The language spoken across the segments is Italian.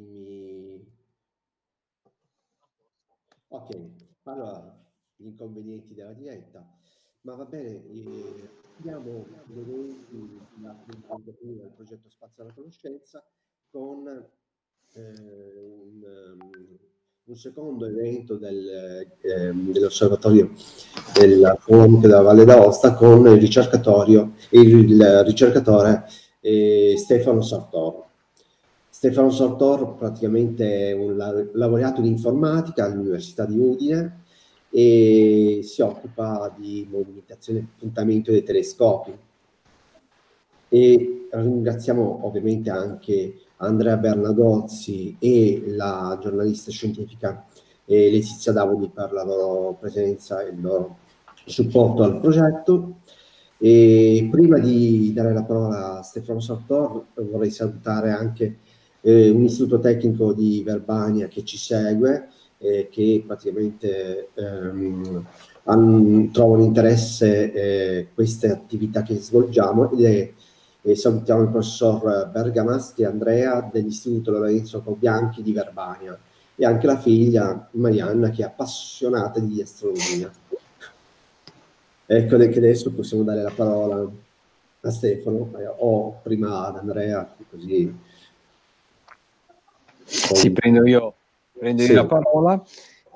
Dimmi... Ok, allora, gli inconvenienti della diretta. Ma va bene, eh, abbiamo il progetto Spazio alla Conoscenza con eh, un, um, un, secondo evento del, eh, dell'Osservatorio della Comunica della Valle d'Aosta con il, il ricercatore eh, Stefano Sartoro. Stefano Sartor praticamente è un laureato in informatica all'Università di Udine e si occupa di movimentazione e appuntamento dei telescopi. E ringraziamo ovviamente anche Andrea Bernadozzi e la giornalista scientifica eh, Letizia Davoli per la loro presenza e il loro supporto al progetto. E prima di dare la parola a Stefano Sartor vorrei salutare anche eh, un istituto tecnico di Verbania che ci segue, eh, che praticamente ehm, han, trovano interesse eh, queste attività che svolgiamo ed è, eh, salutiamo il professor Bergamaschi Andrea dell'Istituto Lorenzo Bianchi di Verbania e anche la figlia Marianna che è appassionata di astronomia. Ecco che adesso possiamo dare la parola a Stefano o prima ad Andrea così sì, prendo io, prendo sì. io la parola.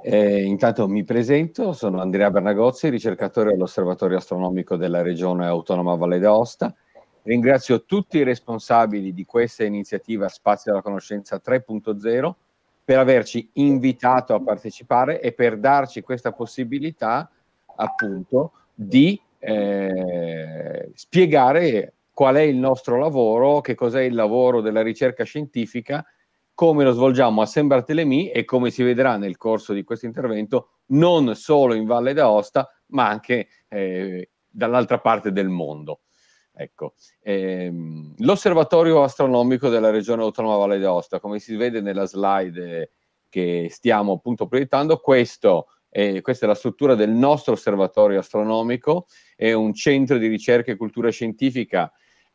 Eh, intanto mi presento, sono Andrea Bernagozzi, ricercatore all'Osservatorio Astronomico della Regione Autonoma Valle d'Aosta. Ringrazio tutti i responsabili di questa iniziativa Spazio della Conoscenza 3.0 per averci invitato a partecipare e per darci questa possibilità appunto di eh, spiegare qual è il nostro lavoro, che cos'è il lavoro della ricerca scientifica come lo svolgiamo a San Bartolomì e come si vedrà nel corso di questo intervento, non solo in Valle d'Aosta, ma anche eh, dall'altra parte del mondo. Ecco, ehm, l'osservatorio astronomico della regione autonoma Valle d'Aosta, come si vede nella slide che stiamo appunto proiettando, questo eh, questa è la struttura del nostro osservatorio astronomico, è un centro di ricerca e cultura scientifica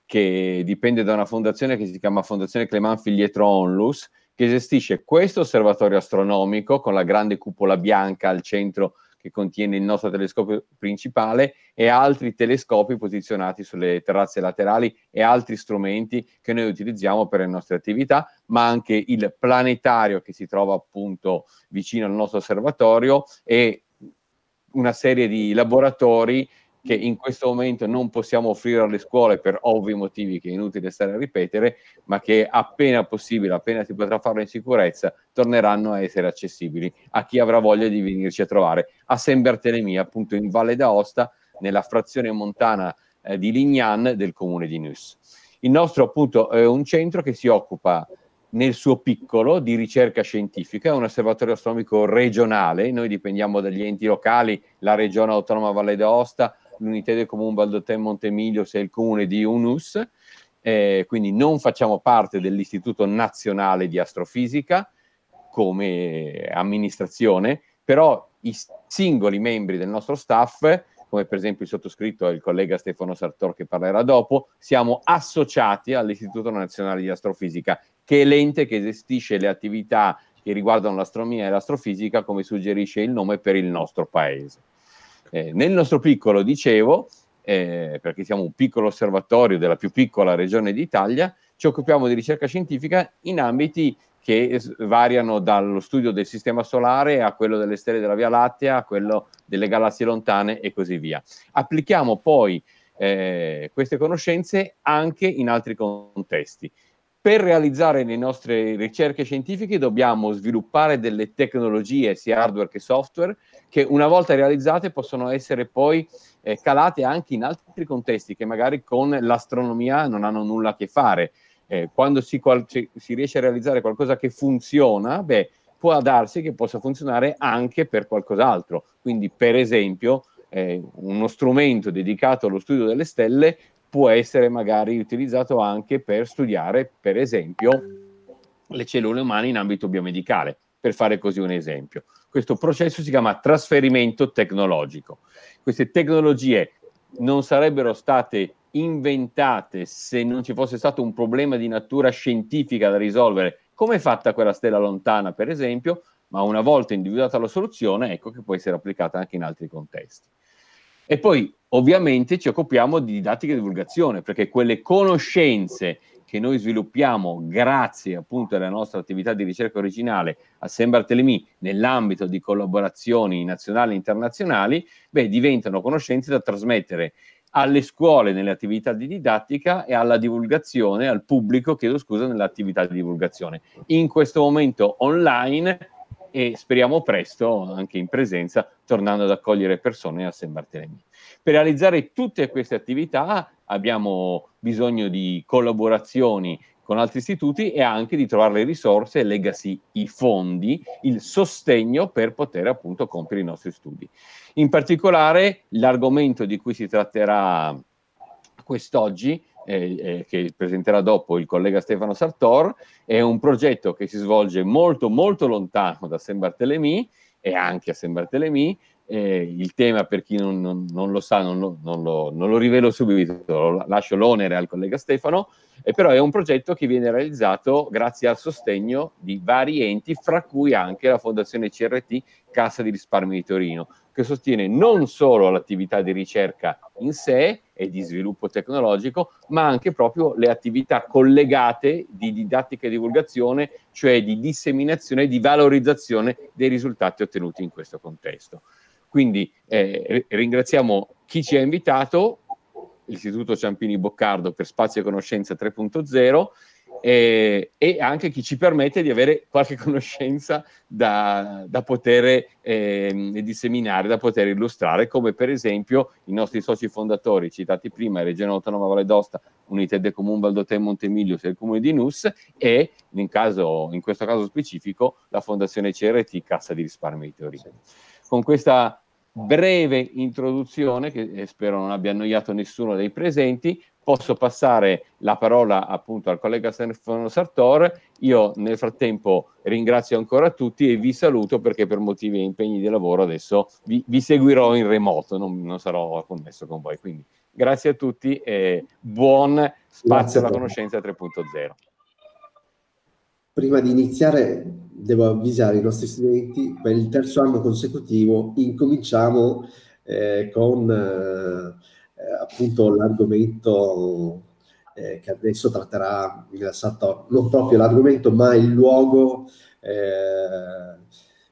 che dipende da una fondazione che si chiama Fondazione Cleman Filietro Onlus, che gestisce questo osservatorio astronomico con la grande cupola bianca al centro che contiene il nostro telescopio principale e altri telescopi posizionati sulle terrazze laterali e altri strumenti che noi utilizziamo per le nostre attività, ma anche il planetario che si trova appunto vicino al nostro osservatorio e una serie di laboratori che in questo momento non possiamo offrire alle scuole per ovvi motivi che è inutile stare a ripetere, ma che appena possibile, appena si potrà farlo in sicurezza, torneranno a essere accessibili a chi avrà voglia di venirci a trovare. A San Bartolomeo, appunto in Valle d'Aosta, nella frazione montana eh, di Lignan del comune di Nus. Il nostro appunto è un centro che si occupa nel suo piccolo di ricerca scientifica, è un osservatorio astronomico regionale, noi dipendiamo dagli enti locali, la regione autonoma Valle d'Aosta, l'unità del comune Valdotè Montemiglio sia il comune di UNUS, eh, quindi non facciamo parte dell'Istituto Nazionale di Astrofisica come amministrazione, però i singoli membri del nostro staff, come per esempio il sottoscritto e il collega Stefano Sartor che parlerà dopo, siamo associati all'Istituto Nazionale di Astrofisica, che è l'ente che gestisce le attività che riguardano l'astronomia e l'astrofisica, come suggerisce il nome, per il nostro paese. Eh, nel nostro piccolo, dicevo, eh, perché siamo un piccolo osservatorio della più piccola regione d'Italia, ci occupiamo di ricerca scientifica in ambiti che variano dallo studio del sistema solare a quello delle stelle della Via Lattea, a quello delle galassie lontane e così via. Applichiamo poi eh, queste conoscenze anche in altri contesti per realizzare le nostre ricerche scientifiche dobbiamo sviluppare delle tecnologie, sia hardware che software, che una volta realizzate possono essere poi eh, calate anche in altri contesti che magari con l'astronomia non hanno nulla a che fare. Eh, quando si, qual- si, riesce a realizzare qualcosa che funziona, beh, può darsi che possa funzionare anche per qualcos'altro. Quindi, per esempio, eh, uno strumento dedicato allo studio delle stelle può essere magari utilizzato anche per studiare, per esempio, le cellule umane in ambito biomedicale, per fare così un esempio. Questo processo si chiama trasferimento tecnologico. Queste tecnologie non sarebbero state inventate se non ci fosse stato un problema di natura scientifica da risolvere, come è fatta quella stella lontana, per esempio, ma una volta individuata la soluzione, ecco che può essere applicata anche in altri contesti. E poi ovviamente ci occupiamo di didattica e divulgazione, perché quelle conoscenze che noi sviluppiamo grazie appunto alla nostra attività di ricerca originale a San Bartolomì nell'ambito di collaborazioni nazionali e internazionali, beh, diventano conoscenze da trasmettere alle scuole nelle attività di didattica e alla divulgazione, al pubblico, chiedo scusa, nell'attività di divulgazione. In questo momento online e speriamo presto, anche in presenza, tornando ad accogliere persone a San Bartolomeo. Per realizzare tutte queste attività abbiamo bisogno di collaborazioni con altri istituti e anche di trovare le risorse, legacy, i fondi, il sostegno per poter appunto compiere i nostri studi. In particolare l'argomento di cui si tratterà quest'oggi eh, che presenterà dopo il collega Stefano Sartor, è un progetto che si svolge molto molto lontano da saint Bartolomé e anche a saint Bartolomé, eh, il tema, per chi non, non, non lo sa, non lo, lo, non lo, rivelo subito, lascio l'onere al collega Stefano, eh, però è un progetto che viene realizzato grazie al sostegno di vari enti, fra cui anche la Fondazione CRT Cassa di risparmio di Torino, che sostiene non solo l'attività di ricerca in sé e di sviluppo tecnologico, ma anche proprio le attività collegate di didattica e divulgazione, cioè di disseminazione e di valorizzazione dei risultati ottenuti in questo contesto. Quindi eh, ringraziamo chi ci ha invitato, l'Istituto Ciampini Boccardo per Spazio e Conoscenza 3.0 eh, e anche chi ci permette di avere qualche conoscenza da, da poter eh, disseminare, da poter illustrare, come per esempio i nostri soci fondatori citati prima, Regione Autonoma Valle d'Osta, Unità del Comune Valdotè Montemiglio, il Comune di Nus e in, caso, in, questo caso specifico la Fondazione CRT Cassa di Risparmio di Torino. Con questa breve introduzione che eh, spero non abbia annoiato nessuno dei presenti. Posso passare la parola appunto al collega Stefano Sartor. Io nel frattempo ringrazio ancora tutti e vi saluto perché per motivi e impegni di lavoro adesso vi, vi seguirò in remoto, non, non, sarò connesso con voi. Quindi grazie a tutti e buon spazio alla conoscenza 3.0. Prima di iniziare devo avvisare i nostri studenti, per il terzo anno consecutivo incominciamo eh, con eh, appunto l'argomento eh, che adesso tratterà il Satto, non proprio l'argomento ma il luogo, eh,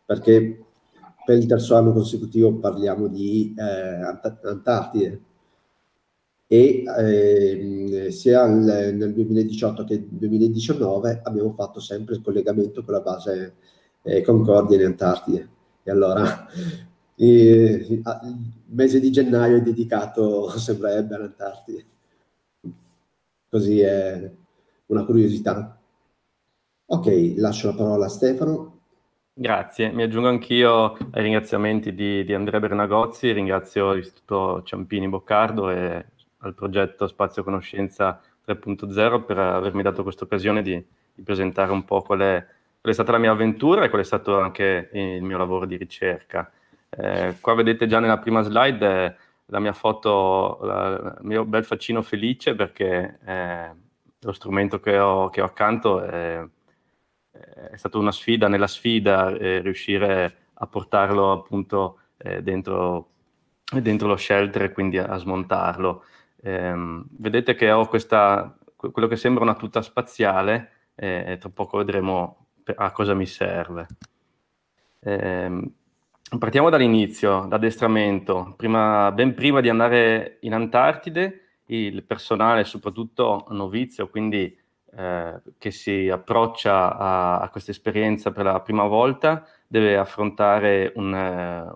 perché per il terzo anno consecutivo parliamo di eh, Antartide e eh, sia nel 2018 che nel 2019 abbiamo fatto sempre il collegamento con la base eh, Concordia in Antartide. E allora eh, il mese di gennaio è dedicato, sembrerebbe, all'Antartide. Così è una curiosità. Ok, lascio la parola a Stefano. Grazie, mi aggiungo anch'io ai ringraziamenti di, di Andrea Bernagozzi, ringrazio l'Istituto Ciampini Boccardo e al progetto Spazio Conoscenza 3.0 per avermi dato questa occasione di, di, presentare un po' qual è, qual è, stata la mia avventura e qual è stato anche il mio lavoro di ricerca. Eh, qua vedete già nella prima slide eh, la mia foto, la, il mio bel faccino felice perché eh, lo strumento che ho, che ho accanto è, è, stata una sfida, nella sfida eh, riuscire a portarlo appunto eh, dentro dentro lo shelter e quindi a, smontarlo. Ehm, vedete che ho questa, quello che sembra una tuta spaziale eh, e tra poco vedremo a cosa mi serve. Ehm, partiamo dall'inizio, l'addestramento. Prima, ben prima di andare in Antartide, il personale, soprattutto novizio, quindi eh, che si approccia a, a questa esperienza per la prima volta, deve affrontare un, eh,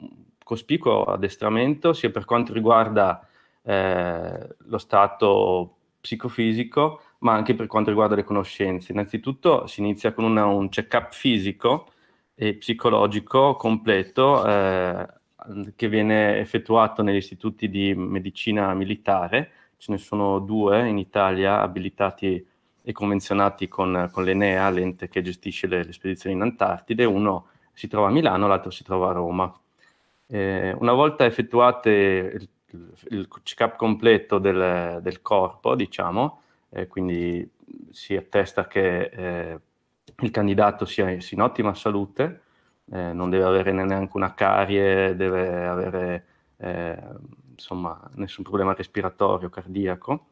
un cospicuo addestramento sia per quanto riguarda eh, lo stato psicofisico, ma anche per quanto riguarda le conoscenze. Innanzitutto si inizia con una, un check-up fisico e psicologico completo eh, che viene effettuato negli istituti di medicina militare, ce ne sono due in Italia abilitati e convenzionati con, con l'ENEA, l'ente che gestisce le, le spedizioni in Antartide, uno si trova a Milano, l'altro si trova a Roma. Eh, una volta effettuate il check-up completo del, del corpo, diciamo, eh, quindi si attesta che eh, il candidato sia, sia, in ottima salute, eh, non deve avere neanche una carie, deve avere eh, insomma, nessun problema respiratorio, cardiaco.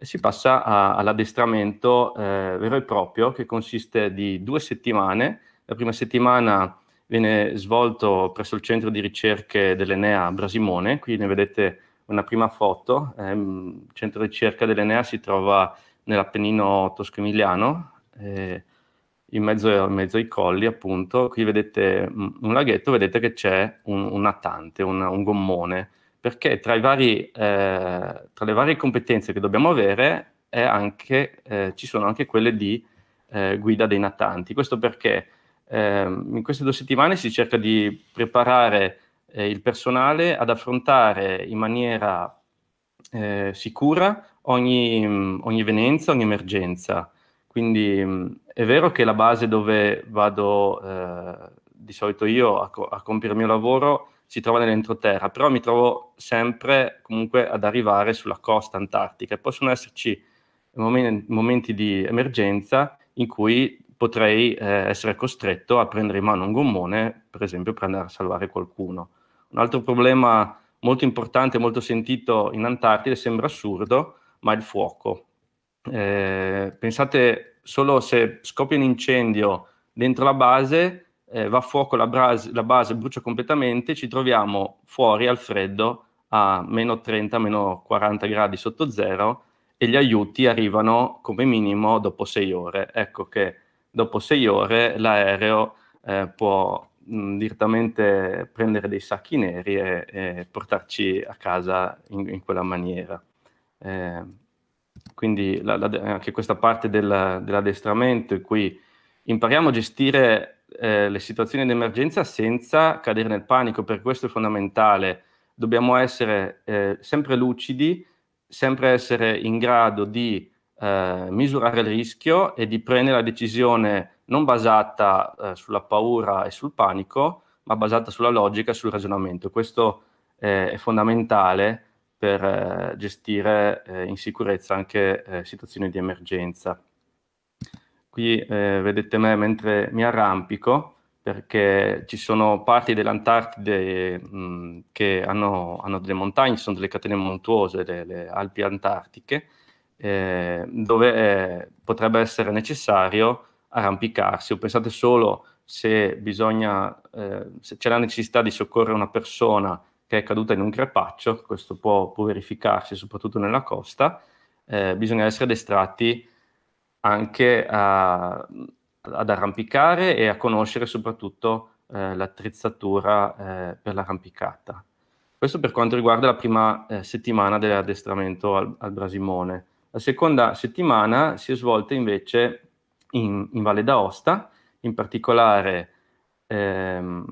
E si passa a, all'addestramento eh, vero e proprio che consiste di due settimane. La prima settimana viene svolto presso il centro di ricerche dell'Enea Brasimone, qui ne vedete una prima foto, ehm, il centro di ricerca dell'Enea si trova nell'Appennino tosco-emiliano, eh, in, mezzo, in mezzo, ai colli appunto, qui vedete un laghetto, vedete che c'è un, un attante, un, un gommone, perché tra, vari, eh, tra, le varie competenze che dobbiamo avere anche, eh, ci sono anche quelle di eh, guida dei natanti. Questo perché eh, in queste due settimane si cerca di preparare eh, il personale ad affrontare in maniera eh, sicura ogni, ogni evenenza, ogni emergenza. Quindi è vero che la base dove vado eh, di solito io a, co- a, compiere il mio lavoro si trova nell'entroterra, però mi trovo sempre comunque ad arrivare sulla costa antartica. Possono esserci momenti di emergenza in cui potrei eh, essere costretto a prendere in mano un gommone, per esempio, per andare a salvare qualcuno. Un altro problema molto importante, molto sentito in Antartide, sembra assurdo, ma è il fuoco. Eh, pensate solo se scoppia un incendio dentro la base, eh, va a fuoco la, base, la base brucia completamente, ci troviamo fuori al freddo a meno 30, meno 40 gradi sotto zero e gli aiuti arrivano come minimo dopo sei ore. Ecco che dopo sei ore l'aereo eh, può mh, direttamente prendere dei sacchi neri e, e portarci a casa in, in quella maniera. Eh, quindi la, la, anche questa parte del, dell'addestramento in cui impariamo a gestire eh, le situazioni di emergenza senza cadere nel panico, per questo è fondamentale. Dobbiamo essere eh, sempre lucidi, sempre essere in grado di eh, misurare il rischio e di prendere la decisione non basata eh, sulla paura e sul panico, ma basata sulla logica e sul ragionamento. Questo eh, è fondamentale per eh, gestire eh, in sicurezza anche situazioni di emergenza. Qui vedete me mentre mi arrampico perché ci sono parti dell'Antartide che hanno, hanno, delle montagne, sono delle catene montuose, delle Alpi Antartiche, eh, dove eh, potrebbe essere necessario arrampicarsi. O pensate solo se, bisogna, eh, se c'è la necessità di soccorrere una persona che è caduta in un crepaccio, questo può, può verificarsi soprattutto nella costa, eh, bisogna essere addestrati anche a, ad arrampicare e a conoscere soprattutto eh, l'attrezzatura eh, per l'arrampicata. Questo per quanto riguarda la prima eh, settimana dell'addestramento al, al, Brasimone. La seconda settimana si è svolta invece in, in Valle d'Aosta, in particolare ehm,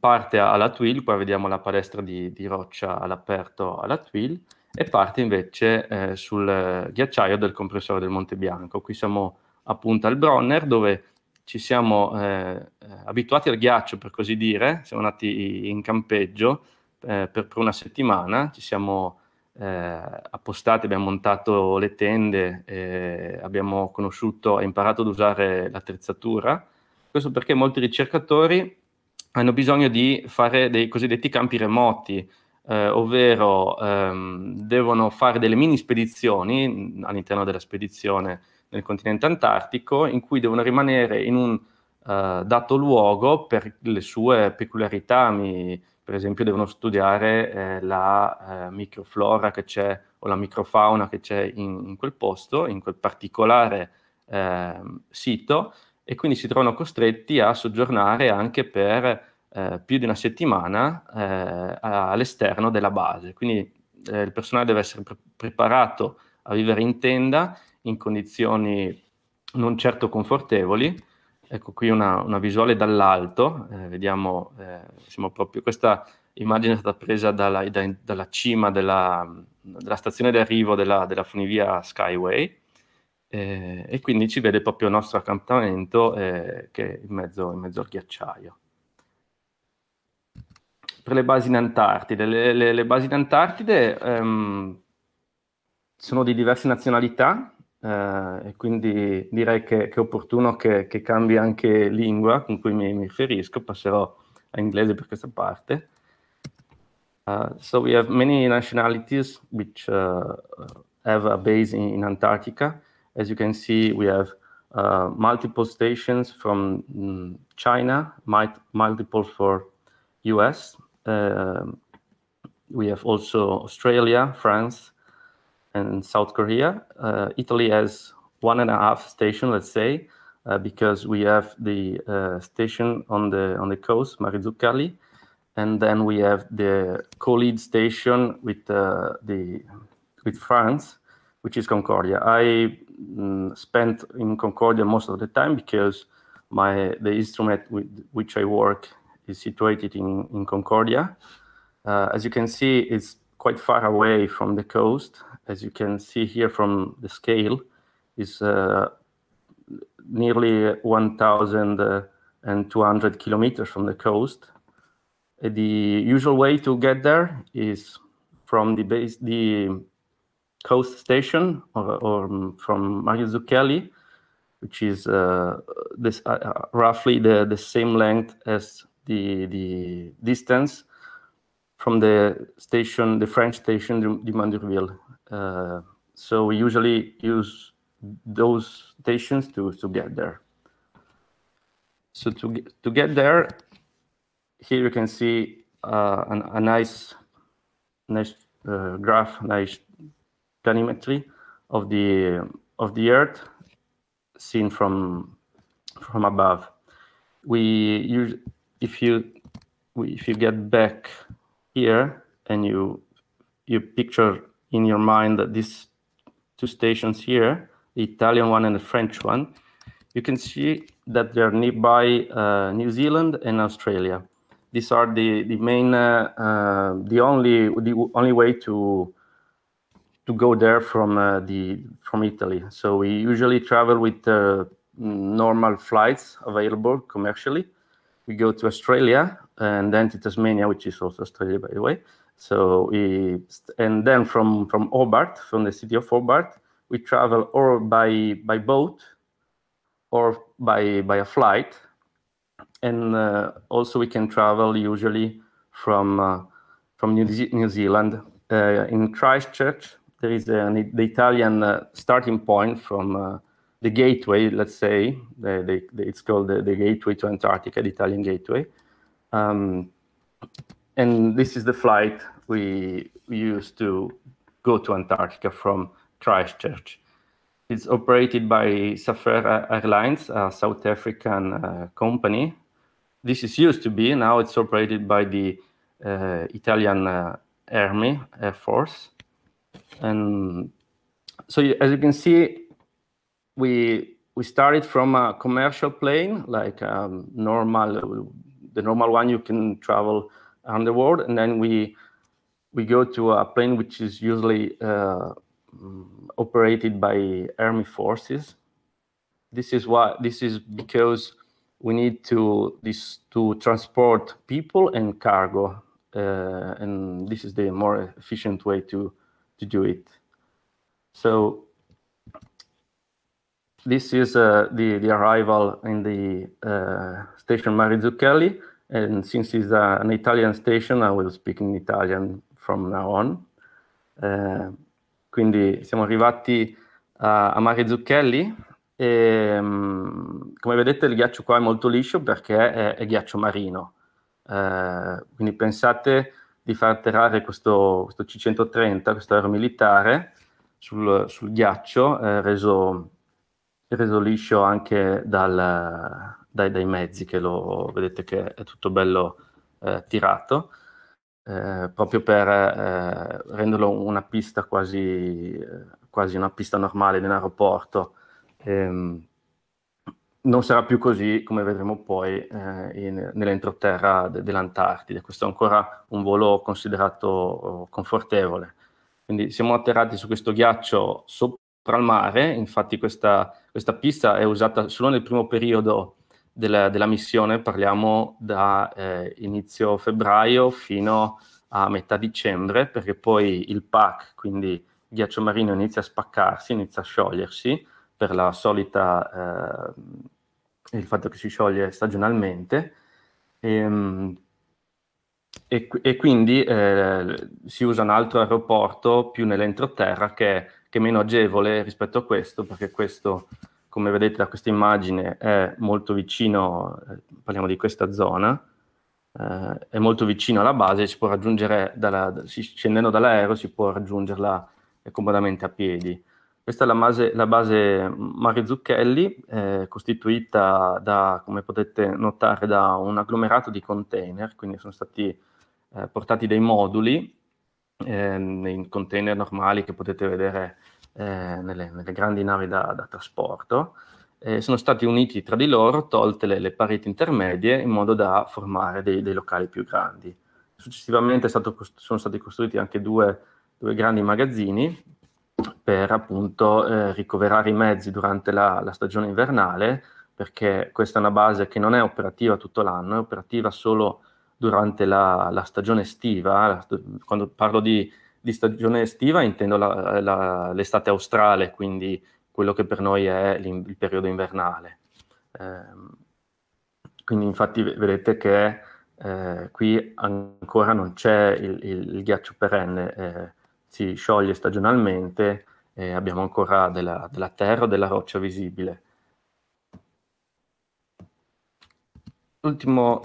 parte alla Twill, poi vediamo la palestra di, di roccia all'aperto alla Twill, e parte invece eh, sul ghiacciaio del compressore del Monte Bianco. Qui siamo appunto al Bronner, dove ci siamo eh, abituati al ghiaccio, per così dire, siamo andati in campeggio eh, per, per, una settimana, ci siamo eh, appostati, abbiamo montato le tende, eh, abbiamo conosciuto e imparato ad usare l'attrezzatura. Questo perché molti ricercatori hanno bisogno di fare dei cosiddetti campi remoti, eh, ovvero ehm, devono fare delle mini spedizioni all'interno della spedizione nel continente antartico in cui devono rimanere in un eh, dato luogo per le sue peculiarità. Mi, per esempio devono studiare eh, la eh, microflora che c'è o la microfauna che c'è in, in quel posto, in quel particolare eh, sito e quindi si trovano costretti a soggiornare anche per eh, più di una settimana eh, all'esterno della base. Quindi eh, il personale deve essere pre- preparato a vivere in tenda in condizioni non certo confortevoli Ecco qui una, una visuale dall'alto, eh, vediamo, eh, proprio, questa immagine è stata presa dalla, da, dalla cima della, della, stazione di arrivo della, della funivia Skyway eh, e quindi ci vede proprio il nostro accampamento eh, che è in mezzo, in mezzo al ghiacciaio per le basi in Antartide. Le, le, le basi in Antartide ehm, sono di diverse nazionalità, eh, e quindi direi che, che è opportuno che, che, cambi anche lingua con cui mi, mi riferisco, passerò a inglese per questa parte. Uh, so we have many nationalities which uh, have a base in, in, Antarctica. As you can see, we have uh, multiple stations from mm, China, multiple for US. we have also Australia, France, and South Korea. Uh, Italy has one and a half station, let's say, uh, because we have the uh, station on the on the coast, Marizucali, and then we have the co-lead station with uh, the with France, which is Concordia. I mm, spent in Concordia most of the time because my the instrument with which I work is situated in in Concordia. Uh, as you can see, it's quite far away from the coast, as you can see here from the scale, is uh, nearly 1,200 kilometers from the coast. The usual way to get there is from the base, the coast station, or, or from Mario Zucchelli, which is uh, this uh, roughly the, the same length as the the distance from the station, the French station de Mandurville. Uh, so we usually use those stations to, to get there. So to, get, to get there, here you can see uh, an, a nice, nice uh, graph, nice planimetry of the of the Earth seen from from above. We use if you if you get back here and you you picture in your mind that these two stations here, the Italian one and the French one, you can see that they're nearby uh, New Zealand and Australia. These are the the main, uh, uh, the only the only way to to go there from uh, the from Italy. So we usually travel with uh, normal flights available commercially. We go to Australia and then to Tasmania, which is also Australia, by the way so we, and then from, from Hobart, from the city of Hobart, we travel or by, by boat or by, by a flight. And uh, also we can travel usually from, uh, from New, New Zealand. Uh, in Christchurch, there is an, the Italian uh, starting point from uh, the gateway, let's say, the, the, the, it's called the, gateway to Antarctica, the Italian gateway. Um, and this is the flight we used to go to Antarctica from Christchurch. It's operated by Safair Airlines, a South African uh, company. This is used to be, now it's operated by the uh, Italian uh, Army, Air Force. And so you, as you can see, we, we started from a commercial plane, like um, normal, the normal one you can travel Underworld, and then we we go to a plane which is usually uh, operated by army forces. This is why this is because we need to this to transport people and cargo, uh, and this is the more efficient way to to do it. So this is uh, the the arrival in the uh, station Marizzucchelli And since it's uh, an Italian station, I will speak in Italian from now on. Eh, quindi siamo arrivati a, a Mare Zucchelli. E, ehm, come vedete il ghiaccio qua è molto liscio perché è, è ghiaccio marino. Eh, quindi pensate di far atterrare questo, questo C-130, questo aereo militare, sul, sul ghiaccio, eh, reso, reso liscio anche dal, dai, dai, mezzi che lo vedete che è tutto bello eh, tirato, eh, proprio per eh, renderlo una pista quasi, eh, quasi, una pista normale di aeroporto. Ehm, non sarà più così, come vedremo poi, eh, in, nell'entroterra de, dell'Antartide. Questo è ancora un volo considerato oh, confortevole. Quindi siamo atterrati su questo ghiaccio sopra il mare, infatti questa, questa pista è usata solo nel primo periodo della, della missione parliamo da eh, inizio febbraio fino a metà dicembre, perché poi il pack, quindi il ghiaccio marino, inizia a spaccarsi, inizia a sciogliersi per la solita, eh, il fatto che si scioglie stagionalmente. Ehm, e, e, e quindi eh, si usa un altro aeroporto più nell'entroterra che, che è meno agevole rispetto a questo, perché questo come vedete da questa immagine, è molto vicino, eh, parliamo di questa zona, eh, è molto vicino alla base, si può raggiungere, dalla, scendendo dall'aereo, si può raggiungerla eh, comodamente a piedi. Questa è la base, la base Mario Zucchelli, eh, costituita da, come potete notare, da un agglomerato di container, quindi sono stati eh, portati dei moduli eh, in container normali che potete vedere eh, nelle, nelle, grandi navi da, da trasporto, sono stati uniti tra di loro, tolte le, le pareti intermedie in modo da formare dei, dei locali più grandi. Successivamente costru- sono stati costruiti anche due, due grandi magazzini per appunto eh, ricoverare i mezzi durante la, la, stagione invernale, perché questa è una base che non è operativa tutto l'anno, è operativa solo durante la, la stagione estiva. La, quando parlo di di stagione estiva intendo la, la, l'estate australe, quindi quello che per noi è il periodo invernale. Eh, quindi infatti vedete che eh, qui ancora non c'è il, il, il ghiaccio perenne, eh, si scioglie stagionalmente e abbiamo ancora della, della terra, della roccia visibile. L'ultimo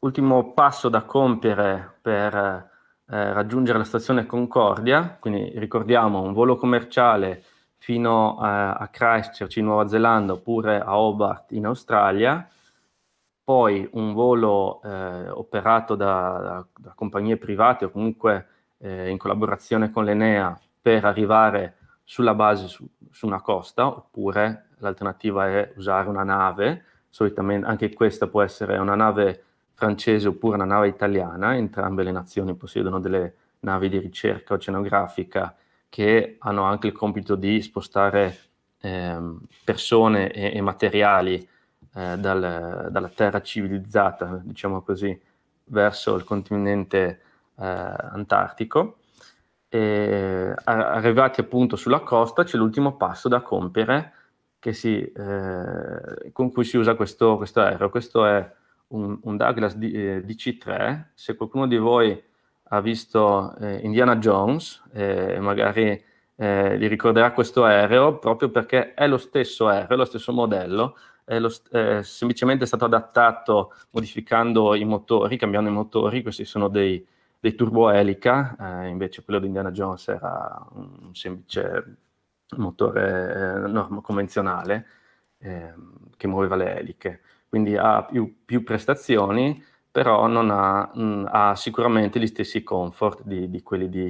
ultimo passo da compiere per eh, raggiungere la stazione Concordia, quindi ricordiamo un volo commerciale fino a, eh, a Christchurch in Nuova Zelanda oppure a Hobart in Australia, poi un volo eh, operato da, da, da, compagnie private o comunque eh, in collaborazione con l'Enea per arrivare sulla base su, su, una costa, oppure l'alternativa è usare una nave, solitamente anche questa può essere una nave francese oppure una nave italiana, entrambe le nazioni possiedono delle navi di ricerca oceanografica che hanno anche il compito di spostare eh, persone e, e materiali eh, dal, dalla terra civilizzata, diciamo così, verso il continente eh, antartico. E arrivati appunto sulla costa c'è l'ultimo passo da compiere che si, eh, con cui si usa questo, questo aereo. Questo è un, un Douglas D, eh, DC3, se qualcuno di voi ha visto eh, Indiana Jones, eh, magari eh, vi ricorderà questo aereo, proprio perché è lo stesso aereo, è lo stesso modello, è, lo, eh, è semplicemente stato adattato modificando i motori, cambiando i motori, questi sono dei, dei turboelica, eh, invece quello di Indiana Jones era un semplice motore eh, normo, convenzionale eh, che muoveva le eliche quindi ha più, più prestazioni, però non ha, mh, mm, ha, sicuramente gli stessi comfort di, di quelli di,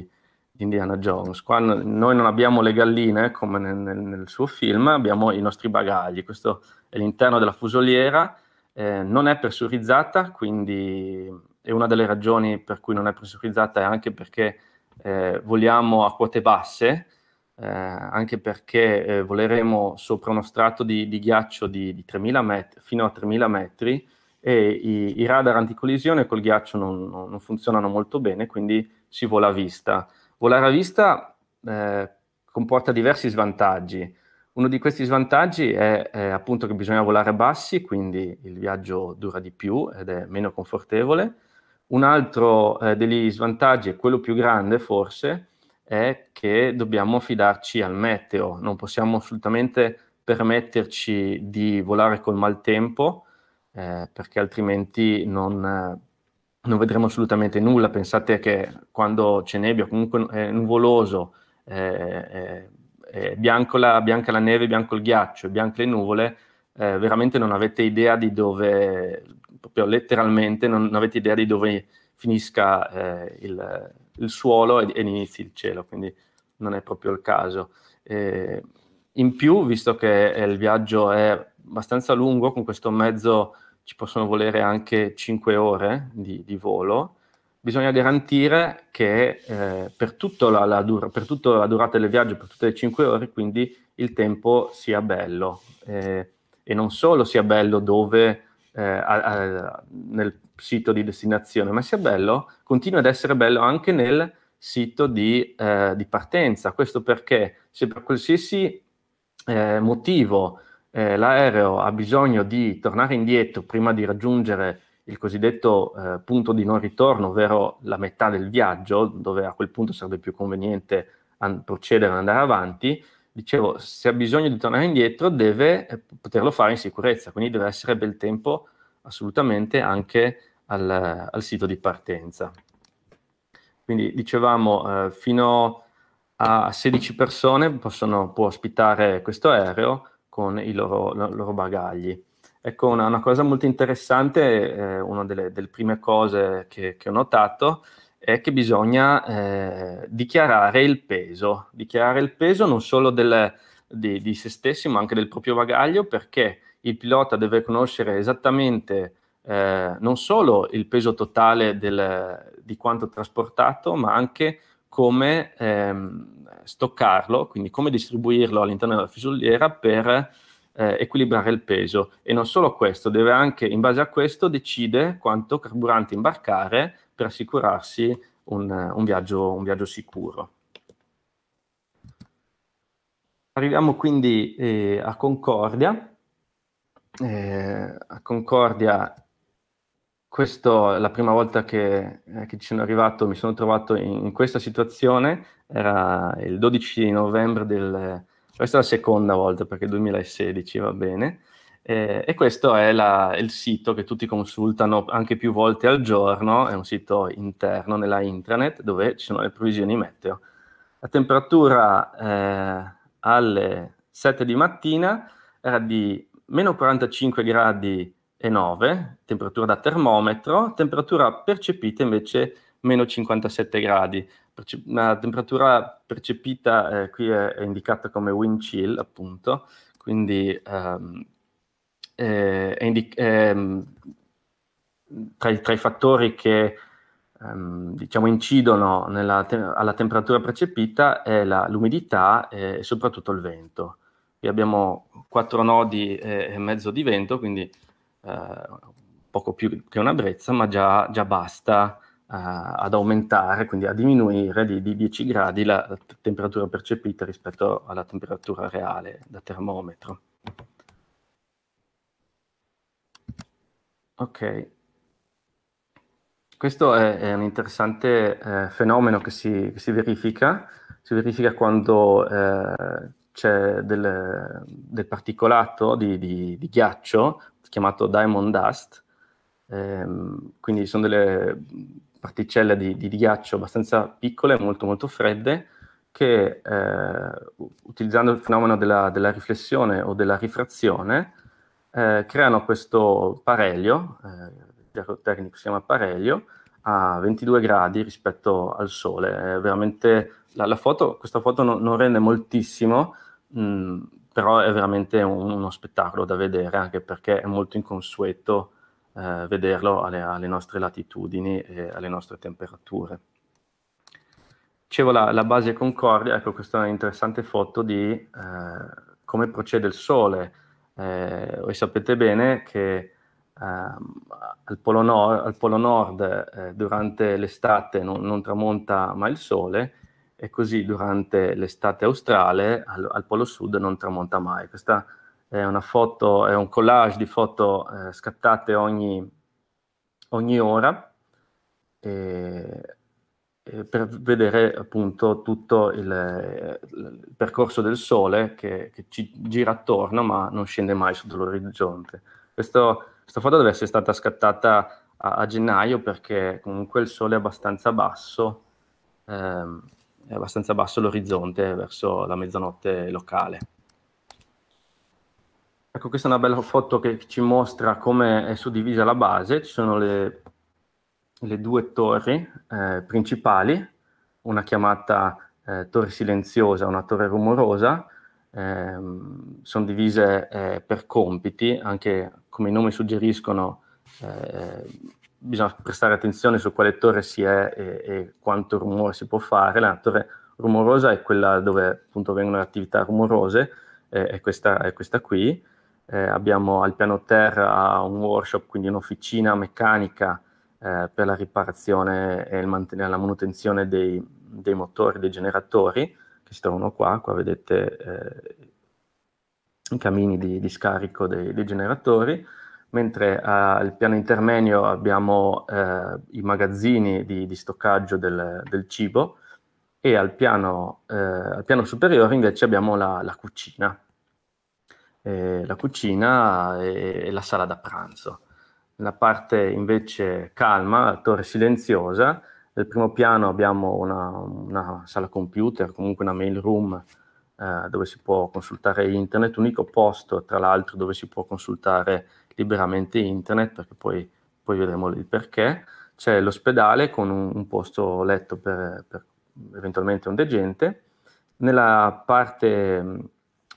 di, Indiana Jones. Qua noi non abbiamo le galline come nel, nel, nel, suo film, abbiamo i nostri bagagli, questo è l'interno della fusoliera, eh, non è pressurizzata, quindi è una delle ragioni per cui non è pressurizzata è anche perché eh, vogliamo a quote basse, eh, anche perché eh, voleremo sopra uno strato di, di ghiaccio di, di met- fino a 3000 metri e i, i, radar anticollisione col ghiaccio non, non, funzionano molto bene, quindi si vola a vista. Volare a vista eh, comporta diversi svantaggi. Uno di questi svantaggi è, è, appunto che bisogna volare bassi, quindi il viaggio dura di più ed è meno confortevole. Un altro eh, degli svantaggi, è quello più grande forse, è che dobbiamo fidarci al meteo, non possiamo assolutamente permetterci di volare col maltempo, eh, perché altrimenti non, eh, non, vedremo assolutamente nulla. Pensate che quando c'è nebbia, comunque è nuvoloso, eh, è la, bianca la neve, bianco il ghiaccio, bianche le nuvole, eh, veramente non avete idea di dove, proprio letteralmente non avete idea di dove finisca eh, il il suolo e, ed inizi il cielo, quindi non è proprio il caso. Eh, in più, visto che eh, il viaggio è abbastanza lungo, con questo mezzo ci possono volere anche 5 ore di, di volo, bisogna garantire che eh, per, la, la dura, per, tutta la durata del viaggio, per tutte le 5 ore, quindi il tempo sia bello eh, e non solo sia bello dove eh, a, a, nel sito di destinazione, ma sia bello, continua ad essere bello anche nel sito di, eh, di partenza. Questo perché se per qualsiasi eh, motivo eh, l'aereo ha bisogno di tornare indietro prima di raggiungere il cosiddetto eh, punto di non ritorno, ovvero la metà del viaggio, dove a quel punto sarebbe più conveniente an- procedere ad andare avanti, dicevo, se ha bisogno di tornare indietro deve eh, poterlo fare in sicurezza, quindi deve essere bel tempo assolutamente anche al, al sito di partenza. Quindi dicevamo, eh, fino a 16 persone possono, può ospitare questo aereo con i loro, loro bagagli. Ecco, una, una, cosa molto interessante, eh, una delle, delle, prime cose che, che ho notato, è è che bisogna eh, dichiarare il peso, dichiarare il peso non solo del, di, di, se stessi ma anche del proprio bagaglio perché il pilota deve conoscere esattamente eh, non solo il peso totale del, di quanto trasportato ma anche come ehm, stoccarlo, quindi come distribuirlo all'interno della fusoliera per eh, equilibrare il peso. E non solo questo, deve anche in base a questo decidere quanto carburante imbarcare per assicurarsi un, un, viaggio, un viaggio, sicuro. Arriviamo quindi eh, a Concordia. Eh, a Concordia, questa è la prima volta che, eh, che, ci sono arrivato, mi sono trovato in, in questa situazione, era il 12 novembre del... Questa è la seconda volta perché 2016, va bene. Eh, e questo è la, il sito che tutti consultano anche più volte al giorno, è un sito interno nella intranet dove ci sono le previsioni meteo. La temperatura eh, alle 7 di mattina era di meno 45 gradi e 9, temperatura da termometro, temperatura percepita invece meno 57 gradi. La temperatura percepita eh, qui è, è, indicata come wind chill, appunto, quindi ehm, eh, indi- ehm, tra, i, tra, i, fattori che ehm, diciamo incidono te- alla temperatura percepita è la, l'umidità e soprattutto il vento. Qui abbiamo quattro nodi e, e mezzo di vento, quindi eh, poco più che una brezza, ma già, già basta eh, ad aumentare, quindi a diminuire di, di 10 gradi la, la temperatura percepita rispetto alla temperatura reale da termometro. Ok. Questo è, è un interessante eh, fenomeno che si, che si, verifica. Si verifica quando eh, c'è del, del, particolato di, di, di, ghiaccio chiamato diamond dust. Ehm, quindi sono delle particelle di, di, ghiaccio abbastanza piccole, molto molto fredde, che eh, utilizzando il fenomeno della, della riflessione o della rifrazione eh, creano questo pareglio, eh, il tecnico si chiama pareglio, a 22 gradi rispetto al sole. È veramente la, la foto, questa foto no, non rende moltissimo, mh, mm, però è veramente un, uno spettacolo da vedere, anche perché è molto inconsueto eh, vederlo alle, alle, nostre latitudini e alle nostre temperature. Dicevo la, la base Concordia, ecco questa è un'interessante foto di eh, come procede il Sole eh, voi sapete bene che ehm, al, Polo Nord, al Polo Nord eh, durante l'estate non, non, tramonta mai il sole e così durante l'estate australe al, al, Polo Sud non tramonta mai. Questa è una foto, è un collage di foto eh, scattate ogni, ogni ora. E eh, per vedere appunto tutto il, il percorso del Sole che, che, ci gira attorno ma non scende mai sotto l'orizzonte. Questo, questa foto deve essere stata scattata a, a, gennaio perché comunque il Sole è abbastanza basso, ehm, è abbastanza basso l'orizzonte verso la mezzanotte locale. Ecco, questa è una bella foto che ci mostra come è suddivisa la base, ci sono le le due torri eh, principali, una chiamata eh, torre silenziosa, una torre rumorosa, ehm, sono divise eh, per compiti, anche come i nomi suggeriscono eh, bisogna prestare attenzione su quale torre si è e, e, quanto rumore si può fare. La torre rumorosa è quella dove appunto vengono le attività rumorose, eh, è questa, è, questa, qui. Eh, abbiamo al piano terra un workshop, quindi un'officina meccanica eh, per la riparazione e la manutenzione dei, dei, motori, dei generatori, che si trovano qua, qua vedete eh, i camini di, di scarico dei, dei, generatori, mentre eh, al piano intermedio abbiamo eh, i magazzini di, di stoccaggio del, del, cibo e al piano, eh, al piano, superiore invece abbiamo la, la cucina, la cucina e, la sala da pranzo la parte invece calma, la torre silenziosa. Nel primo piano abbiamo una, una sala computer, comunque una mail room eh, dove si può consultare internet, unico posto tra l'altro dove si può consultare liberamente internet, perché poi, poi vedremo il perché. C'è l'ospedale con un, un posto letto per, per, eventualmente un degente. Nella parte,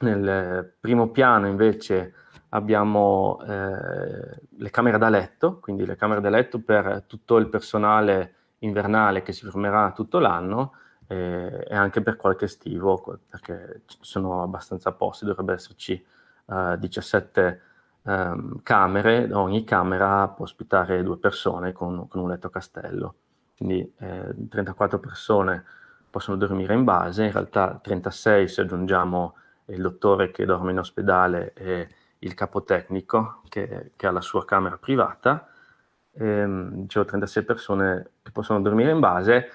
nel primo piano invece abbiamo eh, le camere da letto, quindi le camere da letto per tutto il personale invernale che si fermerà tutto l'anno eh, e anche per qualche estivo, perché sono abbastanza posti, dovrebbe esserci eh, 17 ehm, camere, ogni camera può ospitare due persone con, con un letto castello, quindi 34 eh, persone possono dormire in base, in realtà 36 se aggiungiamo il dottore che dorme in ospedale e il capotecnico che, che ha la sua camera privata, ehm, dicevo 36 persone che possono dormire in base,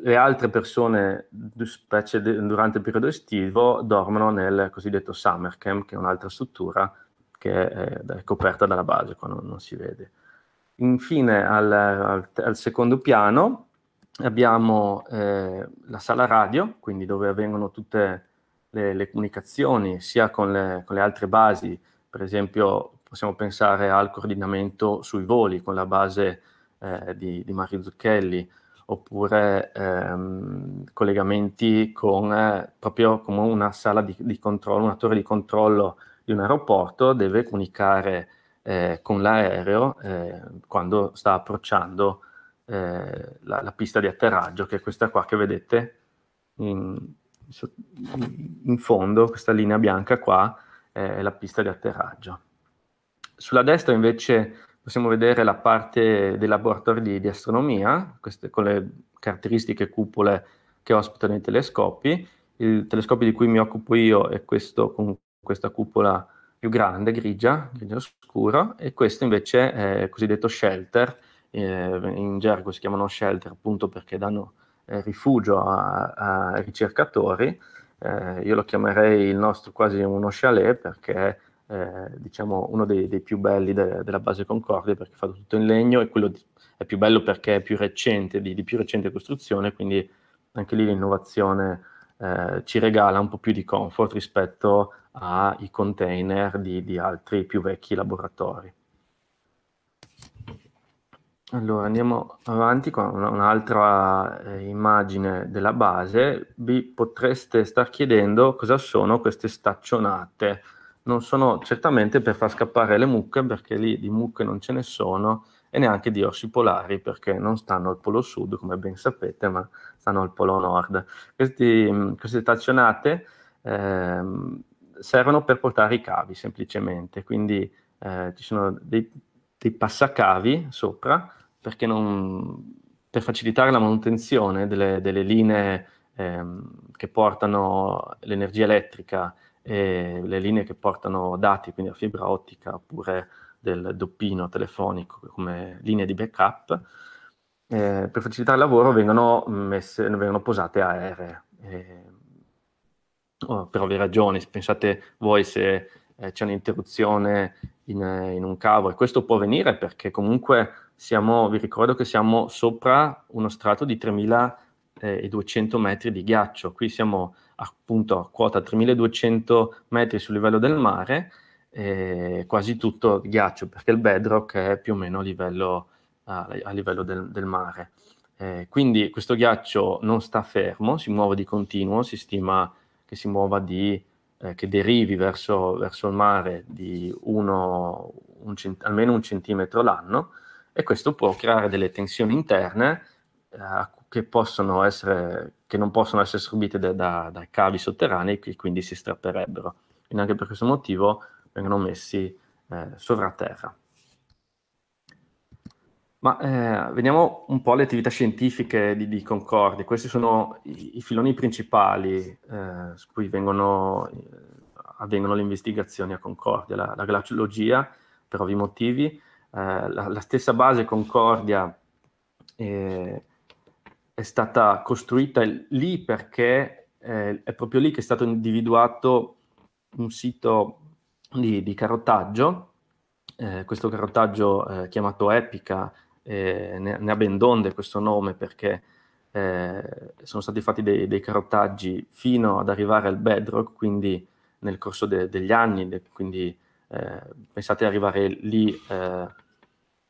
le altre persone, specie durante il periodo estivo, dormono nel cosiddetto summer camp, che è un'altra struttura che è, è coperta dalla base, quando non, non si vede. Infine, al, al, al secondo piano abbiamo eh, la sala radio, quindi dove avvengono tutte le, le comunicazioni sia con le, con le altre basi per esempio possiamo pensare al coordinamento sui voli con la base eh, di, di, Mario Zucchelli, oppure ehm, collegamenti con eh, proprio come una sala di, di, controllo, una torre di controllo di un aeroporto deve comunicare eh, con l'aereo eh, quando sta approcciando eh, la, la, pista di atterraggio, che è questa qua che vedete in, in fondo, questa linea bianca qua, è la pista di atterraggio. Sulla destra invece possiamo vedere la parte dei laboratori di, di astronomia, queste, con le caratteristiche cupole che ospitano i telescopi. Il telescopio di cui mi occupo io è questo con questa cupola più grande, grigia, grigia scuro, e questo invece è il cosiddetto shelter, eh, in gergo si chiamano shelter appunto perché danno eh, rifugio ai a ricercatori, eh, io lo chiamerei il nostro quasi uno chalet perché eh, diciamo uno dei, dei più belli de, della base Concordia perché è fatto tutto in legno e quello di, è più bello perché è più recente, di, di più recente costruzione, quindi anche lì l'innovazione eh, ci regala un po' più di comfort rispetto ai container di, di altri più vecchi laboratori. Allora andiamo avanti con un'altra eh, immagine della base. Vi potreste star chiedendo cosa sono queste staccionate. Non sono certamente per far scappare le mucche, perché lì di mucche non ce ne sono, e neanche di orsi polari, perché non stanno al polo sud, come ben sapete, ma stanno al polo nord. Questi, mm, queste staccionate eh, servono per portare i cavi semplicemente, quindi eh, ci sono dei dei passacavi sopra non, per facilitare la manutenzione delle, delle linee ehm, che portano l'energia elettrica e le linee che portano dati, quindi la fibra ottica oppure del doppino telefonico come linee di backup, eh, per facilitare il lavoro vengono, messe, vengono posate aeree. Eh, oh, per ovvie ragioni, pensate voi se eh, c'è un'interruzione in, eh, in, un cavo e questo può avvenire perché comunque siamo, vi ricordo che siamo sopra uno strato di 3200 eh, metri di ghiaccio, qui siamo appunto a quota 3200 metri sul livello del mare, eh, quasi tutto ghiaccio perché il bedrock è più o meno a livello, a, a livello del, del, mare. Eh, quindi questo ghiaccio non sta fermo, si muove di continuo, si stima che si muova di eh, che derivi verso, verso, il mare di uno, un cent- almeno un centimetro l'anno e questo può creare delle tensioni interne eh, che, essere, che, non possono essere subite da, da, da cavi sotterranei che quindi si strapperebbero. Quindi anche per questo motivo vengono messi eh, sovraterra. Ma eh, veniamo un po' alle attività scientifiche di, di Concordi. Questi sono i, i filoni principali eh, su cui vengono, eh, avvengono le investigazioni a Concordia. La, la glaciologia, per ovvi motivi, eh, la, la, stessa base Concordia eh, è stata costruita lì perché eh, è proprio lì che è stato individuato un sito di, di carotaggio. questo carotaggio chiamato Epica eh, ne, ne, ha ben donde questo nome perché eh, sono stati fatti dei, dei, carotaggi fino ad arrivare al bedrock, quindi nel corso de, degli anni, de, quindi eh, pensate ad arrivare lì eh,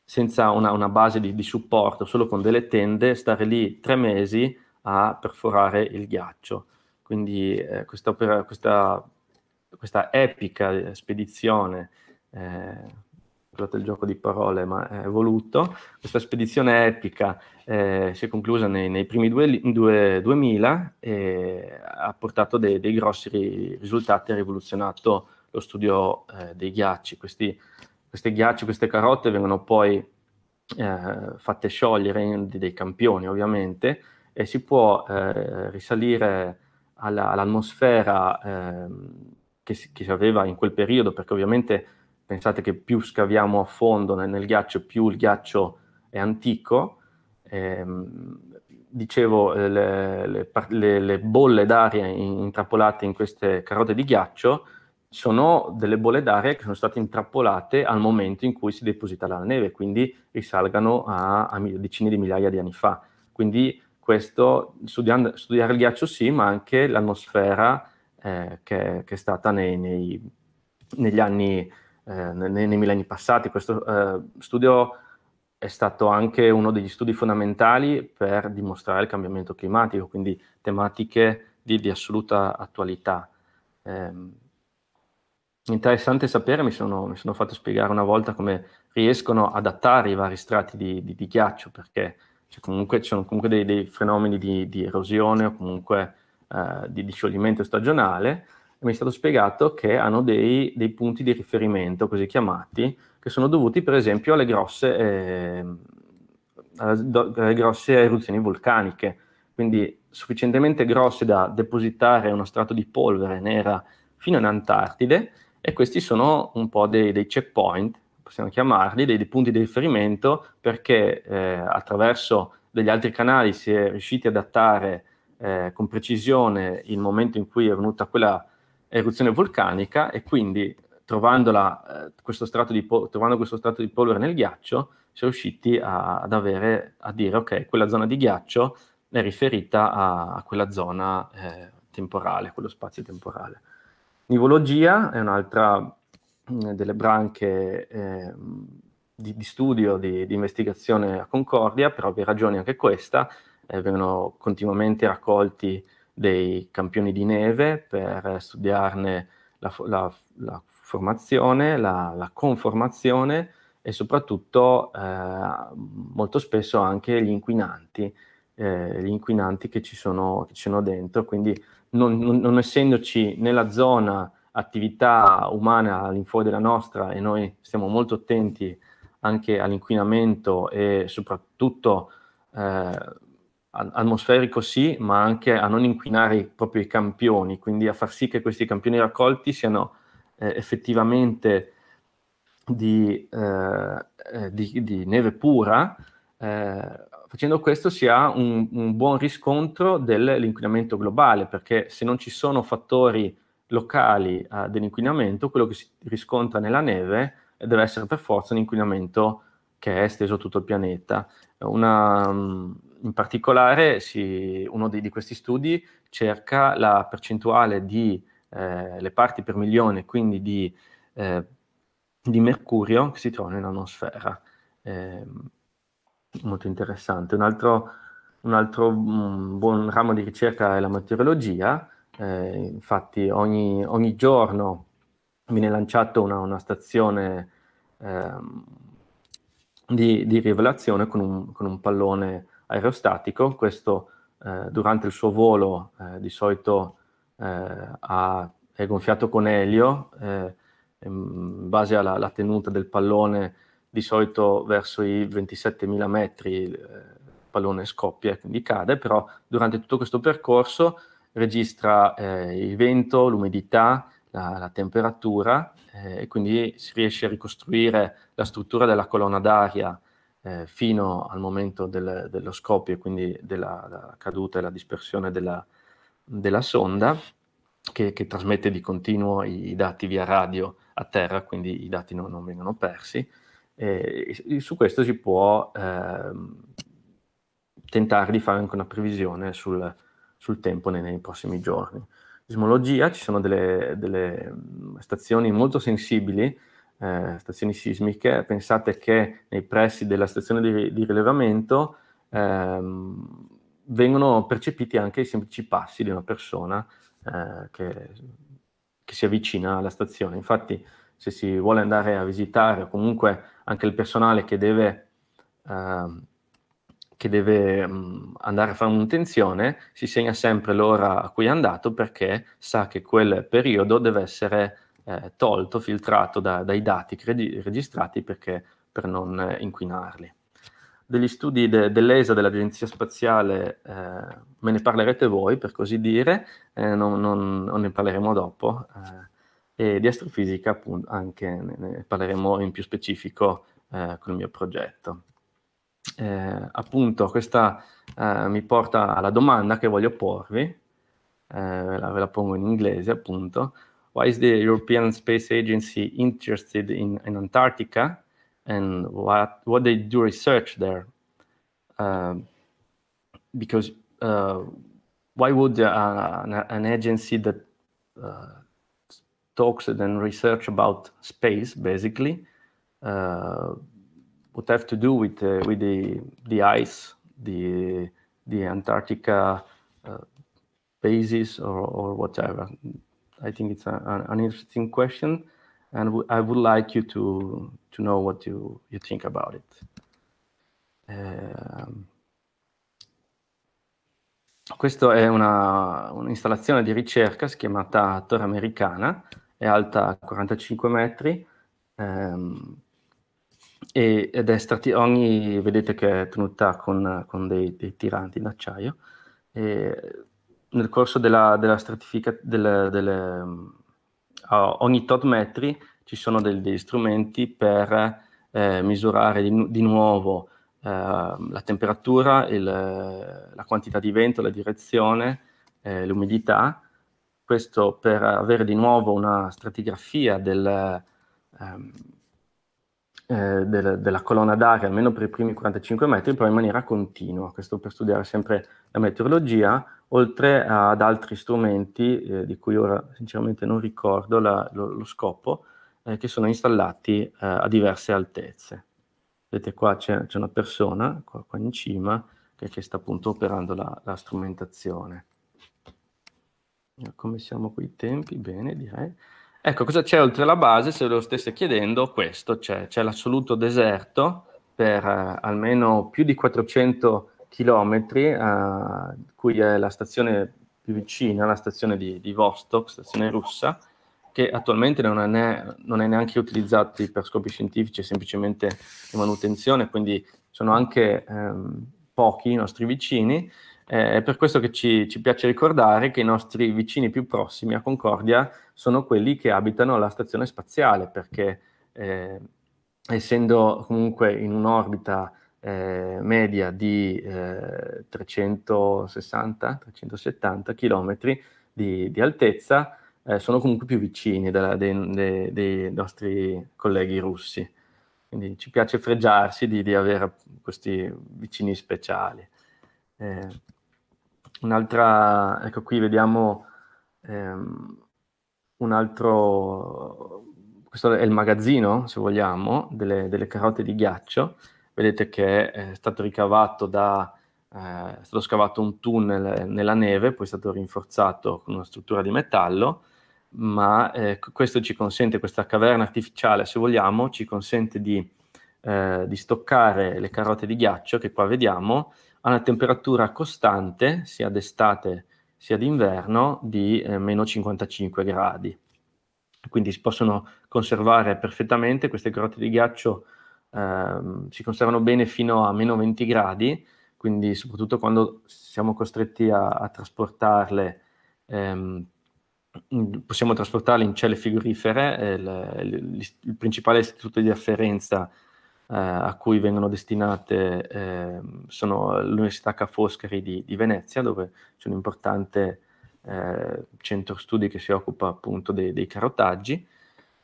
senza una, una base di, di, supporto, solo con delle tende, stare lì tre mesi a perforare il ghiaccio. Quindi eh, questa, opera, questa, questa epica spedizione scusate il gioco di parole, ma è voluto. Questa spedizione epica eh, si è conclusa nei, nei primi due, due, 2000 e ha portato dei, dei grossi ri, risultati, ha rivoluzionato lo studio eh, dei ghiacci. Questi, queste ghiacci, queste carote vengono poi eh, fatte sciogliere in dei campioni, ovviamente, e si può eh, risalire alla, all'atmosfera ehm, che si, che si aveva in quel periodo, perché ovviamente pensate che più scaviamo a fondo nel, nel ghiaccio, più il ghiaccio è antico. Ehm, eh, dicevo, le, le, le, le, bolle d'aria intrappolate in queste carote di ghiaccio sono delle bolle d'aria che sono state intrappolate al momento in cui si deposita la neve, quindi risalgano a, a decine di migliaia di anni fa. Quindi questo, studiando, studiare il ghiaccio sì, ma anche l'atmosfera eh, che, che, è stata nei, nei, negli anni eh, nei, nei millenni passati. Questo eh, studio è stato anche uno degli studi fondamentali per dimostrare il cambiamento climatico, quindi tematiche di, di assoluta attualità. Eh, interessante sapere, mi sono, mi sono, fatto spiegare una volta come riescono ad adattare i vari strati di, di, di ghiaccio, perché cioè, comunque, ci sono comunque dei, dei fenomeni di, erosione o comunque eh, di scioglimento stagionale, mi è stato spiegato che hanno dei, dei, punti di riferimento, così chiamati, che sono dovuti per esempio alle grosse, eh, alle grosse eruzioni vulcaniche, quindi sufficientemente grosse da depositare uno strato di polvere nera fino in Antartide e questi sono un po' dei, dei checkpoint, possiamo chiamarli, dei, dei, punti di riferimento perché eh, attraverso degli altri canali si è riusciti ad adattare eh, con precisione il momento in cui è venuta quella eruzione vulcanica e quindi eh, questo strato di pol- trovando questo strato di polvere nel ghiaccio si è riusciti a, ad avere, a dire ok, quella zona di ghiaccio è riferita a, a quella zona eh, temporale, quello spazio temporale. Nivologia è un'altra mm, delle branche eh, di, di, studio, di, di, investigazione a Concordia, per ovvie ragioni anche questa, eh, vengono continuamente raccolti dei campioni di neve per studiarne la, la, la formazione, la, la, conformazione e soprattutto eh, molto spesso anche gli inquinanti, eh, gli inquinanti che ci, sono, che ci sono dentro. Quindi non, non, non essendoci nella zona attività umana all'infuori della nostra e noi stiamo molto attenti anche all'inquinamento e soprattutto eh, atmosferico sì, ma anche a non inquinare proprio i campioni, quindi a far sì che questi campioni raccolti siano eh, effettivamente di, eh, eh, di, di neve pura, eh, facendo questo si ha un, un buon riscontro dell'inquinamento globale, perché se non ci sono fattori locali eh, dell'inquinamento, quello che si riscontra nella neve eh, deve essere per forza un inquinamento che è esteso a tutto il pianeta. Una, mm, in particolare si, uno di, di, questi studi cerca la percentuale di eh, le parti per milione, quindi di, eh, di mercurio che si trovano in atmosfera. Eh, molto interessante. Un altro, un altro mh, mm, buon ramo di ricerca è la meteorologia. Eh, infatti ogni, ogni, giorno viene lanciata una, una, stazione ehm, di, di, rivelazione con un, con un pallone aerostatico, questo eh, durante il suo volo eh, di solito eh, ha, è gonfiato con elio, eh, in base alla tenuta del pallone di solito verso i 27.000 metri eh, il pallone scoppia e quindi cade, però durante tutto questo percorso registra il vento, l'umidità, la, la temperatura e quindi si riesce a ricostruire la struttura della colonna d'aria eh, fino al momento del, dello scoppio, e quindi della caduta e la dispersione della, della sonda, che, che, trasmette di continuo i, i, dati via radio a terra, quindi i dati non, non vengono persi. E, e su questo si può eh, tentare di fare anche una previsione sul, sul tempo nei, nei, prossimi giorni. Sismologia, ci sono delle, delle stazioni molto sensibili eh, stazioni sismiche, pensate che nei pressi della stazione di, di rilevamento ehm, vengono percepiti anche i semplici passi di una persona eh, che, che, si avvicina alla stazione. Infatti, se si vuole andare a visitare o comunque anche il personale che deve, ehm, che deve mh, mm, andare a fare manutenzione, si segna sempre l'ora a cui è andato perché sa che quel periodo deve essere eh, tolto, filtrato da, dai dati credi- registrati perché, per non eh, inquinarli. Degli studi de- dell'ESA, dell'Agenzia Spaziale, eh, me ne parlerete voi, per così dire, eh, non, non, non, ne parleremo dopo, eh, e di astrofisica appunto anche ne, ne parleremo in più specifico con il mio progetto. Eh, appunto questa eh, mi porta alla domanda che voglio porvi, eh, ve, la, ve, la, pongo in inglese appunto, why is the European Space Agency interested in, in Antarctica and what, what they do research there? Um, because uh, why would uh, an, an, agency that uh, talks and research about space basically uh, would have to do with uh, with the the ice, the the Antarctica uh, bases or, or whatever? I think it's a, an interesting question, and I would like you to to know what you you think about it. Um, ehm, questa è un'installazione di ricerca, si Torre Americana, è alta 45 metri um, e, ed è strati- ogni, vedete che è tenuta con, con dei, dei tiranti d'acciaio. E nel corso della, della stratificazione, delle, delle, uh, ogni tot metri ci sono del, degli strumenti per eh, misurare di, di nuovo eh, la temperatura, il, la quantità di vento, la direzione, eh, l'umidità. Questo per avere di nuovo una stratigrafia del, ehm, eh, del, della colonna d'aria, almeno per i primi 45 metri, però in maniera continua. Questo per studiare sempre la meteorologia oltre ad altri strumenti eh, di cui ora sinceramente non ricordo la, lo, lo, scopo, eh, che sono installati eh, a diverse altezze. Vedete qua c'è, c'è una persona, qua, qua, in cima, che, che sta appunto operando la, la, strumentazione. Eh, come siamo con i tempi? Bene, direi. Ecco, cosa c'è oltre la base? Se ve lo stesse chiedendo, questo c'è, c'è l'assoluto deserto per eh, almeno più di 400 chilometri, a eh, cui è la stazione più vicina, la stazione di, di Vostok, stazione russa, che attualmente non è, ne, non è neanche utilizzata per scopi scientifici, è semplicemente di manutenzione, quindi sono anche ehm, pochi i nostri vicini. Eh, è per questo che ci, ci, piace ricordare che i nostri vicini più prossimi a Concordia sono quelli che abitano la stazione spaziale, perché eh, essendo comunque in un'orbita eh, media di eh, 360-370 km di, di altezza, eh, sono comunque più vicini della, dei, dei, dei, nostri colleghi russi. Quindi ci piace fregiarsi di, di avere questi vicini speciali. Eh, un'altra, ecco qui vediamo ehm, un altro, questo è il magazzino, se vogliamo, delle, delle carote di ghiaccio vedete che è stato ricavato da, eh, è stato scavato un tunnel nella neve, poi è stato rinforzato con una struttura di metallo, ma eh, questo ci consente, questa caverna artificiale, se vogliamo, ci consente di, eh, di stoccare le carote di ghiaccio che qua vediamo a una temperatura costante, sia d'estate sia d'inverno, di eh, meno 55 gradi. Quindi si possono conservare perfettamente queste carote di ghiaccio ehm, si conservano bene fino a meno 20 gradi, quindi soprattutto quando siamo costretti a, a trasportarle, ehm, possiamo trasportarle in celle frigorifere, eh, il, il, principale istituto di afferenza eh, a cui vengono destinate eh, sono l'Università Ca' Foscari di, di Venezia, dove c'è un importante eh, centro studi che si occupa appunto dei, dei carotaggi,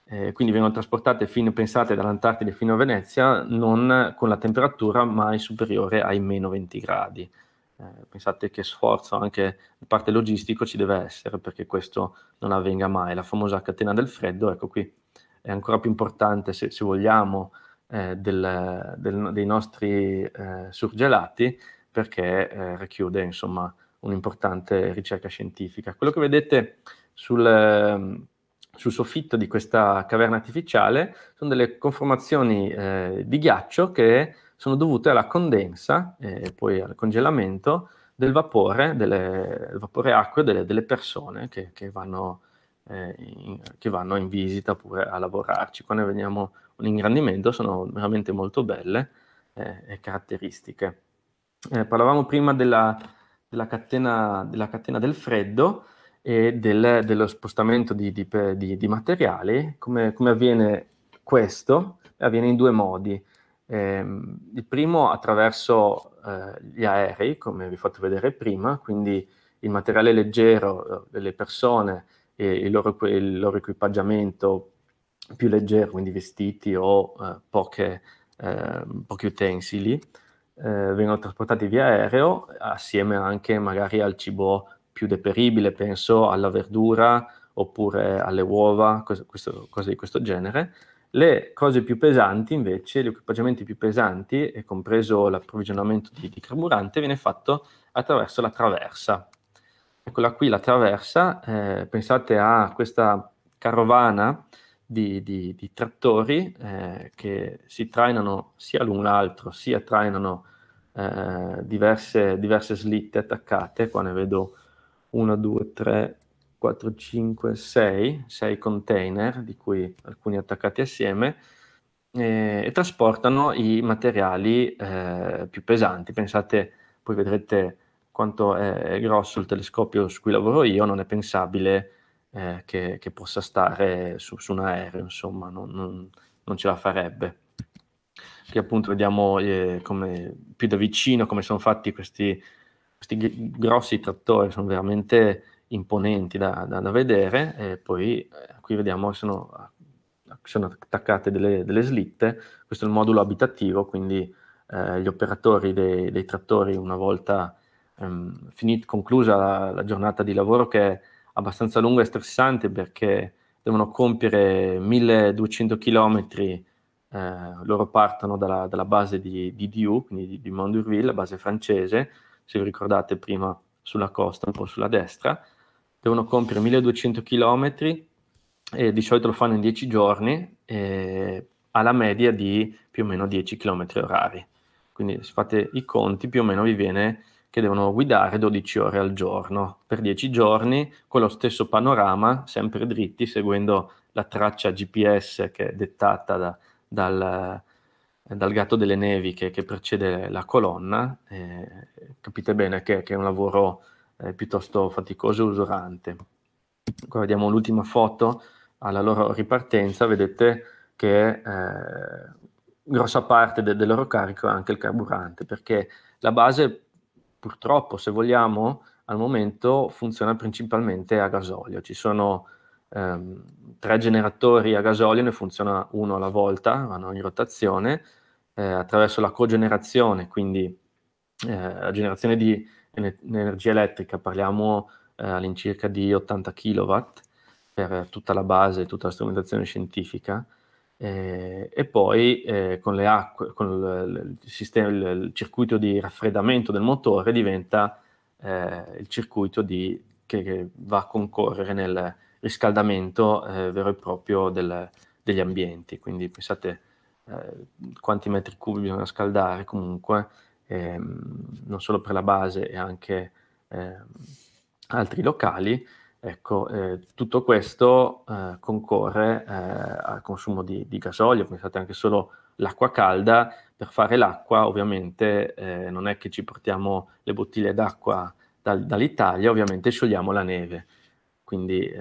eh, quindi vengono trasportate fino, pensate dall'Antartide fino a Venezia, non con la temperatura mai superiore ai meno 20 gradi. Eh, pensate che sforzo anche da parte logistico ci deve essere perché questo non avvenga mai. La famosa catena del freddo, ecco qui, è ancora più importante se, se vogliamo eh, del, del, dei nostri eh, surgelati perché eh, racchiude insomma un'importante ricerca scientifica. Quello che vedete sul ehm, sul soffitto di questa caverna artificiale sono delle conformazioni eh, di ghiaccio che sono dovute alla condensa eh, e eh, poi al congelamento del vapore, delle, del vapore acqueo delle, delle persone che, che, vanno, eh, in, che, vanno, in, visita oppure a lavorarci. Quando vediamo un ingrandimento sono veramente molto belle eh, e caratteristiche. Eh, parlavamo prima della, della, catena, della catena del freddo, e del, dello spostamento di, di, di, di materiali. Come, come, avviene questo? Avviene in due modi. Eh, il primo attraverso eh, gli aerei, come vi ho fatto vedere prima, quindi il materiale leggero eh, delle persone e il loro, il loro equipaggiamento più leggero, quindi vestiti o eh, poche, ehm, pochi utensili, eh, vengono trasportati via aereo assieme anche magari al cibo più deperibile, penso alla verdura oppure alle uova, cose, questo, cose di questo genere. Le cose più pesanti invece, gli equipaggiamenti più pesanti, e compreso l'approvvigionamento di, di carburante, viene fatto attraverso la traversa. Eccola qui la traversa, eh, pensate a questa carovana di, di, di trattori eh, che si trainano sia l'un l'altro, sia trainano eh, diverse, diverse, slitte attaccate, qua ne vedo 1, 2, 3, 4, 5, 6, 6 container, di cui alcuni attaccati assieme, eh, e trasportano i materiali eh, più pesanti. Pensate, poi vedrete quanto è grosso il telescopio su cui lavoro io, non è pensabile eh, che, che, possa stare su, su un aereo, insomma, non, non, non, ce la farebbe. Qui appunto vediamo eh, come, più da vicino come sono fatti questi questi grossi trattori sono veramente imponenti da, da, da vedere e poi eh, qui vediamo che sono, eh, sono attaccate delle, delle, slitte, questo è il modulo abitativo, quindi eh, gli operatori dei, dei, trattori una volta ehm, finit, conclusa la, la, giornata di lavoro che è abbastanza lunga e stressante perché devono compiere 1200 km eh, loro partono dalla, dalla base di, di Diu, quindi di, di Mondurville, la base francese, se vi ricordate prima sulla costa, un po' sulla destra, devono compiere 1200 km e di solito lo fanno in 10 giorni eh, alla media di più o meno 10 km orari. Quindi se fate i conti più o meno vi viene che devono guidare 12 ore al giorno per 10 giorni con lo stesso panorama, sempre dritti, seguendo la traccia GPS che è dettata da, dal, eh, dal Gatto delle Nevi che, che precede la colonna, eh, capite bene che, che, è un lavoro eh, piuttosto faticoso e usurante. Qua vediamo l'ultima foto, alla loro ripartenza vedete che eh, grossa parte de del loro carico è anche il carburante, perché la base purtroppo, se vogliamo, al momento funziona principalmente a gasolio. Ci sono ehm, tre generatori a gasolio, ne funziona uno alla volta, vanno in rotazione, eh, attraverso la cogenerazione, quindi eh, la generazione di ener- energia elettrica, parliamo eh, all'incirca di 80 kW per tutta la base, tutta la strumentazione scientifica. Eh, e poi eh, con le acque, con il, il, sistema, il, il, circuito di raffreddamento del motore diventa eh, il circuito di, che, che, va a concorrere nel riscaldamento eh, vero e proprio del, degli ambienti. Quindi pensate eh, quanti metri cubi bisogna scaldare comunque, ehm, non solo per la base e anche ehm, altri locali. Ecco, eh, tutto questo eh, concorre eh, al consumo di, di, gasolio, pensate anche solo l'acqua calda, per fare l'acqua ovviamente eh, non è che ci portiamo le bottiglie d'acqua dal, dall'Italia, ovviamente sciogliamo la neve, quindi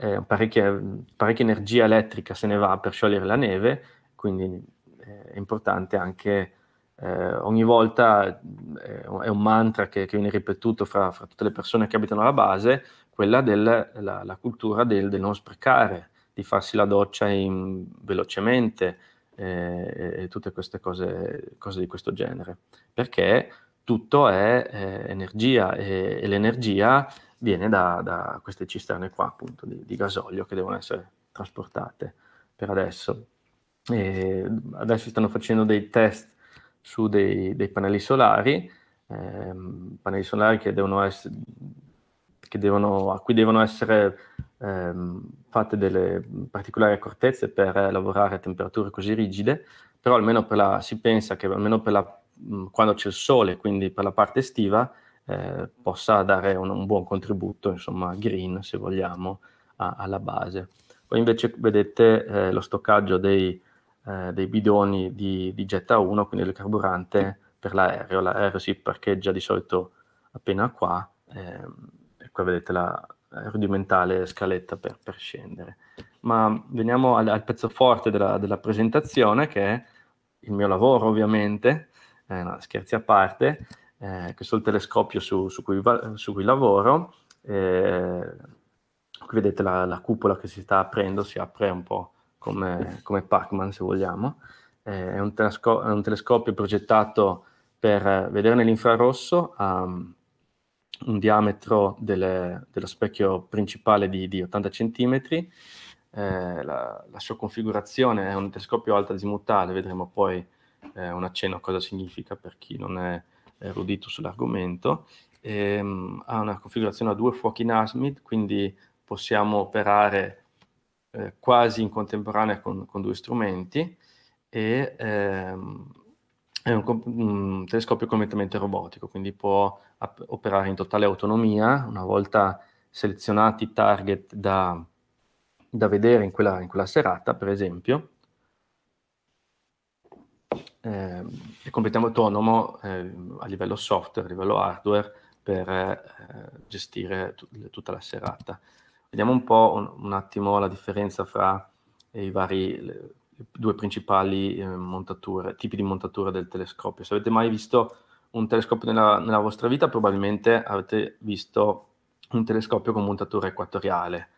eh, parecchia, parecchia, energia elettrica se ne va per sciogliere la neve, quindi eh, è importante anche eh, ogni volta, eh, è un mantra che, che viene ripetuto fra, fra, tutte le persone che abitano la base, quella della cultura del, del, non sprecare, di farsi la doccia in, velocemente eh, e tutte queste cose, cose, di questo genere, perché tutto è eh, energia e, e l'energia viene da, da queste cisterne qua appunto di, di, gasolio che devono essere trasportate per adesso. E adesso stanno facendo dei test su dei, dei pannelli solari, ehm, pannelli solari che devono essere, che devono, a cui devono essere ehm, fatte delle particolari accortezze per lavorare a temperature così rigide, però almeno per la, si pensa che almeno per la, quando c'è il sole, quindi per la parte estiva, eh, possa dare un, un, buon contributo, insomma, green se vogliamo, a, alla base. Poi invece vedete eh, lo stoccaggio dei, eh, dei bidoni di, di, Jetta 1, quindi del carburante per l'aereo. L'aereo si parcheggia di solito appena qua, ehm, e qua vedete la rudimentale scaletta per, per scendere. Ma veniamo al, al pezzo forte della, della presentazione, che è il mio lavoro ovviamente, eh, no, scherzi a parte, eh, questo è il telescopio su, su, cui, su cui, lavoro. Eh, qui vedete la, la, cupola che si sta aprendo, si apre un po' come, come Pac-Man se vogliamo. Eh, è, un telesco- è, un telescopio progettato per vedere nell'infrarosso a um, un diametro delle, dello specchio principale di, di 80 cm. Eh, la, la, sua configurazione è un telescopio alta azimuntale, vedremo poi eh, un accenno a cosa significa per chi non è erudito sull'argomento, ehm, ha una configurazione a due fuochi Nasmid, quindi possiamo operare eh, quasi in contemporanea con, con due strumenti e ehm, è un, un, telescopio completamente robotico, quindi può operare in totale autonomia una volta selezionati i target da, da vedere in quella, in quella serata, per esempio, eh, è completamente autonomo eh, a livello software, a livello hardware, per eh, gestire tut- tutta la serata. Vediamo un po' un, un attimo la differenza fra i vari le, due principali ehm, montature, tipi di montatura del telescopio. Se avete mai visto un telescopio nella, nella vostra vita, probabilmente avete visto un telescopio con montatura equatoriale.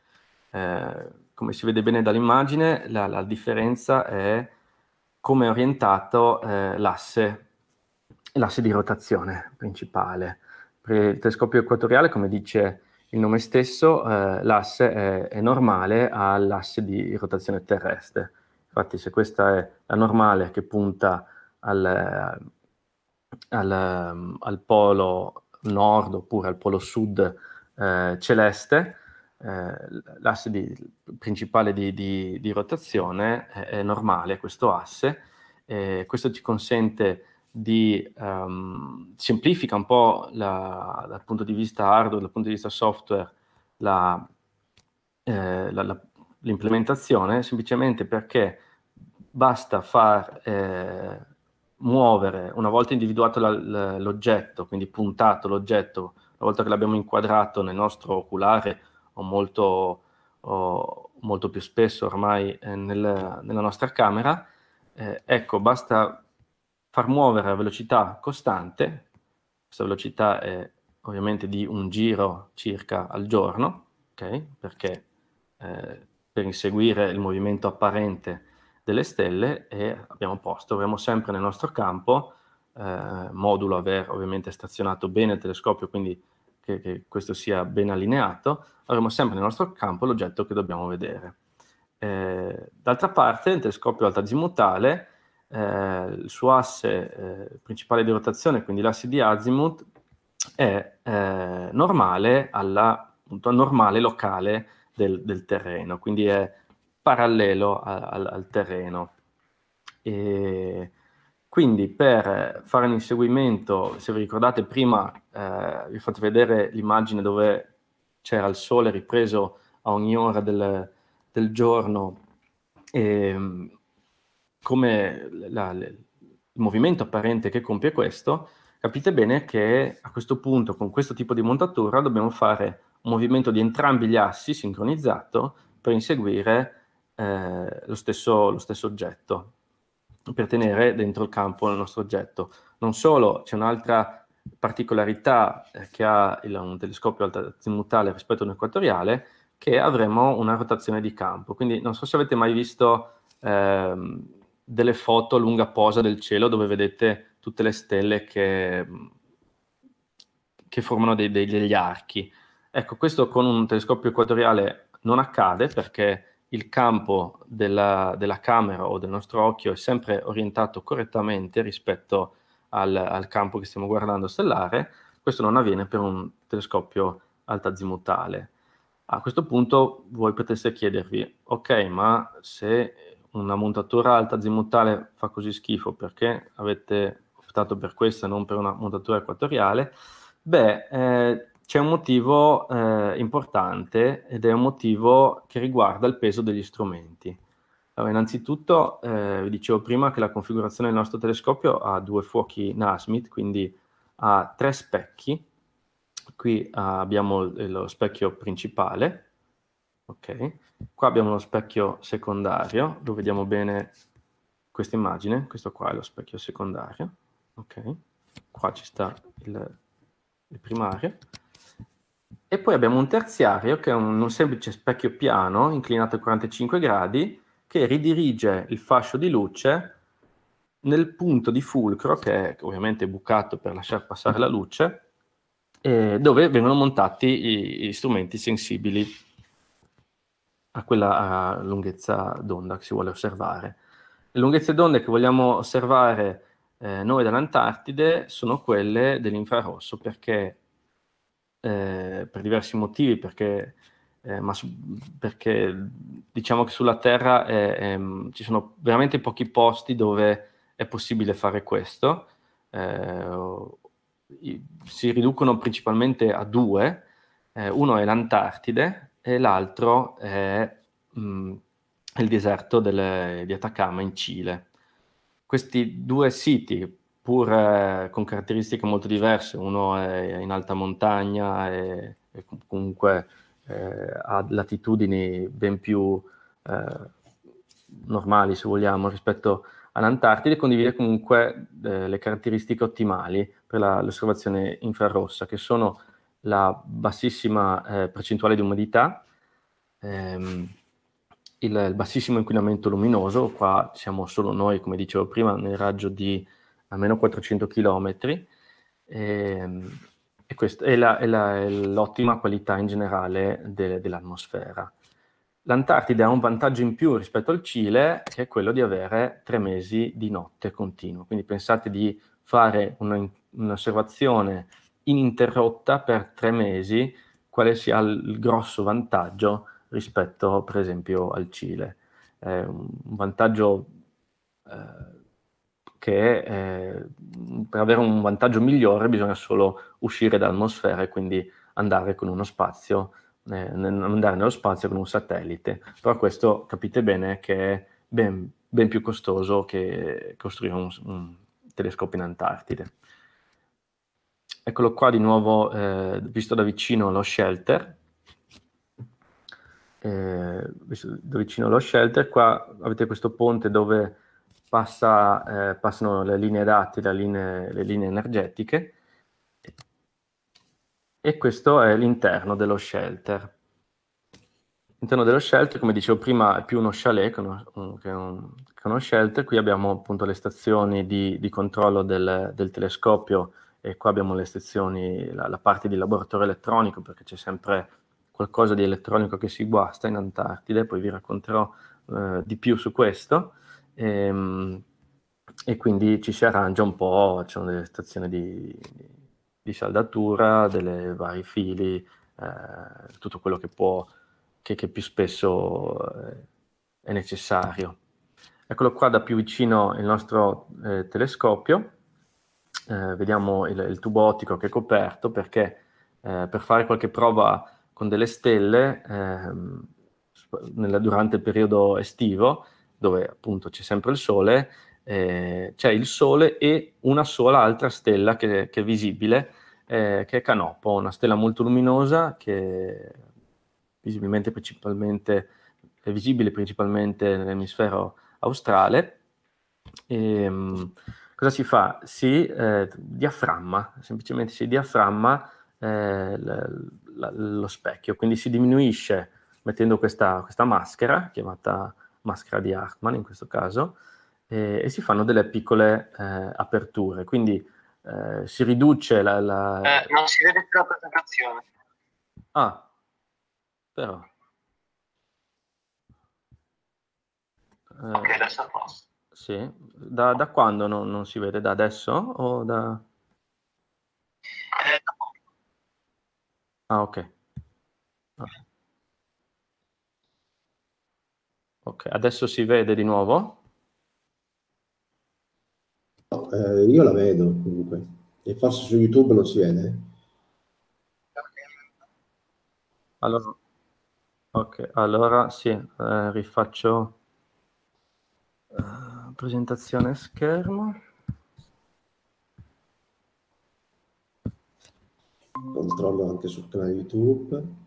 Eh, come si vede bene dall'immagine, la, la differenza è come è orientato eh, l'asse, l'asse, di rotazione principale. Per il telescopio equatoriale, come dice il nome stesso, eh, l'asse è, è normale all'asse di rotazione terrestre. Infatti, se questa è la normale che punta al, al, al polo nord oppure al polo sud eh, celeste, eh, l'asse di, principale di, di, di, rotazione è, normale, questo asse, questo ci consente di um, semplifica un po' la, dal punto di vista hardware, dal punto di vista software la, eh, la, la, l'implementazione, semplicemente perché basta far eh, muovere una volta individuato l'oggetto, quindi puntato l'oggetto, una volta che l'abbiamo inquadrato nel nostro oculare o molto, o molto più spesso ormai eh, nel, nella nostra camera, eh, ecco, basta far muovere a velocità costante, questa velocità è ovviamente di un giro circa al giorno, okay? perché eh, per inseguire il movimento apparente delle stelle e abbiamo posto, avremo sempre nel nostro campo, eh, modulo aver ovviamente stazionato bene il telescopio, quindi che, che questo sia ben allineato, avremo sempre nel nostro campo l'oggetto che dobbiamo vedere. Eh, d'altra parte, il telescopio altazimutale, eh, il suo asse eh, principale di rotazione, quindi l'asse di azimut, è eh, normale alla appunto, normale locale del, del, terreno, quindi è parallelo a, a, al terreno. E quindi per eh, fare un inseguimento, se vi ricordate prima eh, vi ho fatto vedere l'immagine dove c'era il sole ripreso a ogni ora del, del giorno e ehm, come la, la, il movimento apparente che compie questo, capite bene che a questo punto con questo tipo di montatura dobbiamo fare un movimento di entrambi gli assi sincronizzato per inseguire eh, lo, stesso, lo stesso oggetto, per tenere dentro il campo il nostro oggetto. Non solo, c'è un'altra particolarità eh, che ha il, un telescopio altazimutale rispetto a un equatoriale, che avremo una rotazione di campo. Quindi non so se avete mai visto ehm, delle foto a lunga posa del cielo dove vedete tutte le stelle che, che formano dei, dei, degli archi. Ecco, questo con un telescopio equatoriale non accade perché il campo della, della, camera o del nostro occhio è sempre orientato correttamente rispetto al, al, campo che stiamo guardando stellare, questo non avviene per un telescopio altazimutale. A questo punto voi potreste chiedervi, ok, ma se una montatura altazimutale fa così schifo, perché avete optato per questa e non per una montatura equatoriale? Beh, eh, c'è un motivo eh, importante ed è un motivo che riguarda il peso degli strumenti. Allora, innanzitutto, eh, vi dicevo prima che la configurazione del nostro telescopio ha due fuochi Nasmith, quindi ha tre specchi. Qui ah, abbiamo lo specchio principale, ok? qua abbiamo lo specchio secondario, lo vediamo bene questa immagine, questo qua è lo specchio secondario, ok? qua ci sta il, il primario, e poi abbiamo un terziario che è un, un semplice specchio piano inclinato a 45 gradi che ridirige il fascio di luce nel punto di fulcro, che è ovviamente bucato per lasciar passare la luce, eh, dove vengono montati gli strumenti sensibili a quella a lunghezza d'onda che si vuole osservare. Le lunghezze d'onda che vogliamo osservare eh, noi dall'Antartide sono quelle dell'infrarosso, perché eh, per diversi motivi, perché, eh, ma, perché, diciamo che sulla Terra è, è, ci sono veramente pochi posti dove è possibile fare questo. Eh, si riducono principalmente a due, eh, uno è l'Antartide e l'altro è mh, mm, il deserto delle, di Atacama in Cile. Questi due siti pur eh, con caratteristiche molto diverse, uno è in alta montagna e, e comunque eh, ha latitudini ben più eh, normali, se vogliamo, rispetto all'Antartide, condivide comunque eh, le caratteristiche ottimali per la, l'osservazione infrarossa, che sono la bassissima eh, percentuale di umidità, ehm, il, il, bassissimo inquinamento luminoso, qua siamo solo noi, come dicevo prima, nel raggio di almeno 400 km ehm, e, e questa è, la, è, la, è, l'ottima qualità in generale de, dell'atmosfera. L'Antartide ha un vantaggio in più rispetto al Cile, che è quello di avere tre mesi di notte continua. Quindi pensate di fare una, un'osservazione ininterrotta per tre mesi, quale sia il grosso vantaggio rispetto, per esempio, al Cile. È un vantaggio eh, che eh, per avere un vantaggio migliore bisogna solo uscire dall'atmosfera e quindi andare con uno spazio, eh, andare nello spazio con un satellite. Però questo capite bene che è ben, ben più costoso che costruire un, un telescopio in Antartide. Eccolo qua di nuovo, eh, visto da vicino lo shelter. Eh, visto da vicino lo shelter, qua avete questo ponte dove passa, eh, passano le linee dati, le linee, le linee energetiche e questo è l'interno dello shelter. All'interno dello shelter, come dicevo prima, è più uno chalet che uno, che un, che uno shelter. Qui abbiamo appunto le stazioni di, di controllo del, del, telescopio e qua abbiamo le stazioni, la, la parte di laboratorio elettronico perché c'è sempre qualcosa di elettronico che si guasta in Antartide, poi vi racconterò eh, di più su questo. E, ehm, e quindi ci si arrangia un po', ci sono delle stazioni di, di saldatura, delle vari fili, eh, tutto quello che può, che, che più spesso eh, è necessario. Eccolo qua da più vicino il nostro eh, telescopio, eh, vediamo il, il, tubo ottico che è coperto perché eh, per fare qualche prova con delle stelle ehm, nella, durante il periodo estivo dove appunto c'è sempre il Sole, eh, c'è il Sole e una sola altra stella che, che è visibile, eh, che è Canopo, una stella molto luminosa che visibilmente principalmente, è visibile principalmente nell'emisfero australe. E, ehm, cosa si fa? Si eh, diaframma, semplicemente si diaframma eh, l- l- lo specchio, quindi si diminuisce mettendo questa, questa maschera chiamata maschera di Hartmann in questo caso, e, e si fanno delle piccole eh, aperture, quindi eh, si riduce la... la... Eh, non si vede più la presentazione. Ah, però... ok, adesso a posto. Sì, da, da quando non, non, si vede? Da adesso o da... Eh, ah, ok. Ah. Ok, adesso si vede di nuovo? No, eh, io la vedo comunque, e forse su YouTube non si vede. Allora, ok, allora sì, eh, rifaccio eh, presentazione schermo. Controllo anche sul canale YouTube.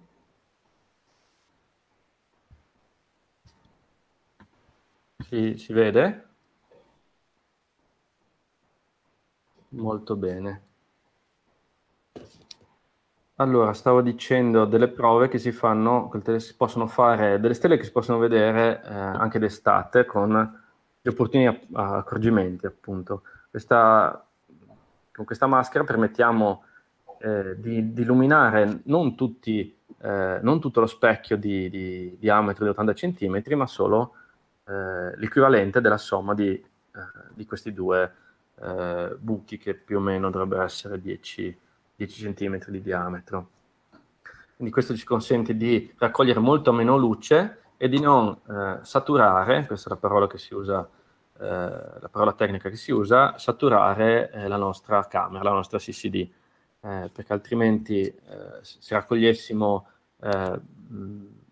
si, si vede? Molto bene. Allora, stavo dicendo delle prove che si fanno, che si possono fare, delle stelle che si possono vedere eh, anche d'estate con gli opportuni accorgimenti, appunto. Questa, con questa maschera permettiamo eh, di, di, illuminare non, tutti, eh, non, tutto lo specchio di, di diametro di 80 cm, ma solo eh, l'equivalente della somma di, eh, di questi due eh, buchi che più o meno dovrebbero essere 10, 10 cm di diametro. Quindi questo ci consente di raccogliere molto meno luce e di non eh, saturare, questa è la parola che si usa eh, la parola tecnica che si usa, saturare eh, la nostra camera, la nostra CCD, eh, perché altrimenti eh, se raccogliessimo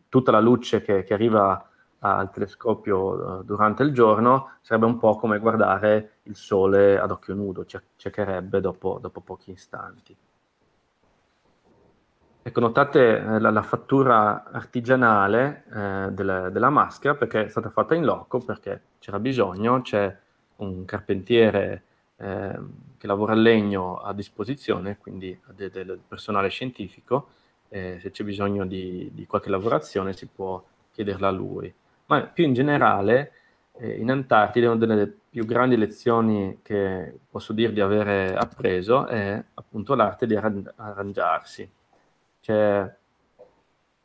tutta la luce che, che arriva al telescopio eh, durante il giorno sarebbe un po' come guardare il sole ad occhio nudo, ciecherebbe dopo, dopo pochi istanti. Ecco, notate eh, la, la, fattura artigianale eh, della, della, maschera perché è stata fatta in loco, perché c'era bisogno, c'è un carpentiere eh, che lavora a legno a disposizione, quindi del, del personale scientifico, se c'è bisogno di, di qualche lavorazione si può chiederla a lui ma più in generale eh, in Antartide una delle più grandi lezioni che posso dir di avere appreso è appunto l'arte di arrangi- arrangiarsi. C'è,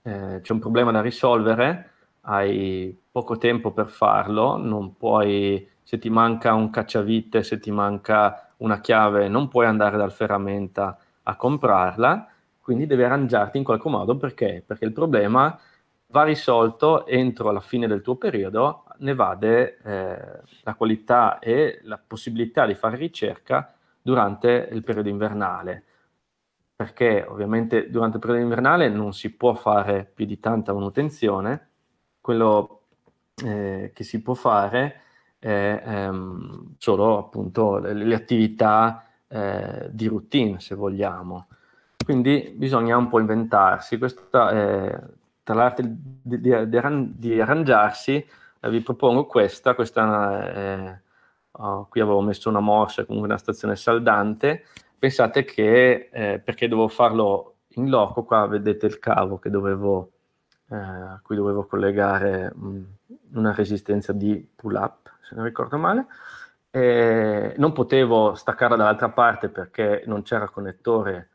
eh, c'è un problema da risolvere, hai poco tempo per farlo, non puoi, se ti manca un cacciavite, se ti manca una chiave, non puoi andare dal ferramenta a comprarla, quindi devi arrangiarti in qualche modo perché? Perché il problema è va risolto entro la fine del tuo periodo, ne vade eh, la qualità e la possibilità di fare ricerca durante il periodo invernale, perché ovviamente durante il periodo invernale non si può fare più di tanta manutenzione, quello eh, che si può fare è ehm, solo appunto le, le attività eh, di routine, se vogliamo. Quindi bisogna un po' inventarsi, questa è tra l'arte di, di, di, di arrangiarsi, eh, vi propongo questa, questa eh, oh, qui avevo messo una morsa, comunque una stazione saldante, pensate che eh, perché dovevo farlo in loco, qua vedete il cavo che dovevo, eh, a cui dovevo collegare mh, mm, una resistenza di pull-up, se non ricordo male, e non potevo staccarla dall'altra parte perché non c'era connettore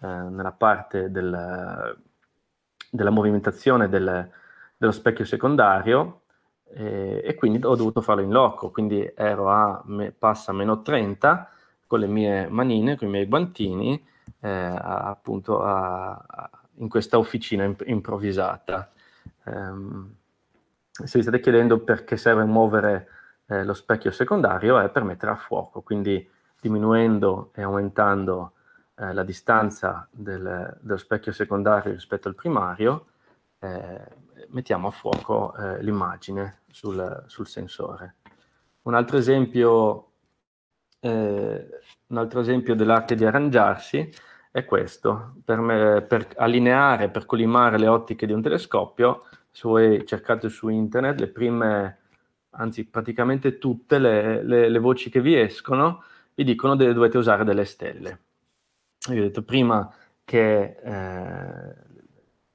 eh, nella parte del della movimentazione del, dello specchio secondario eh, e quindi ho dovuto farlo in loco, quindi ero a me, passa meno 30 con le mie manine, con i miei guantini, eh, appunto a, a, in questa officina imp- improvvisata. Um, se vi state chiedendo perché serve muovere eh, lo specchio secondario è per mettere a fuoco, quindi diminuendo e aumentando eh, la distanza del, dello specchio secondario rispetto al primario, eh, mettiamo a fuoco eh, l'immagine sul, sul, sensore. Un altro esempio, eh, esempio dell'arte di arrangiarsi è questo. Per, me, per allineare, per collimare le ottiche di un telescopio, se voi cercate su internet le prime, anzi praticamente tutte le, le, le voci che vi escono, vi dicono che dovete usare delle stelle vi ho detto prima che eh,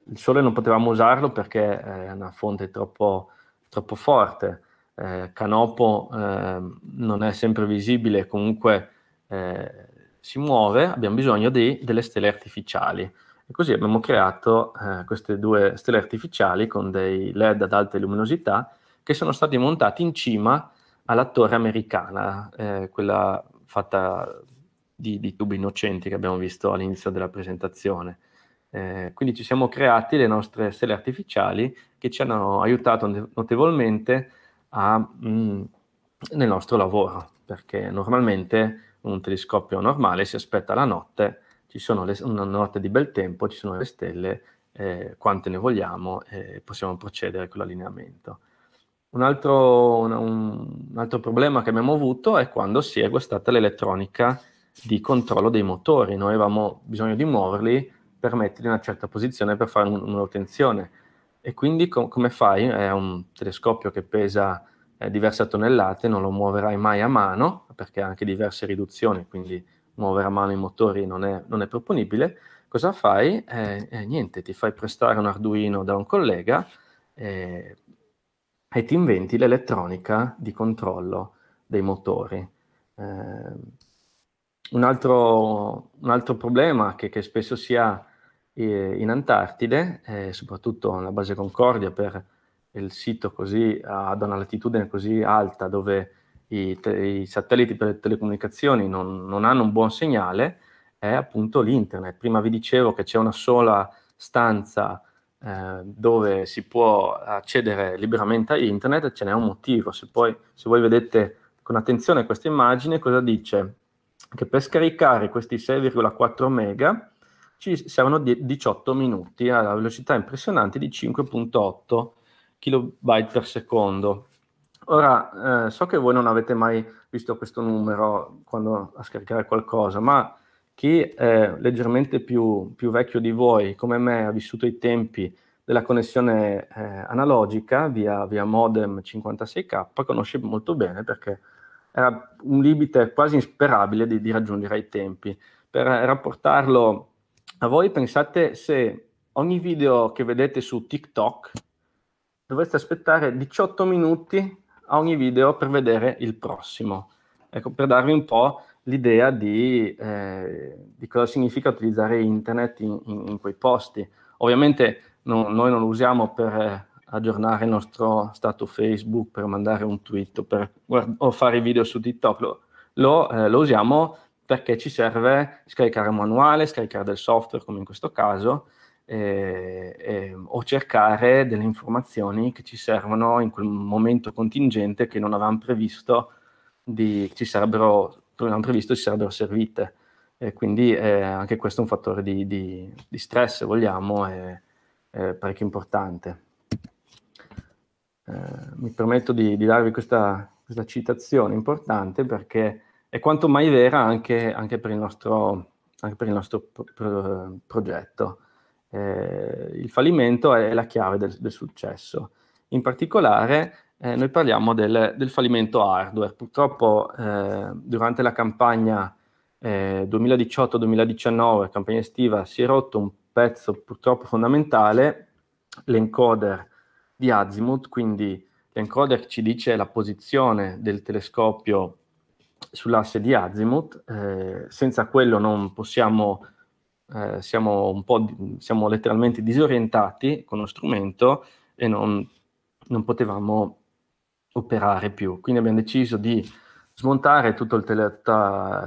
il sole non potevamo usarlo perché eh, è una fonte troppo, troppo forte. Eh, Canopo eh, non è sempre visibile, comunque eh, si muove, abbiamo bisogno di, delle stelle artificiali. E così abbiamo creato eh, queste due stelle artificiali con dei LED ad alta luminosità che sono stati montati in cima alla torre americana, quella fatta di, di tubi innocenti che abbiamo visto all'inizio della presentazione. Eh, quindi ci siamo creati le nostre stelle artificiali che ci hanno aiutato notevolmente a, mh, mm, nel nostro lavoro, perché normalmente un telescopio normale si aspetta la notte, ci sono le, una notte di bel tempo, ci sono le stelle, eh, quante ne vogliamo e eh, possiamo procedere con l'allineamento. Un altro, un, un altro problema che abbiamo avuto è quando si è guastata l'elettronica di controllo dei motori, noi avevamo bisogno di muoverli per metterli in una certa posizione per fare un, manutenzione. E quindi com- come fai? È un telescopio che pesa eh, diverse tonnellate, non lo muoverai mai a mano, perché ha anche diverse riduzioni, quindi muovere a mano i motori non è, non è proponibile. Cosa fai? Eh, eh, niente, ti fai prestare un Arduino da un collega eh, e ti inventi l'elettronica di controllo dei motori. Eh, un altro, un altro, problema che, che spesso si ha eh, in Antartide, eh, soprattutto nella base Concordia per il sito così, ad una latitudine così alta dove i, te, i satelliti per le telecomunicazioni non, non, hanno un buon segnale, è appunto l'internet. Prima vi dicevo che c'è una sola stanza eh, dove si può accedere liberamente a internet, ce n'è un motivo. Se poi, se voi vedete con attenzione questa immagine, cosa dice? che per scaricare questi 6,4 mega ci servono 18 minuti alla velocità impressionante di 5.8 kilobyte per secondo. Ora, eh, so che voi non avete mai visto questo numero quando a scaricare qualcosa, ma chi è leggermente più, più vecchio di voi, come me, ha vissuto i tempi della connessione eh, analogica via, via modem 56k, conosce molto bene perché era un limite quasi insperabile di, di raggiungere ai tempi. Per rapportarlo a voi, pensate se ogni video che vedete su TikTok dovreste aspettare 18 minuti a ogni video per vedere il prossimo. Ecco, per darvi un po' l'idea di, eh, di cosa significa utilizzare internet in, in, in quei posti. Ovviamente no, noi non lo usiamo per eh, aggiornare il nostro stato Facebook, per mandare un tweet per guard- o fare video su TikTok. Lo, lo, eh, lo, usiamo perché ci serve scaricare un manuale, scaricare del software come in questo caso, eh, eh, o cercare delle informazioni che ci servono in quel momento contingente che non avevamo previsto, di, ci, sarebbero, avevamo previsto ci sarebbero servite. E quindi eh, anche questo è un fattore di, di, di stress, se vogliamo, è, è parecchio importante. Eh, mi permetto di, di darvi questa, questa, citazione importante perché è quanto mai vera anche, anche, per, il nostro, anche per, il nostro, pro, pro, progetto. Eh, il fallimento è la chiave del, del successo. In particolare eh, noi parliamo del, del, fallimento hardware. Purtroppo eh, durante la campagna 2018-2019, eh, campagna estiva, si è rotto un pezzo purtroppo fondamentale, l'encoder di azimuth, quindi l'encoder ci dice la posizione del telescopio sull'asse di azimuth, eh, senza quello non possiamo, eh, siamo, un po di, siamo letteralmente disorientati con lo strumento e non, non, potevamo operare più. Quindi abbiamo deciso di smontare tutta la,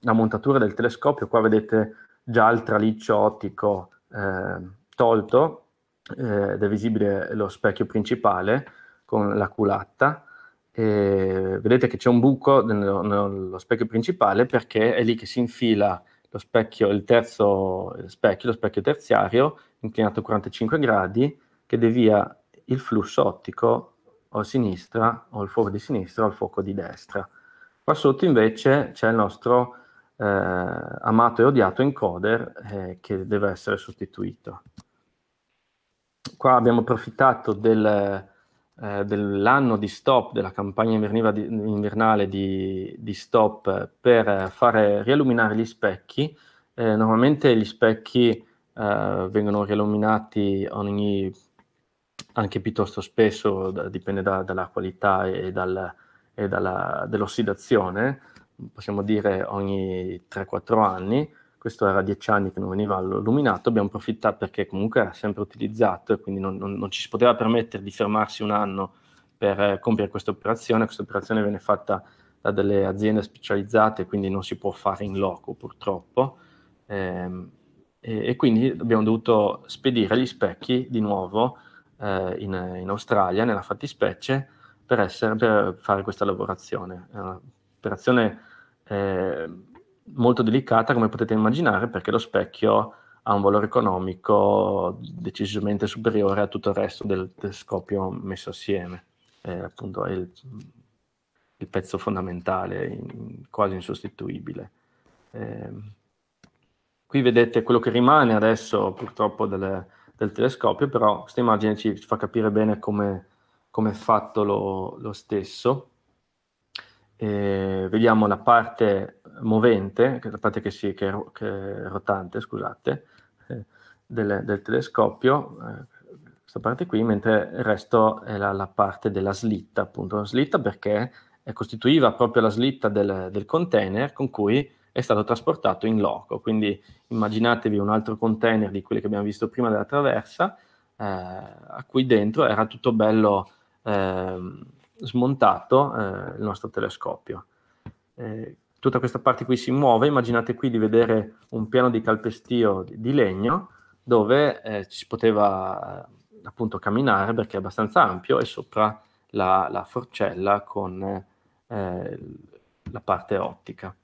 la, montatura del telescopio, qua vedete già il traliccio ottico eh, tolto eh, ed è visibile lo specchio principale con la culatta. E vedete che c'è un buco nello, nello, specchio principale perché è lì che si infila lo specchio, il terzo specchio, lo specchio terziario inclinato a 45 gradi che devia il flusso ottico o a sinistra o il fuoco di sinistra o il fuoco di destra. Qua sotto invece c'è il nostro eh, amato e odiato encoder eh, che deve essere sostituito qua abbiamo approfittato del, eh, dell'anno di stop, della campagna di, invernale di, di, stop per fare rialluminare gli specchi. Eh, normalmente gli specchi eh, vengono rialluminati ogni, anche piuttosto spesso, da, dipende da, dalla qualità e, dal, e dalla, dell'ossidazione, possiamo dire ogni 3-4 anni questo era dieci anni che non veniva illuminato, abbiamo approfittato perché comunque era sempre utilizzato, e quindi non, non, non ci si poteva permettere di fermarsi un anno per eh, compiere questa operazione, questa operazione viene fatta da delle aziende specializzate, quindi non si può fare in loco purtroppo. Eh, e, e, quindi abbiamo dovuto spedire gli specchi di nuovo eh, in, in, Australia, nella fattispecie, per, essere, per fare questa lavorazione. È un'operazione eh, molto delicata come potete immaginare perché lo specchio ha un valore economico decisamente superiore a tutto il resto del telescopio messo assieme. Eh, appunto è il, il pezzo fondamentale, in, quasi insostituibile. Eh, qui vedete quello che rimane adesso purtroppo del, del telescopio, però questa immagine ci fa capire bene come è fatto lo, lo stesso. Eh, vediamo la parte movente, la parte che, si, che, è, che è rotante, scusate, eh, del, del, telescopio, questa eh, parte qui, mentre il resto è la, la, parte della slitta, appunto. La slitta perché costituiva proprio la slitta del, del container con cui è stato trasportato in loco. Quindi immaginatevi un altro container di quelli che abbiamo visto prima della traversa, eh, a cui dentro era tutto bello eh, smontato eh, il nostro telescopio. Eh, tutta questa parte qui si muove, immaginate qui di vedere un piano di calpestio di legno dove eh, si poteva eh, appunto camminare perché è abbastanza ampio e sopra la, la forcella con eh, la parte ottica.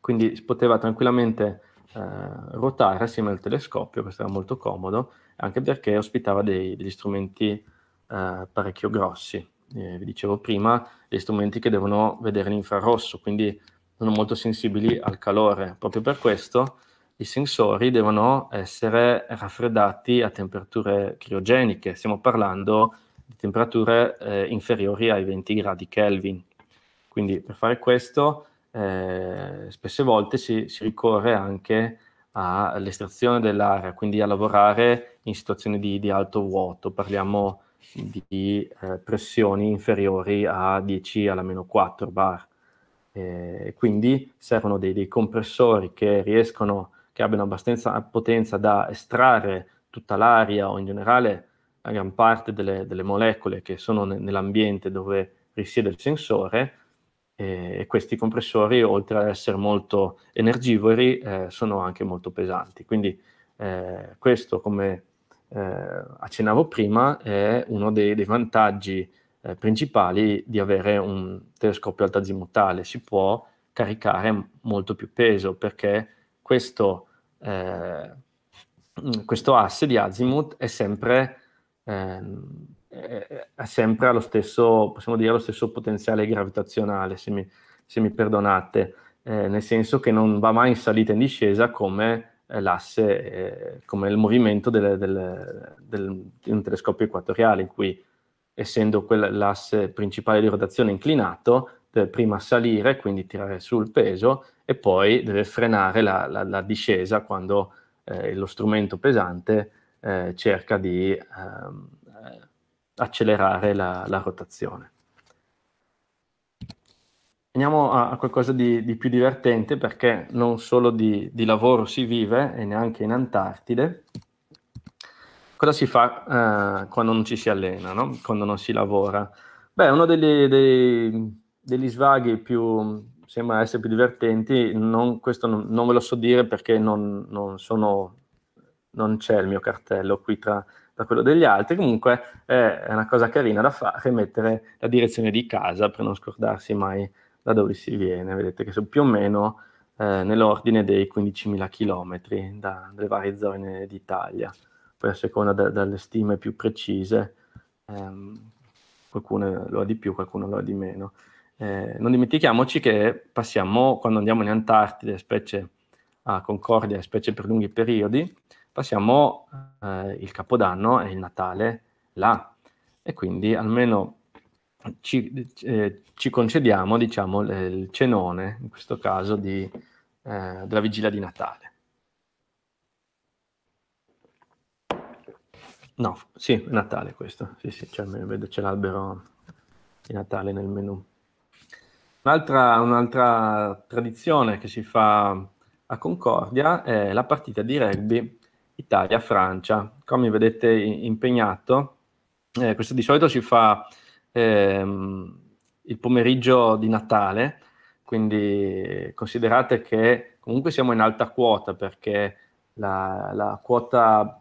Quindi si poteva tranquillamente eh, ruotare assieme al telescopio, questo era molto comodo, anche perché ospitava dei, degli strumenti eh, parecchio grossi. vi dicevo prima, gli strumenti che devono vedere l'infrarosso, quindi sono molto sensibili al calore. Proprio per questo i sensori devono essere raffreddati a temperature criogeniche, stiamo parlando di temperature eh, inferiori ai 20 gradi Kelvin. Quindi per fare questo eh, spesse volte si, si ricorre anche all'estrazione dell'aria, quindi a lavorare in situazioni di, di alto vuoto, parliamo di eh, pressioni inferiori a 10 alla meno 4 bar. Eh, quindi servono dei, dei compressori che riescono, che abbiano abbastanza potenza da estrarre tutta l'aria o in generale la gran parte delle, delle molecole che sono ne, nell'ambiente dove risiede il sensore. E questi compressori, oltre ad essere molto energivori, eh, sono anche molto pesanti. Quindi eh, questo, come eh, accennavo prima, è uno dei, dei vantaggi eh, principali di avere un telescopio alta zimutale, si può caricare molto più peso perché questo, eh, mm, questo asse di azimut è sempre, eh, è sempre allo stesso, possiamo dire, lo stesso potenziale gravitazionale, se mi, se mi perdonate, eh, nel senso che non va mai in salita e in discesa come eh, l'asse, eh, come il movimento del, del, del, di un telescopio equatoriale, in cui essendo l'asse principale di rotazione inclinato, deve prima salire, quindi tirare su il peso, e poi deve frenare la, la, la discesa quando eh, lo strumento pesante eh, cerca di eh, accelerare la, la, rotazione. Veniamo a, a qualcosa di, di, più divertente perché non solo di, di lavoro si vive e neanche in Antartide cosa si fa eh, quando non ci si allena, no? quando non si lavora? Beh, uno degli, dei, degli svaghi più sembra essere più divertenti, non, questo non, non, ve lo so dire perché non, non, sono, non c'è il mio cartello qui tra, tra quello degli altri, comunque è una cosa carina da fare, mettere la direzione di casa per non scordarsi mai da dove si viene, vedete che sono più o meno eh, nell'ordine dei 15.000 km da, dalle varie zone d'Italia poi a seconda de- delle stime più precise, ehm, qualcuno lo ha di più, qualcuno lo ha di meno. Eh, non dimentichiamoci che passiamo, quando andiamo in Antartide, specie a Concordia, specie per lunghi periodi, passiamo eh, il Capodanno e il Natale là. E quindi almeno ci, eh, ci concediamo, diciamo, il cenone, in questo caso, di, eh, della vigilia di Natale. No, sì, è Natale questo. Sì, sì, cioè, vedo c'è l'albero di Natale nel menu. Un'altra, un'altra, tradizione che si fa a Concordia è la partita di rugby Italia-Francia. Come vedete impegnato, eh, questo di solito si fa ehm, il pomeriggio di Natale, quindi considerate che comunque siamo in alta quota perché la, la quota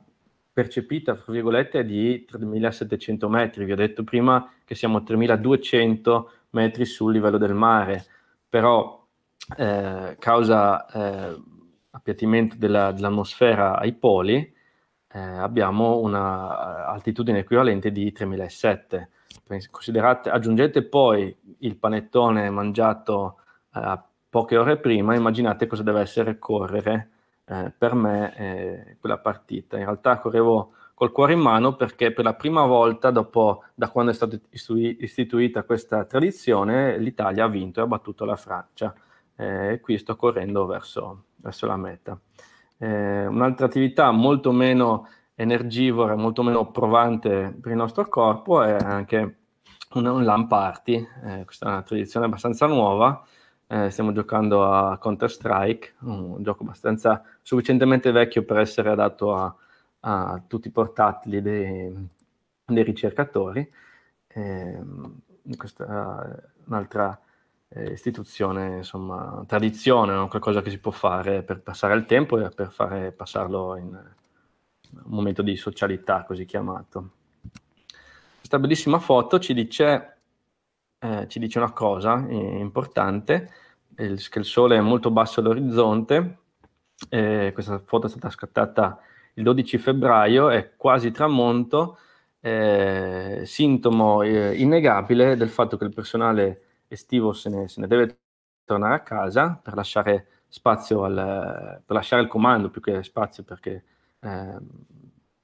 percepita, fra virgolette, è di 3.700 metri. Vi ho detto prima che siamo a 3.200 metri sul livello del mare, però eh, causa eh, appiattimento della, dell'atmosfera ai poli eh, abbiamo un'altitudine eh, equivalente di 3.700. Considerate, aggiungete poi il panettone mangiato eh, poche ore prima, immaginate cosa deve essere correre eh, per me eh, quella partita. In realtà correvo col cuore in mano perché per la prima volta dopo, da quando è stata istituita questa tradizione l'Italia ha vinto e ha battuto la Francia. Eh, qui sto correndo verso, verso la meta. Eh, un'altra attività molto meno energivora, molto meno provante per il nostro corpo è anche un, un LAN party, eh, questa è una tradizione abbastanza nuova, eh, stiamo giocando a Counter Strike, un gioco abbastanza sufficientemente vecchio per essere adatto a, a tutti i portatili dei, dei ricercatori. Eh, questa è un'altra eh, istituzione, insomma, tradizione, no? qualcosa che si può fare per passare il tempo e per fare passarlo in un momento di socialità così chiamato. Questa bellissima foto ci dice eh, ci dice una cosa eh, importante, il, che il sole è molto basso all'orizzonte, eh, questa foto è stata scattata il 12 febbraio, è quasi tramonto, eh, sintomo eh, innegabile del fatto che il personale estivo se ne, se ne deve tornare a casa per lasciare spazio al, per lasciare il comando più che spazio perché eh,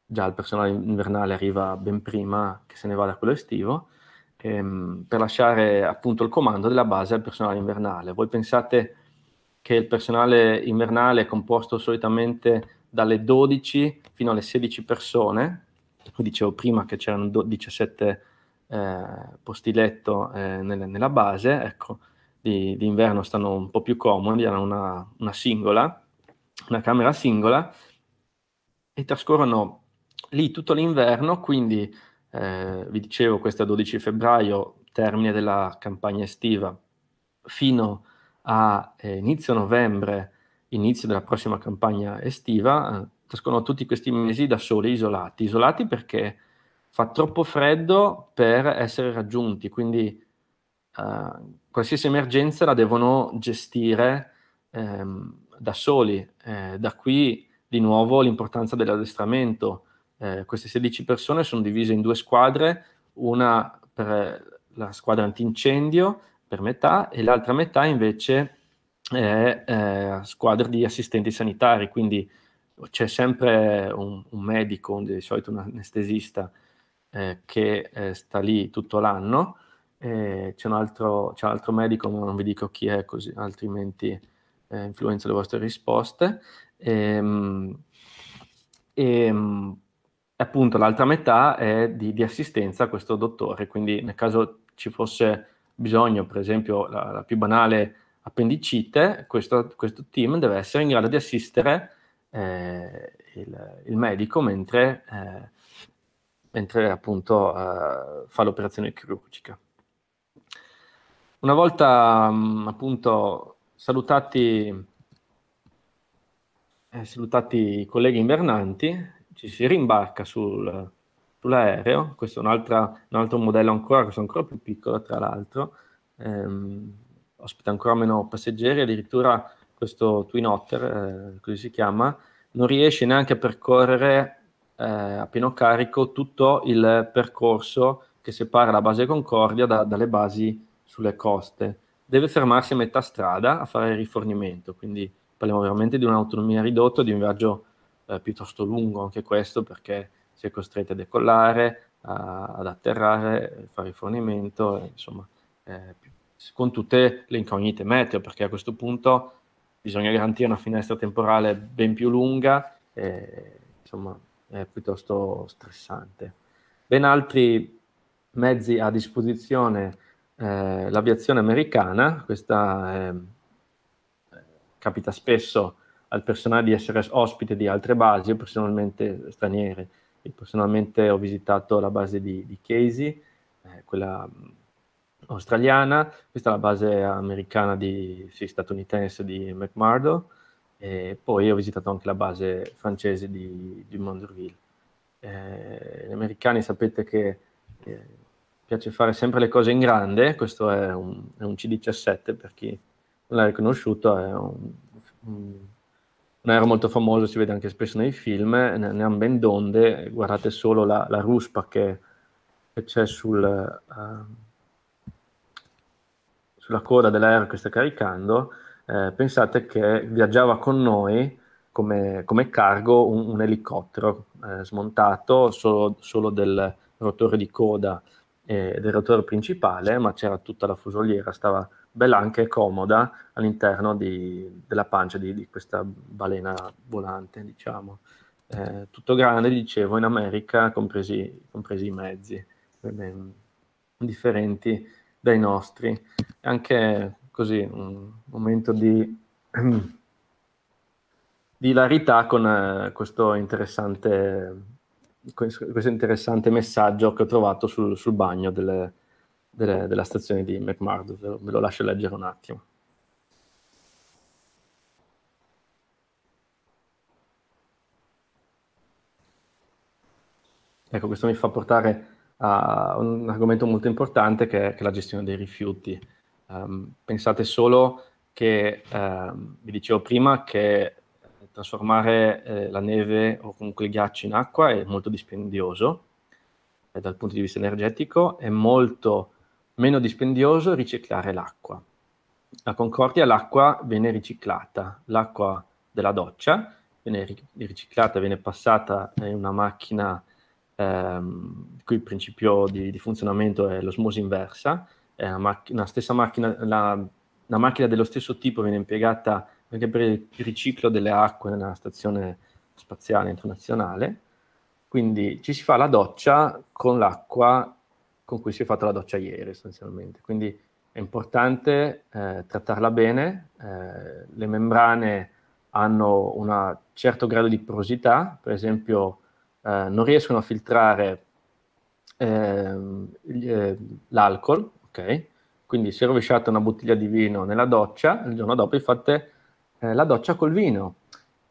già il personale invernale arriva ben prima che se ne vada quello estivo ehm, per lasciare appunto il comando della base al personale invernale. Voi pensate che il personale invernale è composto solitamente dalle 12 fino alle 16 persone, dicevo prima che c'erano 17 eh, posti letto eh, nel, nella base, ecco, di, di, inverno stanno un po' più comodi, hanno una, una singola, una camera singola, e trascorrono lì tutto l'inverno, quindi eh, vi dicevo, questo è 12 febbraio, termine della campagna estiva, fino a eh, inizio novembre, inizio della prossima campagna estiva, eh, trascorrono tutti questi mesi da soli, isolati. Isolati perché fa troppo freddo per essere raggiunti, quindi eh, qualsiasi emergenza la devono gestire ehm, da soli. Eh, da qui di nuovo l'importanza dell'addestramento eh, queste 16 persone sono divise in due squadre, una per eh, la squadra antincendio per metà e l'altra metà invece è eh, squadra di assistenti sanitari, quindi c'è sempre un, un medico, un, di solito un anestesista eh, che eh, sta lì tutto l'anno, c'è un, altro, c'è, un altro, medico, ma non vi dico chi è, così altrimenti eh, influenza le vostre risposte. E, ehm, e, ehm, appunto l'altra metà è di, di, assistenza a questo dottore, quindi nel caso ci fosse bisogno, per esempio la, la più banale appendicite, questo, questo, team deve essere in grado di assistere eh, il, il, medico mentre, eh, mentre appunto eh, fa l'operazione chirurgica. Una volta mh, mm, appunto salutati, eh, salutati i colleghi invernanti, ci si rimbarca sul, sull'aereo, questo è un, un altro modello ancora, questo è ancora più piccolo tra l'altro, ehm, ospita ancora meno passeggeri, addirittura questo Twin Otter, eh, così si chiama, non riesce neanche a percorrere eh, a pieno carico tutto il percorso che separa la base Concordia da, dalle basi sulle coste. Deve fermarsi a metà strada a fare il rifornimento, quindi parliamo veramente di un'autonomia ridotta, di un viaggio eh, piuttosto lungo anche questo perché si è costretti a decollare, a, ad atterrare, a fare rifornimento, insomma, eh, con tutte le incognite meteo, perché a questo punto bisogna garantire una finestra temporale ben più lunga, e, insomma, è piuttosto stressante. Ben altri mezzi a disposizione eh, l'aviazione americana, questa eh, capita spesso al personale di essere ospite di altre basi, io personalmente straniere. Io personalmente ho visitato la base di, di Casey, eh, quella mm, australiana, questa è la base americana di, sì, statunitense di McMurdo, e poi ho visitato anche la base francese di, di Mondreville. Eh, gli americani sapete che eh, piace fare sempre le cose in grande, questo è un, è un C17 per chi non l'ha riconosciuto, è un, un non era molto famoso, si vede anche spesso nei film, eh, ne, ne hanno ben donde, guardate solo la, la ruspa che, che c'è sul, uh, sulla coda dell'aereo che sta caricando, eh, pensate che viaggiava con noi come, come cargo un, un elicottero eh, smontato solo, solo, del rotore di coda e eh, del rotore principale, ma c'era tutta la fusoliera, stava bella anche comoda all'interno di, della pancia di, di, questa balena volante, diciamo. Eh, tutto grande, dicevo, in America, compresi, compresi i mezzi, eh, differenti dai nostri. Anche così un momento di, di ilarità con eh, questo, interessante, questo interessante messaggio che ho trovato sul, sul bagno delle, delle, della stazione di McMurdo, ve lo, ve lo lascio leggere un attimo. Ecco, questo mi fa portare a un argomento molto importante che è, che è la gestione dei rifiuti. Um, pensate solo che, um, vi dicevo prima, che eh, trasformare eh, la neve o comunque il ghiaccio in acqua è molto dispendioso eh, dal punto di vista energetico, è molto Meno dispendioso riciclare l'acqua. A Concordia l'acqua viene riciclata, l'acqua della doccia viene riciclata, viene passata in una macchina ehm, cui il principio di, di funzionamento è l'osmosi inversa, è una, mac- una stessa macchina, la, una macchina dello stesso tipo viene impiegata anche per il riciclo delle acque nella stazione spaziale internazionale, quindi ci si fa la doccia con l'acqua con cui si è fatta la doccia ieri sostanzialmente. Quindi è importante eh, trattarla bene, eh, le membrane hanno un certo grado di porosità, per esempio eh, non riescono a filtrare ehm, eh, l'alcol, ok? Quindi se rovesciate una bottiglia di vino nella doccia, il giorno dopo fate eh, la doccia col vino.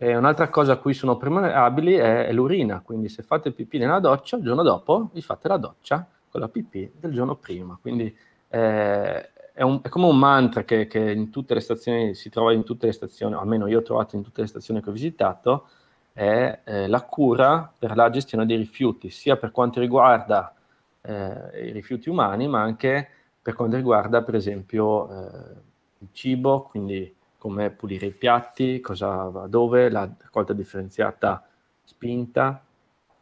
E un'altra cosa a cui sono permeabili è, è l'urina, quindi se fate pipì nella doccia, il giorno dopo vi fate la doccia con la pipì del giorno prima. Quindi eh, è, un, è, come un mantra che, che, in tutte le stazioni, si trova in tutte le stazioni, o almeno io ho trovato in tutte le stazioni che ho visitato, è eh, la cura per la gestione dei rifiuti, sia per quanto riguarda eh, i rifiuti umani, ma anche per quanto riguarda, per esempio, eh, il cibo, quindi come pulire i piatti, cosa va dove, la raccolta differenziata spinta,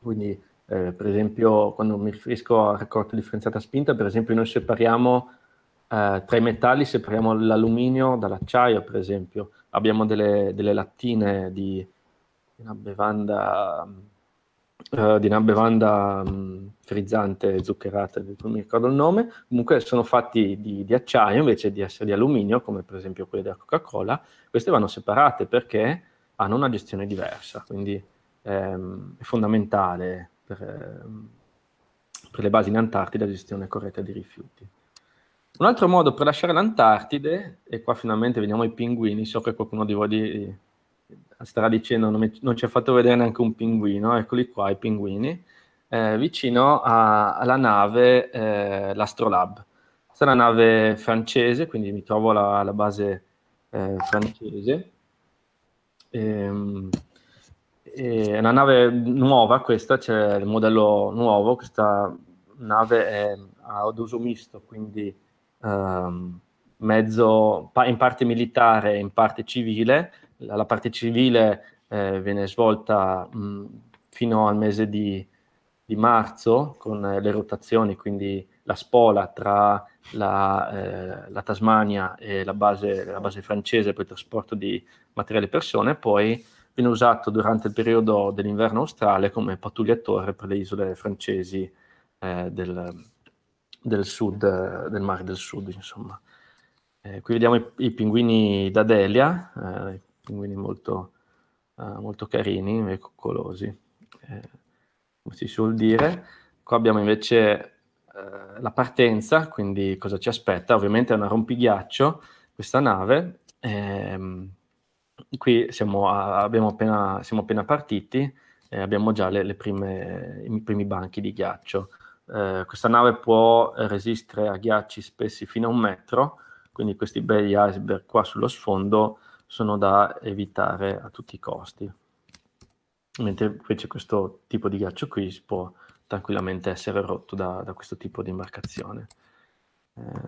quindi eh, per esempio, quando mi riferisco a raccolta differenziata spinta, per esempio, noi separiamo eh, tra i metalli, separiamo l'alluminio dall'acciaio, per esempio. Abbiamo delle, delle lattine di una bevanda, eh, di una bevanda mh, mm, frizzante, zuccherata, non mi ricordo il nome. Comunque sono fatti di, di acciaio invece di essere di alluminio, come per esempio quelle della Coca-Cola. Queste vanno separate perché hanno una gestione diversa, quindi ehm, è fondamentale per, ehm, per le basi in Antartide la gestione corretta dei rifiuti. Un altro modo per lasciare l'Antartide, e qua finalmente vediamo i pinguini, so che qualcuno di voi di, starà dicendo non, mi, non, ci ha fatto vedere neanche un pinguino, eccoli qua i pinguini, eh, vicino a, alla nave, eh, l'Astrolab. Questa è una nave francese, quindi mi trovo alla, alla base eh, francese. Ehm, è una nave nuova questa, c'è cioè il modello nuovo, questa nave è ad uso misto, quindi um, mezzo in parte militare e in parte civile. La, la parte civile eh, viene svolta mh, fino al mese di, di marzo con eh, le rotazioni, quindi la spola tra la, eh, la Tasmania e la base, la base francese per il trasporto di materiale e persone, poi viene usato durante il periodo dell'inverno australe come pattugliatore per le isole francesi eh, del, del, sud, del mare del sud, insomma. Eh, qui vediamo i, i pinguini d'Adelia, eh, pinguini molto, eh, molto carini e coccolosi, eh, come si suol dire. Qua abbiamo invece eh, la partenza, quindi cosa ci aspetta. Ovviamente è una rompighiaccio questa nave, ehm, qui siamo, a, appena, siamo appena, partiti e abbiamo già le, le prime, i primi banchi di ghiaccio. Eh, questa nave può resistere a ghiacci spessi fino a un metro, quindi questi belli iceberg qua sullo sfondo sono da evitare a tutti i costi. Mentre invece questo tipo di ghiaccio qui può tranquillamente essere rotto da, da questo tipo di imbarcazione. Eh,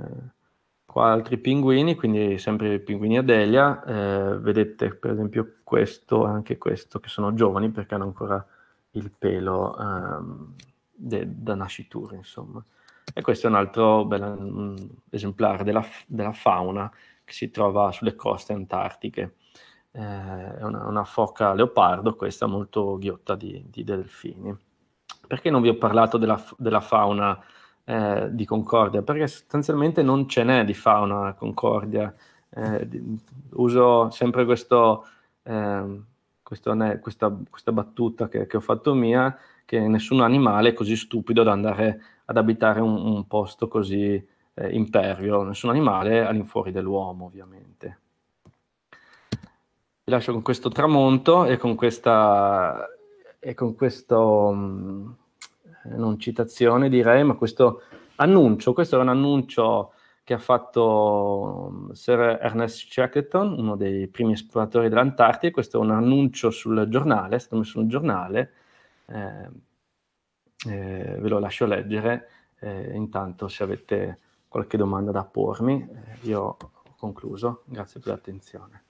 qua altri pinguini, quindi sempre i pinguini Adelia, eh, vedete per esempio questo e anche questo che sono giovani perché hanno ancora il pelo ehm, de, da nascitura insomma. E questo è un altro bel mm, esemplare della, della, fauna che si trova sulle coste antartiche. Eh, è una, una, foca leopardo, questa molto ghiotta di, di delfini. Perché non vi ho parlato della, della fauna eh, di Concordia, perché sostanzialmente non ce n'è di fauna Concordia. Eh, uso sempre questo, eh, questo, questa, questa, battuta che, che, ho fatto mia, che nessun animale è così stupido da andare ad abitare un, un posto così eh, imperio, nessun animale all'infuori dell'uomo ovviamente. Vi lascio con questo tramonto e con, questa, e con questo... Mh, mm, eh, non citazione direi, ma questo annuncio, questo è un annuncio che ha fatto mm, Sir Ernest Shackleton, uno dei primi esploratori dell'Antartide, questo è un annuncio sul giornale, è stato messo sul giornale, eh, eh, ve lo lascio leggere, eh, intanto se avete qualche domanda da pormi, eh, io ho concluso, grazie per l'attenzione.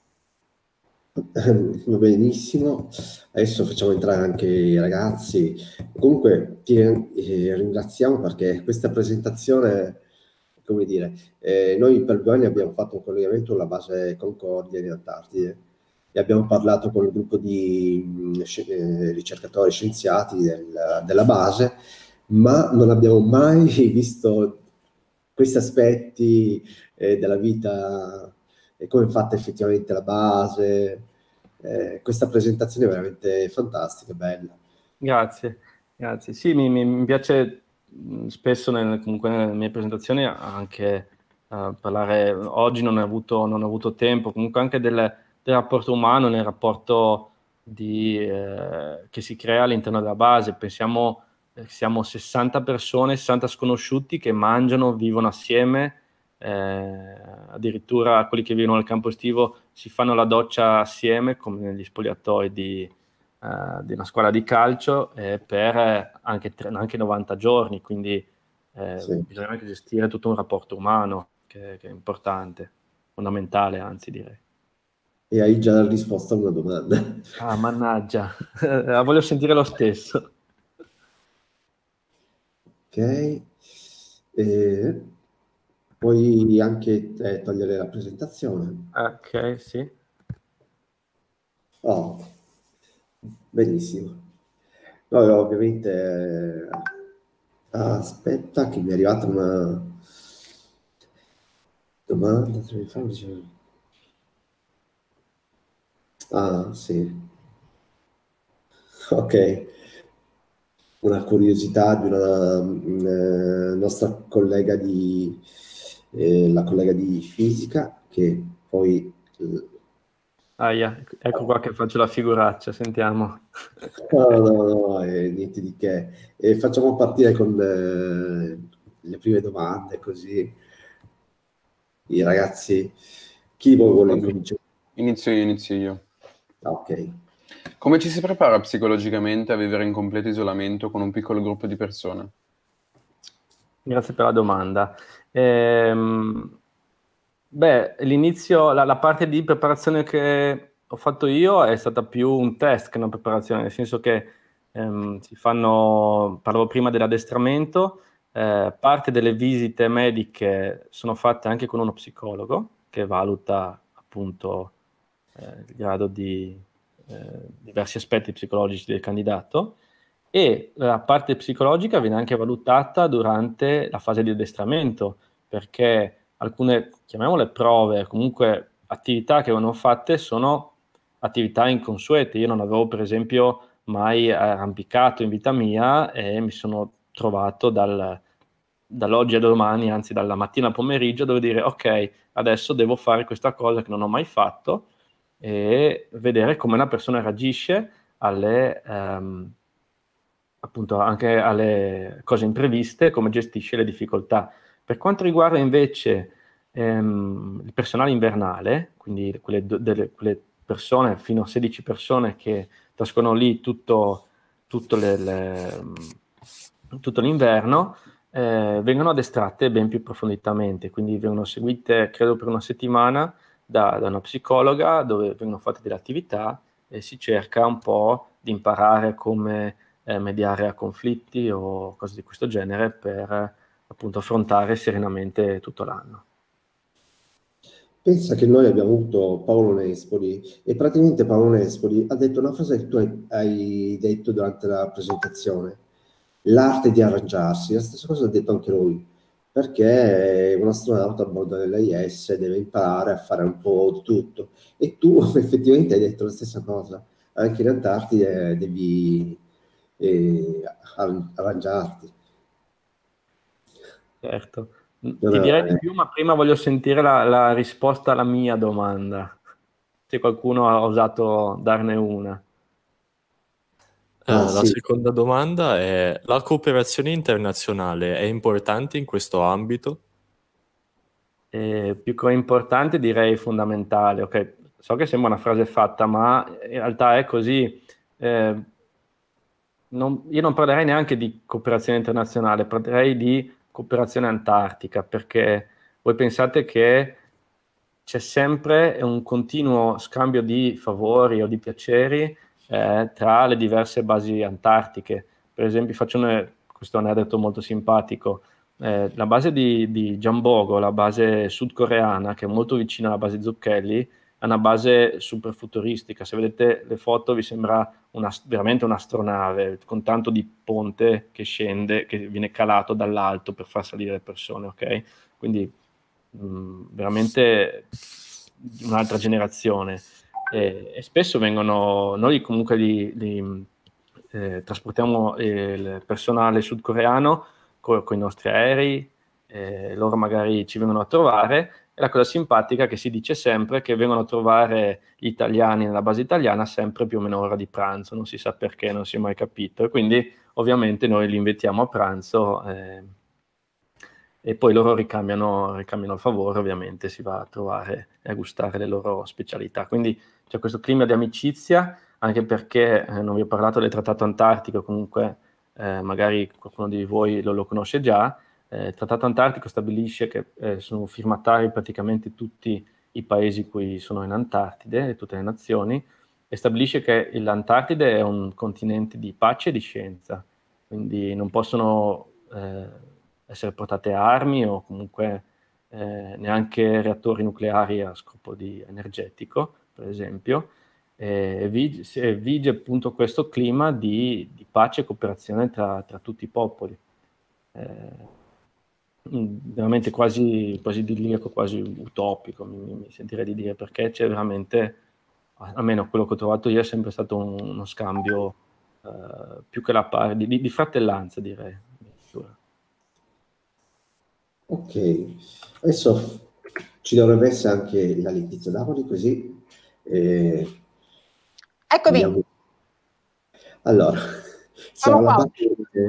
Va benissimo, adesso facciamo entrare anche i ragazzi. Comunque ti eh, ringraziamo perché questa presentazione, come dire, eh, noi per due anni abbiamo fatto un collegamento alla base Concordia in Antartide eh. e abbiamo parlato con il gruppo di mm, eh, ricercatori scienziati del, della base, ma non abbiamo mai visto questi aspetti eh, della vita e come è fatta effettivamente la base, eh, questa presentazione è veramente fantastica, bella. Grazie, grazie. Sì, mi, mi piace mm, spesso nel, comunque nelle mie presentazioni anche uh, parlare, oggi non ho, avuto, non ho avuto, tempo, comunque anche del, del rapporto umano, nel rapporto di, eh, che si crea all'interno della base. Pensiamo eh, siamo 60 persone, 60 sconosciuti che mangiano, vivono assieme, eh, addirittura quelli che vivono al campo estivo si fanno la doccia assieme come negli spogliatoi di, eh, di una squadra di calcio eh, per eh, anche, anche, 90 giorni, quindi eh, sì. bisogna anche gestire tutto un rapporto umano che, che è importante, fondamentale anzi direi. E hai già risposto a una domanda. Ah, mannaggia, la voglio sentire lo stesso. Ok. E... Puoi anche eh, togliere la presentazione. Ok, sì. Oh, benissimo. Poi ovviamente... Eh... Aspetta che mi è arrivata una domanda. Ah, sì. Ok. Una curiosità di una mm, eh, nostra collega di, eh, la collega di fisica che poi... Eh, ah, ecco qua che faccio la figuraccia, sentiamo. No, no, no, eh, niente di che. E facciamo partire con eh, le prime domande, così i ragazzi... Chi vuole cominciare? Inizio io, inizio io. Ah, ok. Come ci si prepara psicologicamente a vivere in completo isolamento con un piccolo gruppo di persone? Grazie per la domanda. Ehm, beh, l'inizio, la, la, parte di preparazione che ho fatto io è stata più un test che una preparazione, nel senso che ehm, si fanno, parlavo prima dell'addestramento, eh, parte delle visite mediche sono fatte anche con uno psicologo che valuta appunto eh, il grado di eh, diversi aspetti psicologici del candidato e la parte psicologica viene anche valutata durante la fase di addestramento, perché alcune, chiamiamole prove, comunque attività che vanno fatte sono attività inconsuete. Io non avevo, per esempio, mai eh, arrampicato in vita mia e mi sono trovato dal, dall'oggi a domani, anzi dalla mattina al pomeriggio, dove dire ok, adesso devo fare questa cosa che non ho mai fatto e vedere come una persona reagisce alle, ehm, appunto, anche alle cose impreviste, come gestisce le difficoltà. Per quanto riguarda invece ehm, il personale invernale, quindi quelle, do, delle, quelle, persone, fino a 16 persone che trascorrono lì tutto, tutto, le, le, ehm, tutto l'inverno, eh, vengono addestrate ben più profonditamente, quindi vengono seguite credo per una settimana da, da, una psicologa dove vengono fatte delle attività e si cerca un po' di imparare come eh, mediare a conflitti o cose di questo genere per appunto affrontare serenamente tutto l'anno. Pensa che noi abbiamo avuto Paolo Nespoli e praticamente Paolo Nespoli ha detto una frase che tu hai detto durante la presentazione, l'arte di arrangiarsi, la stessa cosa ha detto anche lui, perché un astronauta a bordo dell'AIS deve imparare a fare un po' tutto e tu effettivamente hai detto la stessa cosa, anche in Antartide eh, devi eh, arrangiarti. Certo, ti direi di più, ma prima voglio sentire la, la risposta alla mia domanda, se qualcuno ha osato darne una. Eh, ah, la sì. seconda domanda è: la cooperazione internazionale è importante in questo ambito? Eh, più che importante, direi fondamentale. Okay. So che sembra una frase fatta, ma in realtà è così. Eh, non, io non parlerei neanche di cooperazione internazionale, parlerei di cooperazione antartica, perché voi pensate che c'è sempre un continuo scambio di favori o di piaceri eh, tra le diverse basi antartiche. Per esempio, faccio un, questo aneddoto molto simpatico. Eh, la base di, di Giambogo, la base sudcoreana, che è molto vicina alla base Zucchelli, è una base super futuristica. Se vedete le foto vi sembra una, veramente un'astronave con tanto di ponte che scende, che viene calato dall'alto per far salire le persone, ok? Quindi mh, mm, veramente un'altra generazione. E, e, spesso vengono, noi comunque li, li eh, trasportiamo eh, il personale sudcoreano con, con i nostri aerei, eh, loro magari ci vengono a trovare e la cosa simpatica è che si dice sempre che vengono a trovare gli italiani nella base italiana sempre più o meno ora di pranzo, non si sa perché, non si è mai capito. E quindi ovviamente noi li invitiamo a pranzo eh, e poi loro ricambiano, ricambiano il favore, ovviamente si va a trovare e a gustare le loro specialità. Quindi c'è questo clima di amicizia, anche perché eh, non vi ho parlato del Trattato Antartico, comunque eh, magari qualcuno di voi lo, lo conosce già eh, il Trattato Antartico stabilisce che eh, sono firmatari praticamente tutti i paesi cui sono in Antartide, tutte le nazioni, e stabilisce che l'Antartide è un continente di pace e di scienza, quindi non possono eh, essere portate armi o comunque eh, neanche reattori nucleari a scopo energetico, per esempio. E vige, vige, appunto questo clima di, di pace e cooperazione tra, tra tutti i popoli. Eh, Mm, veramente quasi, quasi idilliaco, quasi utopico, mi, mi, sentirei di dire, perché c'è veramente, almeno quello che ho trovato io, è sempre stato un, uno scambio eh, più che la pari, di, di, fratellanza direi. Ok, adesso ci dovrebbe essere anche la Letizia Davoli, così... Eh, Eccomi! Allora... Sono qua.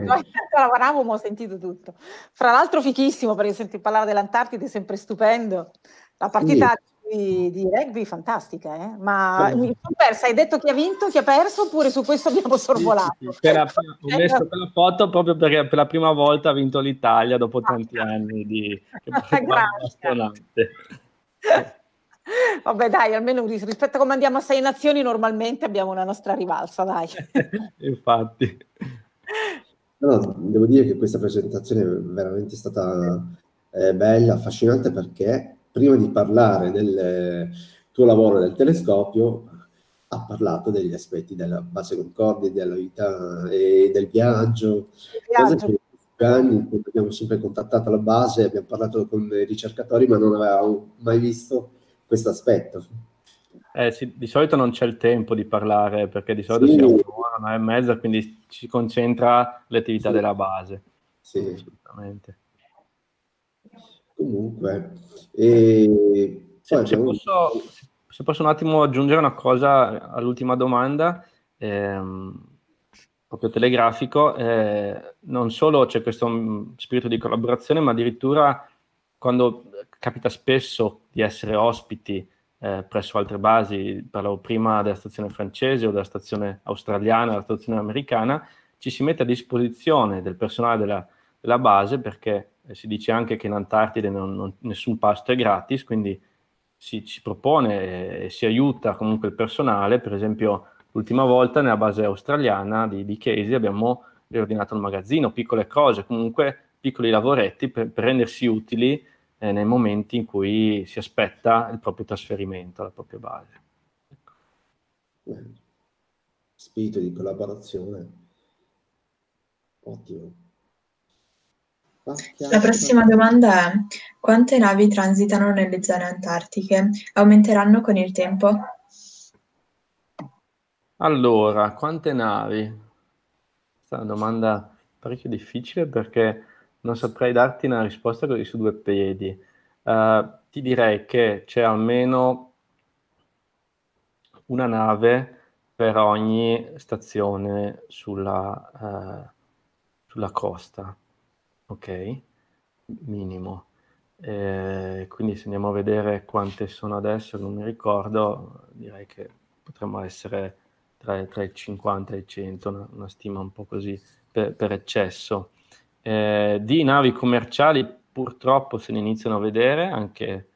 Noi lavoravamo, ho sentito tutto. Fra l'altro fichissimo, perché senti parlare dell'Antartide è sempre stupendo. La partita sì. di, di, rugby fantastica, eh? ma sì. mi sono persa, hai detto chi ha vinto, chi ha perso, oppure su questo abbiamo sorvolato? Sì, sì. La, ho messo quella foto proprio perché per la prima volta ha vinto l'Italia dopo ah, tanti anni di... Che Grazie. Vabbè, dai, almeno rispetto a come andiamo a sei nazioni, normalmente abbiamo una nostra rivalsa, dai. Infatti. No, devo dire che questa presentazione è veramente stata eh, bella, affascinante, perché prima di parlare del tuo lavoro del telescopio, ha parlato degli aspetti della base concordia, della vita e del viaggio. Il viaggio anni abbiamo sempre contattato la base, abbiamo parlato con i ricercatori, ma non avevamo mai visto questo aspetto. Eh, sì, di solito non c'è il tempo di parlare perché di solito sì. siamo un'ora, un'ora e mezza, quindi ci concentra l'attività sì. della base. Sì. Assolutamente. Comunque, e... se, se, posso, un... se, posso, un attimo aggiungere una cosa all'ultima domanda, ehm, proprio telegrafico, eh, non solo c'è questo mm, spirito di collaborazione, ma addirittura quando Capita spesso di essere ospiti eh, presso altre basi, parlavo prima della stazione francese o della stazione australiana, della stazione americana, ci si mette a disposizione del personale della, della base perché eh, si dice anche che in Antartide non, non, nessun pasto è gratis, quindi si, si propone e si aiuta comunque il personale, per esempio l'ultima volta nella base australiana di, di Casey abbiamo riordinato il magazzino, piccole cose, comunque piccoli lavoretti per, per rendersi utili eh, nei momenti in cui si aspetta il proprio trasferimento alla propria base. Ecco. Spirito di collaborazione. Ottimo. La prossima domanda è quante navi transitano nelle zone antartiche? Aumenteranno con il tempo? Allora, quante navi? Questa è una domanda parecchio difficile perché non saprei darti una risposta così su due piedi. Uh, ti direi che c'è almeno una nave per ogni stazione sulla, uh, sulla costa, ok? Minimo. Eh, quindi se andiamo a vedere quante sono adesso, non mi ricordo, direi che potremmo essere tra, tra i 50 e i 100, una, una stima un po' così per, per eccesso. Eh, di navi commerciali purtroppo se ne iniziano a vedere, anche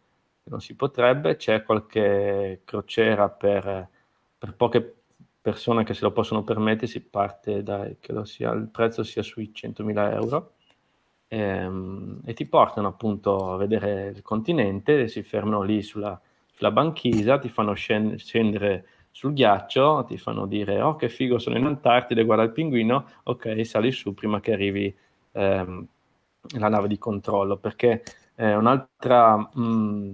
se non si potrebbe, c'è qualche crociera per, per poche persone che se lo possono permettere, si parte dai, credo sia, il prezzo sia sui 100.000 euro ehm, e ti portano appunto a vedere il continente, si fermano lì sulla, sulla banchisa, ti fanno scend- scendere sul ghiaccio, ti fanno dire oh che figo sono in Antartide, guarda il pinguino, ok sali su prima che arrivi ehm, la nave di controllo, perché eh, un'altra, mh, mm,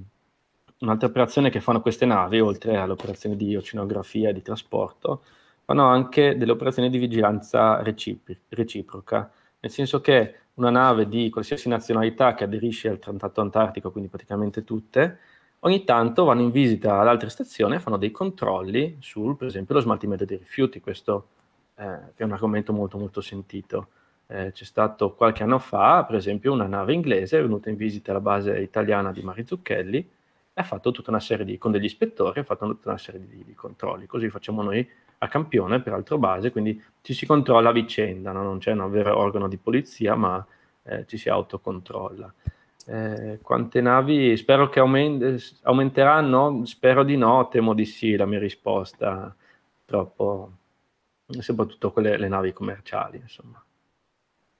un'altra operazione che fanno queste navi, oltre all'operazione di oceanografia e di trasporto, fanno anche delle operazioni di vigilanza recipro- reciproca, nel senso che una nave di qualsiasi nazionalità che aderisce al Trattato Antartico, quindi praticamente tutte, ogni tanto vanno in visita ad altre stazioni e fanno dei controlli sul, per esempio, lo smaltimento dei rifiuti, questo eh, è un argomento molto molto sentito eh, c'è stato qualche anno fa, per esempio, una nave inglese è venuta in visita alla base italiana di Mari Zucchelli e ha fatto tutta una serie di, con degli ispettori, ha fatto tutta una serie di, di controlli. Così facciamo noi a campione, peraltro base, quindi ci si controlla a vicenda, no? non c'è un vero organo di polizia, ma eh, ci si autocontrolla. Eh, quante navi? Spero che aument- aumenteranno? Spero di no, temo di sì, la mia risposta, troppo, soprattutto quelle, le navi commerciali, insomma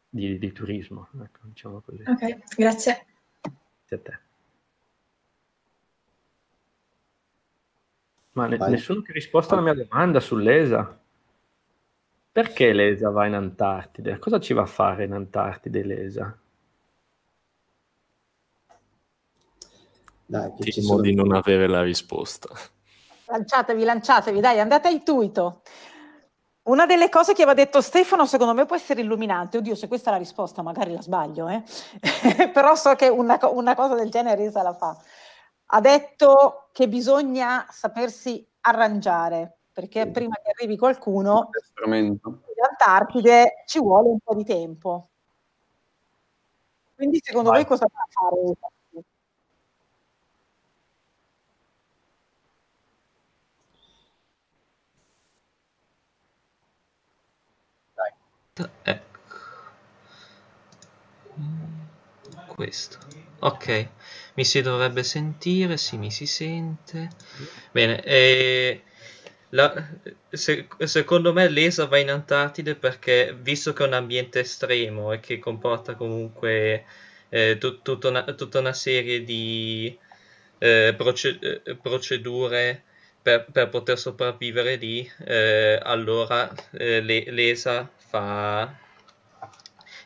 di, di turismo. Ecco, diciamo ok, grazie. Grazie a te. Ma ne, nessuno che ha risposto alla mia domanda sull'ESA. Perché l'ESA va in Antartide? Cosa ci va a fare in Antartide l'ESA? Dai, che Temo di non avere la risposta. Lanciatevi, lanciatevi, dai, andate ai tuito. Una delle cose che aveva detto Stefano, secondo me, può essere illuminante. Oddio, se questa è la risposta, magari la sbaglio, eh? però so che una, una cosa del genere Isa la fa. Ha detto che bisogna sapersi arrangiare, perché sì. prima che arrivi qualcuno, l'Antartide ci vuole un po' di tempo. Quindi, secondo Vai. voi, cosa va a fare? ecco questo ok mi si dovrebbe sentire sì mi si sente bene eh, la, se, secondo me l'ESA va in Antartide perché visto che è un ambiente estremo e che comporta comunque eh, tut, tut una, tutta, una, serie di eh, proce, eh, procedure per, per, poter sopravvivere lì, eh, allora eh, l'ESA fa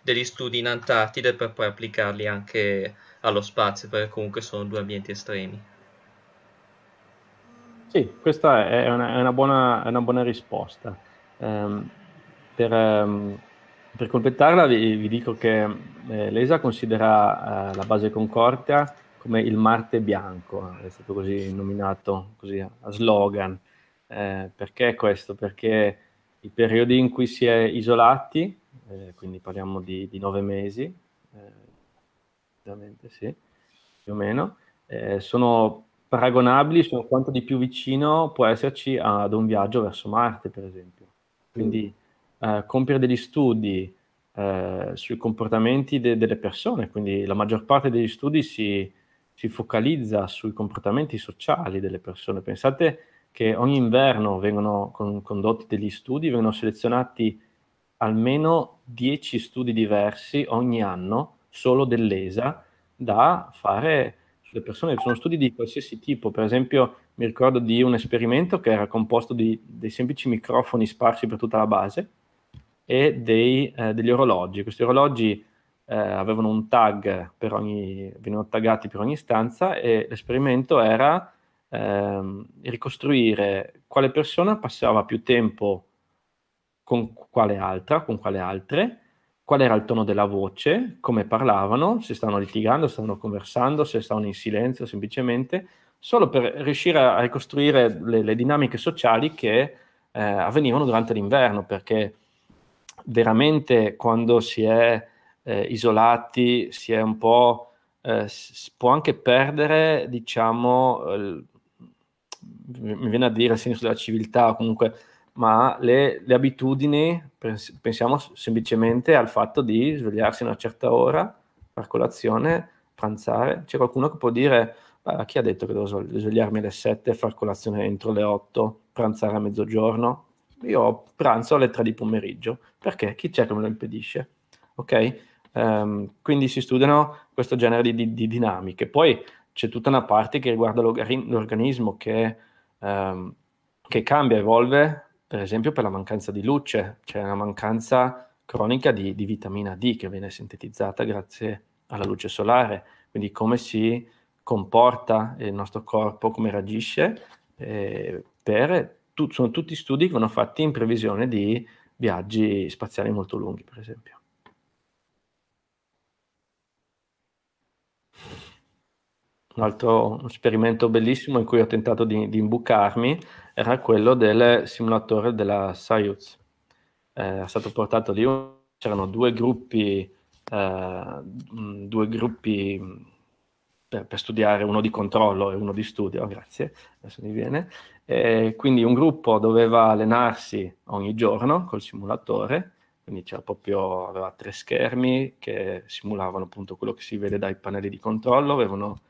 degli studi in Antartide per poi applicarli anche allo spazio, perché comunque sono due ambienti estremi. Sì, questa è una, è una, buona, è una buona, risposta. Um, per, um, per, completarla vi, vi dico che eh, l'ESA considera eh, la base Concordia come il Marte bianco, è stato così nominato, così a slogan. Eh, perché questo? Perché i periodi in cui si è isolati, eh, quindi parliamo di, di nove mesi, eh, sì, più o meno, eh, sono paragonabili, sono quanto di più vicino può esserci ad un viaggio verso Marte, per esempio. Quindi mm. eh, compiere degli studi eh, sui comportamenti de- delle persone, quindi la maggior parte degli studi si, si focalizza sui comportamenti sociali delle persone. Pensate che ogni inverno vengono con, condotti degli studi, vengono selezionati almeno 10 studi diversi ogni anno, solo dell'ESA, da fare sulle persone. Sono studi di qualsiasi tipo, per esempio mi ricordo di un esperimento che era composto di dei semplici microfoni sparsi per tutta la base e dei, eh, degli orologi. Questi orologi eh, avevano un tag per ogni, venivano taggati per ogni stanza e l'esperimento era ehm, ricostruire quale persona passava più tempo con quale altra, con quale altre, qual era il tono della voce, come parlavano, se stavano litigando, se stavano conversando, se stavano in silenzio semplicemente, solo per riuscire a ricostruire le, le dinamiche sociali che eh, avvenivano durante l'inverno, perché veramente quando si è eh, isolati si è un po' eh, si può anche perdere diciamo mi viene a dire, il senso della civiltà comunque, ma le, le abitudini, pensiamo semplicemente al fatto di svegliarsi a una certa ora, far colazione, pranzare. C'è qualcuno che può dire, ah, chi ha detto che devo svegliarmi alle 7, far colazione entro le 8, pranzare a mezzogiorno? Io pranzo alle 3 di pomeriggio, perché chi c'è che me lo impedisce? Ok? Um, quindi si studiano questo genere di, di, di dinamiche. Poi c'è tutta una parte che riguarda l'organismo che, ehm, che cambia, evolve, per esempio per la mancanza di luce, c'è una mancanza cronica di, di, vitamina D che viene sintetizzata grazie alla luce solare, quindi come si comporta il nostro corpo, come reagisce, eh, per, tu, sono tutti studi che vanno fatti in previsione di viaggi spaziali molto lunghi, per esempio. un altro esperimento bellissimo in cui ho tentato di, di imbucarmi era quello del simulatore della Soyuz. Eh, è stato portato lì, c'erano due gruppi, eh, mm, due gruppi mm, per, per, studiare, uno di controllo e uno di studio, grazie, adesso mi viene. Eh, quindi un gruppo doveva allenarsi ogni giorno col simulatore, quindi c'era proprio, aveva tre schermi che simulavano appunto quello che si vede dai pannelli di controllo, avevano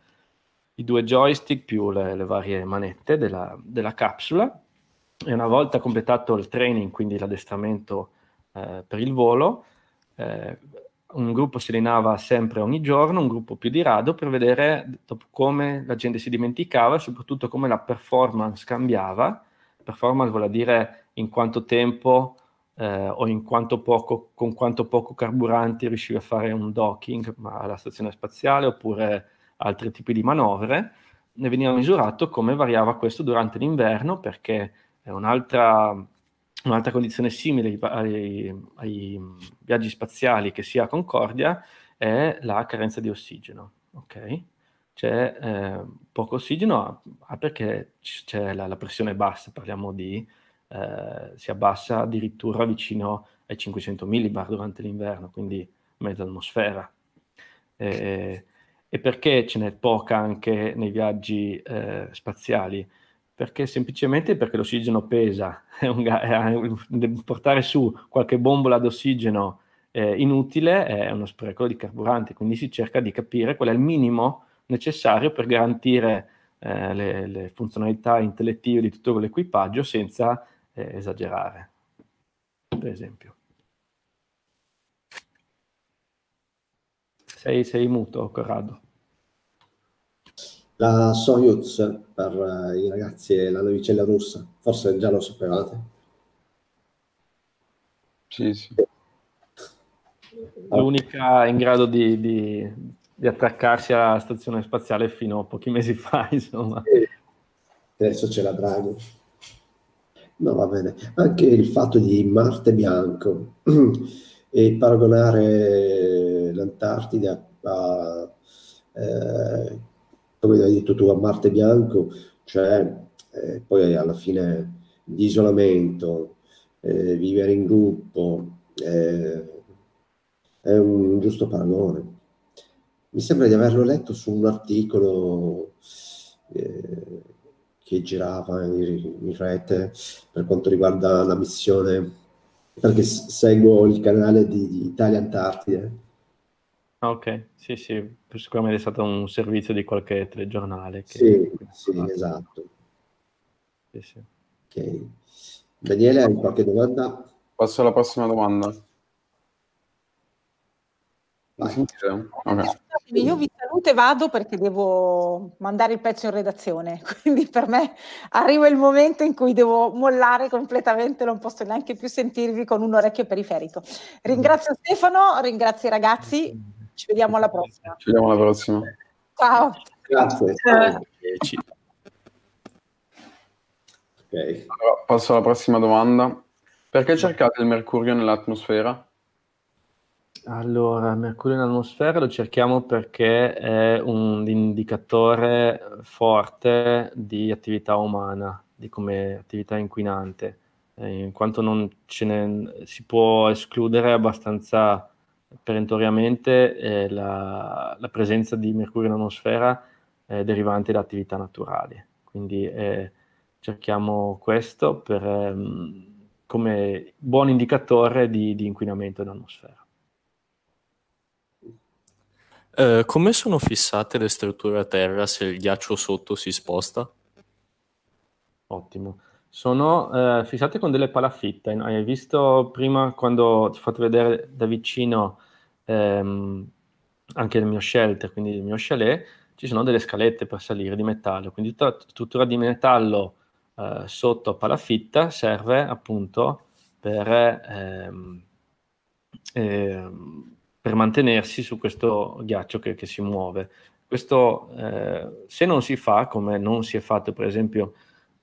i due joystick più le, le varie manette della, della, capsula e una volta completato il training, quindi l'addestramento eh, per il volo, eh, un gruppo si allenava sempre ogni giorno, un gruppo più di rado, per vedere come la gente si dimenticava e soprattutto come la performance cambiava. Performance vuol dire in quanto tempo eh, o in quanto poco, con quanto poco carburante riuscivi a fare un docking alla stazione spaziale oppure altri tipi di manovre, ne veniva misurato come variava questo durante l'inverno, perché è un'altra, un'altra condizione simile ai, ai, viaggi spaziali che si a Concordia, è la carenza di ossigeno. Okay? C'è eh, poco ossigeno ah, ah perché c'è la, la, pressione bassa, parliamo di, eh, si abbassa addirittura vicino ai 500 millibar durante l'inverno, quindi mezza atmosfera. E, e perché ce n'è poca anche nei viaggi eh, spaziali? Perché semplicemente perché l'ossigeno pesa, portare su qualche bombola d'ossigeno eh, inutile è uno spreco di carburante, quindi si cerca di capire qual è il minimo necessario per garantire eh, le, le, funzionalità intellettive di tutto l'equipaggio senza eh, esagerare, per esempio. Sei, sei muto, Corrado. La Soyuz per eh, i ragazzi è la navicella russa, forse già lo sapevate. Sì, sì. L'unica in grado di, di, di attaccarsi alla stazione spaziale fino a pochi mesi fa, insomma. E adesso c'è la Draghi. No, va bene. Anche il fatto di Marte Bianco e paragonare l'Antartide, a, eh, come hai detto tu, a Marte Bianco, cioè eh, poi alla fine l'isolamento, eh, vivere in gruppo, eh, è un giusto paragone. Mi sembra di averlo letto su un articolo eh, che girava in, in rete per quanto riguarda la missione perché seguo il canale di, di Italia Antartide Ah, ok, sì, sì, sicuramente è stato un servizio di qualche telegiornale. Che... Sì, sì, esatto. Sì, sì. Ok. Daniele, hai qualche domanda? Passo alla prossima domanda. Okay. Io vi saluto e vado perché devo mandare il pezzo in redazione, quindi per me arriva il momento in cui devo mollare completamente, non posso neanche più sentirvi con un orecchio periferico. Ringrazio Stefano, ringrazio i ragazzi, ci vediamo alla prossima. Ci vediamo alla prossima. Ciao. Grazie. Grazie. Okay. Allora, passo alla prossima domanda. Perché cercate il mercurio nell'atmosfera? Allora, il mercurio nell'atmosfera lo cerchiamo perché è un indicatore forte di attività umana, di come attività inquinante, eh, in quanto non ce ne si può escludere abbastanza perentoriamente eh, la, la, presenza di mercurio in atmosfera eh, derivante da attività naturali. Quindi eh, cerchiamo questo per, ehm, come buon indicatore di, di inquinamento in atmosfera. Eh, come sono fissate le strutture a terra se il ghiaccio sotto si sposta? Ottimo sono eh, fissate con delle palafitte. Hai visto prima quando ti ho fatto vedere da vicino ehm, anche il mio shelter, quindi il mio chalet, ci sono delle scalette per salire di metallo, quindi tutta la struttura di metallo eh, sotto palafitta serve appunto per, ehm, ehm, per, mantenersi su questo ghiaccio che, che si muove. Questo eh, se non si fa, come non si è fatto per esempio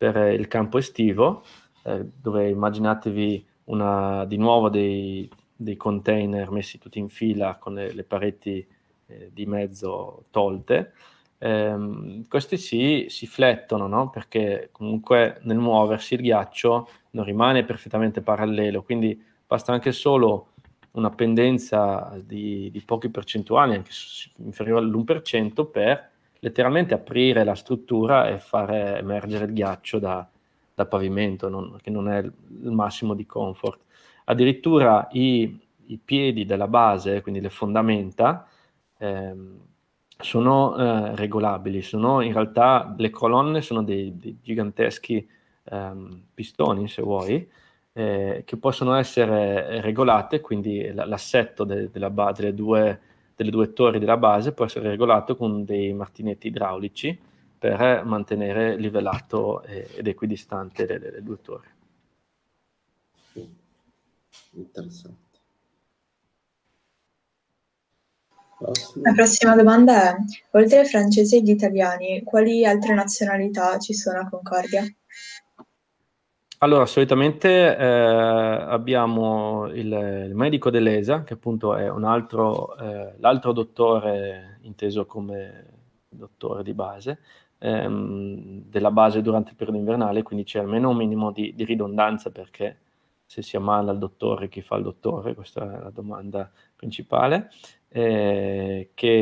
per eh, il campo estivo, eh, dove immaginatevi una, di nuovo dei, dei, container messi tutti in fila con le, le pareti eh, di mezzo tolte. Eh, questi sì, si flettono no? perché comunque nel muoversi il ghiaccio non rimane perfettamente parallelo, quindi basta anche solo una pendenza di, di pochi percentuali, anche inferiore all'1% per letteralmente aprire la struttura e fare emergere il ghiaccio da, da pavimento, non, che non è il massimo di comfort. Addirittura i, i piedi della base, quindi le fondamenta, ehm, sono eh, regolabili, sono in realtà le colonne sono dei, dei giganteschi ehm, pistoni, se vuoi, eh, che possono essere regolate, quindi l'assetto de- della ba- delle due delle due torri della base può essere regolato con dei martinetti idraulici per mantenere livellato eh, ed equidistante le, le due torri. Interessante. La prossima domanda è, oltre ai francesi e agli italiani, quali altre nazionalità ci sono a Concordia? Allora, solitamente eh, abbiamo il, il, medico dell'ESA, che appunto è un altro, eh, l'altro dottore inteso come dottore di base, ehm, della base durante il periodo invernale, quindi c'è almeno un minimo di, di ridondanza perché se si ammala il dottore, chi fa il dottore? Questa è la domanda principale, eh, che,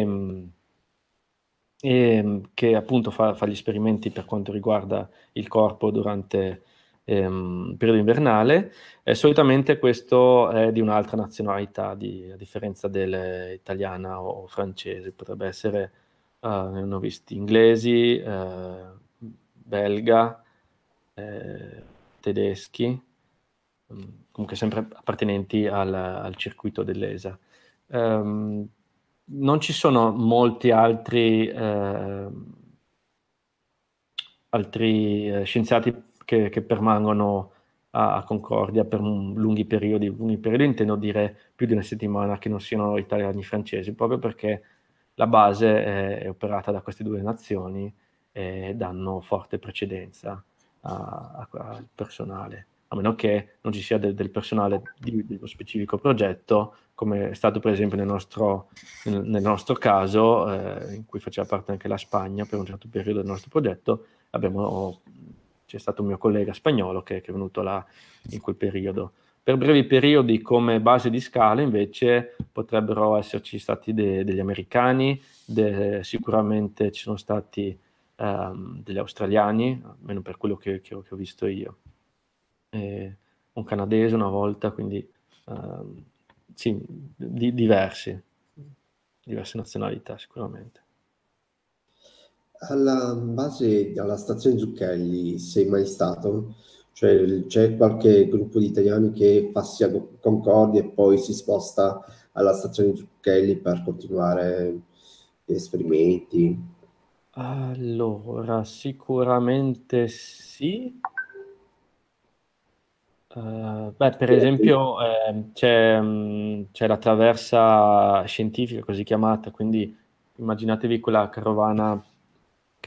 ehm, che, appunto fa, fa, gli esperimenti per quanto riguarda il corpo durante ehm, periodo invernale, e eh, solitamente questo è di un'altra nazionalità, di, a differenza dell'italiana o, o francese, potrebbe essere, eh, ne ho visti inglesi, eh, belga, eh, tedeschi, mm, comunque sempre appartenenti al, al circuito dell'ESA. Um, non ci sono molti altri, ehm, altri eh, scienziati che, che permangono a, a, Concordia per lunghi periodi. Lunghi periodi intendo dire più di una settimana che non siano italiani e francesi, proprio perché la base è, è operata da queste due nazioni e danno forte precedenza al personale, a meno che non ci sia de, del personale di, di, uno specifico progetto, come è stato per esempio nel nostro, nel, nel nostro caso, eh, in cui faceva parte anche la Spagna per un certo periodo del nostro progetto, abbiamo c'è stato un mio collega spagnolo che, che, è venuto là in quel periodo. Per brevi periodi come base di scala invece potrebbero esserci stati de, degli americani, de, sicuramente ci sono stati um, degli australiani, almeno per quello che, che, che ho visto io, e un canadese una volta, quindi um, sì, di, diversi, diverse nazionalità sicuramente. Alla base, della stazione Zucchelli, sei mai stato? Cioè, c'è qualche gruppo di italiani che fa sia Concordia e poi si sposta alla stazione Zucchelli per continuare gli esperimenti? Allora, sicuramente sì. Uh, beh, per esempio eh, c'è, mm, c'è, la traversa scientifica così chiamata, quindi immaginatevi quella carovana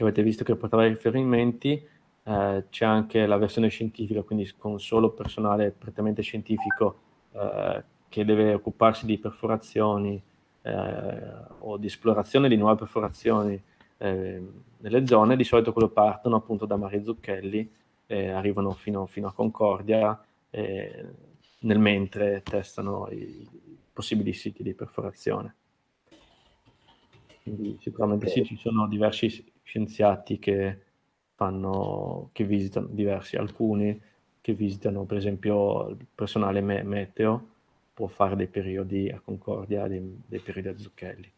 che avete visto che portava riferimenti, eh, c'è anche la versione scientifica, quindi con solo personale prettamente scientifico eh, che deve occuparsi di perforazioni eh, o di esplorazione di nuove perforazioni eh, nelle zone. Di solito quello partono appunto da Mari Zucchelli, e arrivano fino, fino, a Concordia, nel mentre testano i possibili siti di perforazione. Quindi sicuramente sì, ci sono diversi scienziati che, fanno, che visitano diversi, alcuni che visitano per esempio il personale me- meteo può fare dei periodi a Concordia, dei, dei periodi a Zucchelli.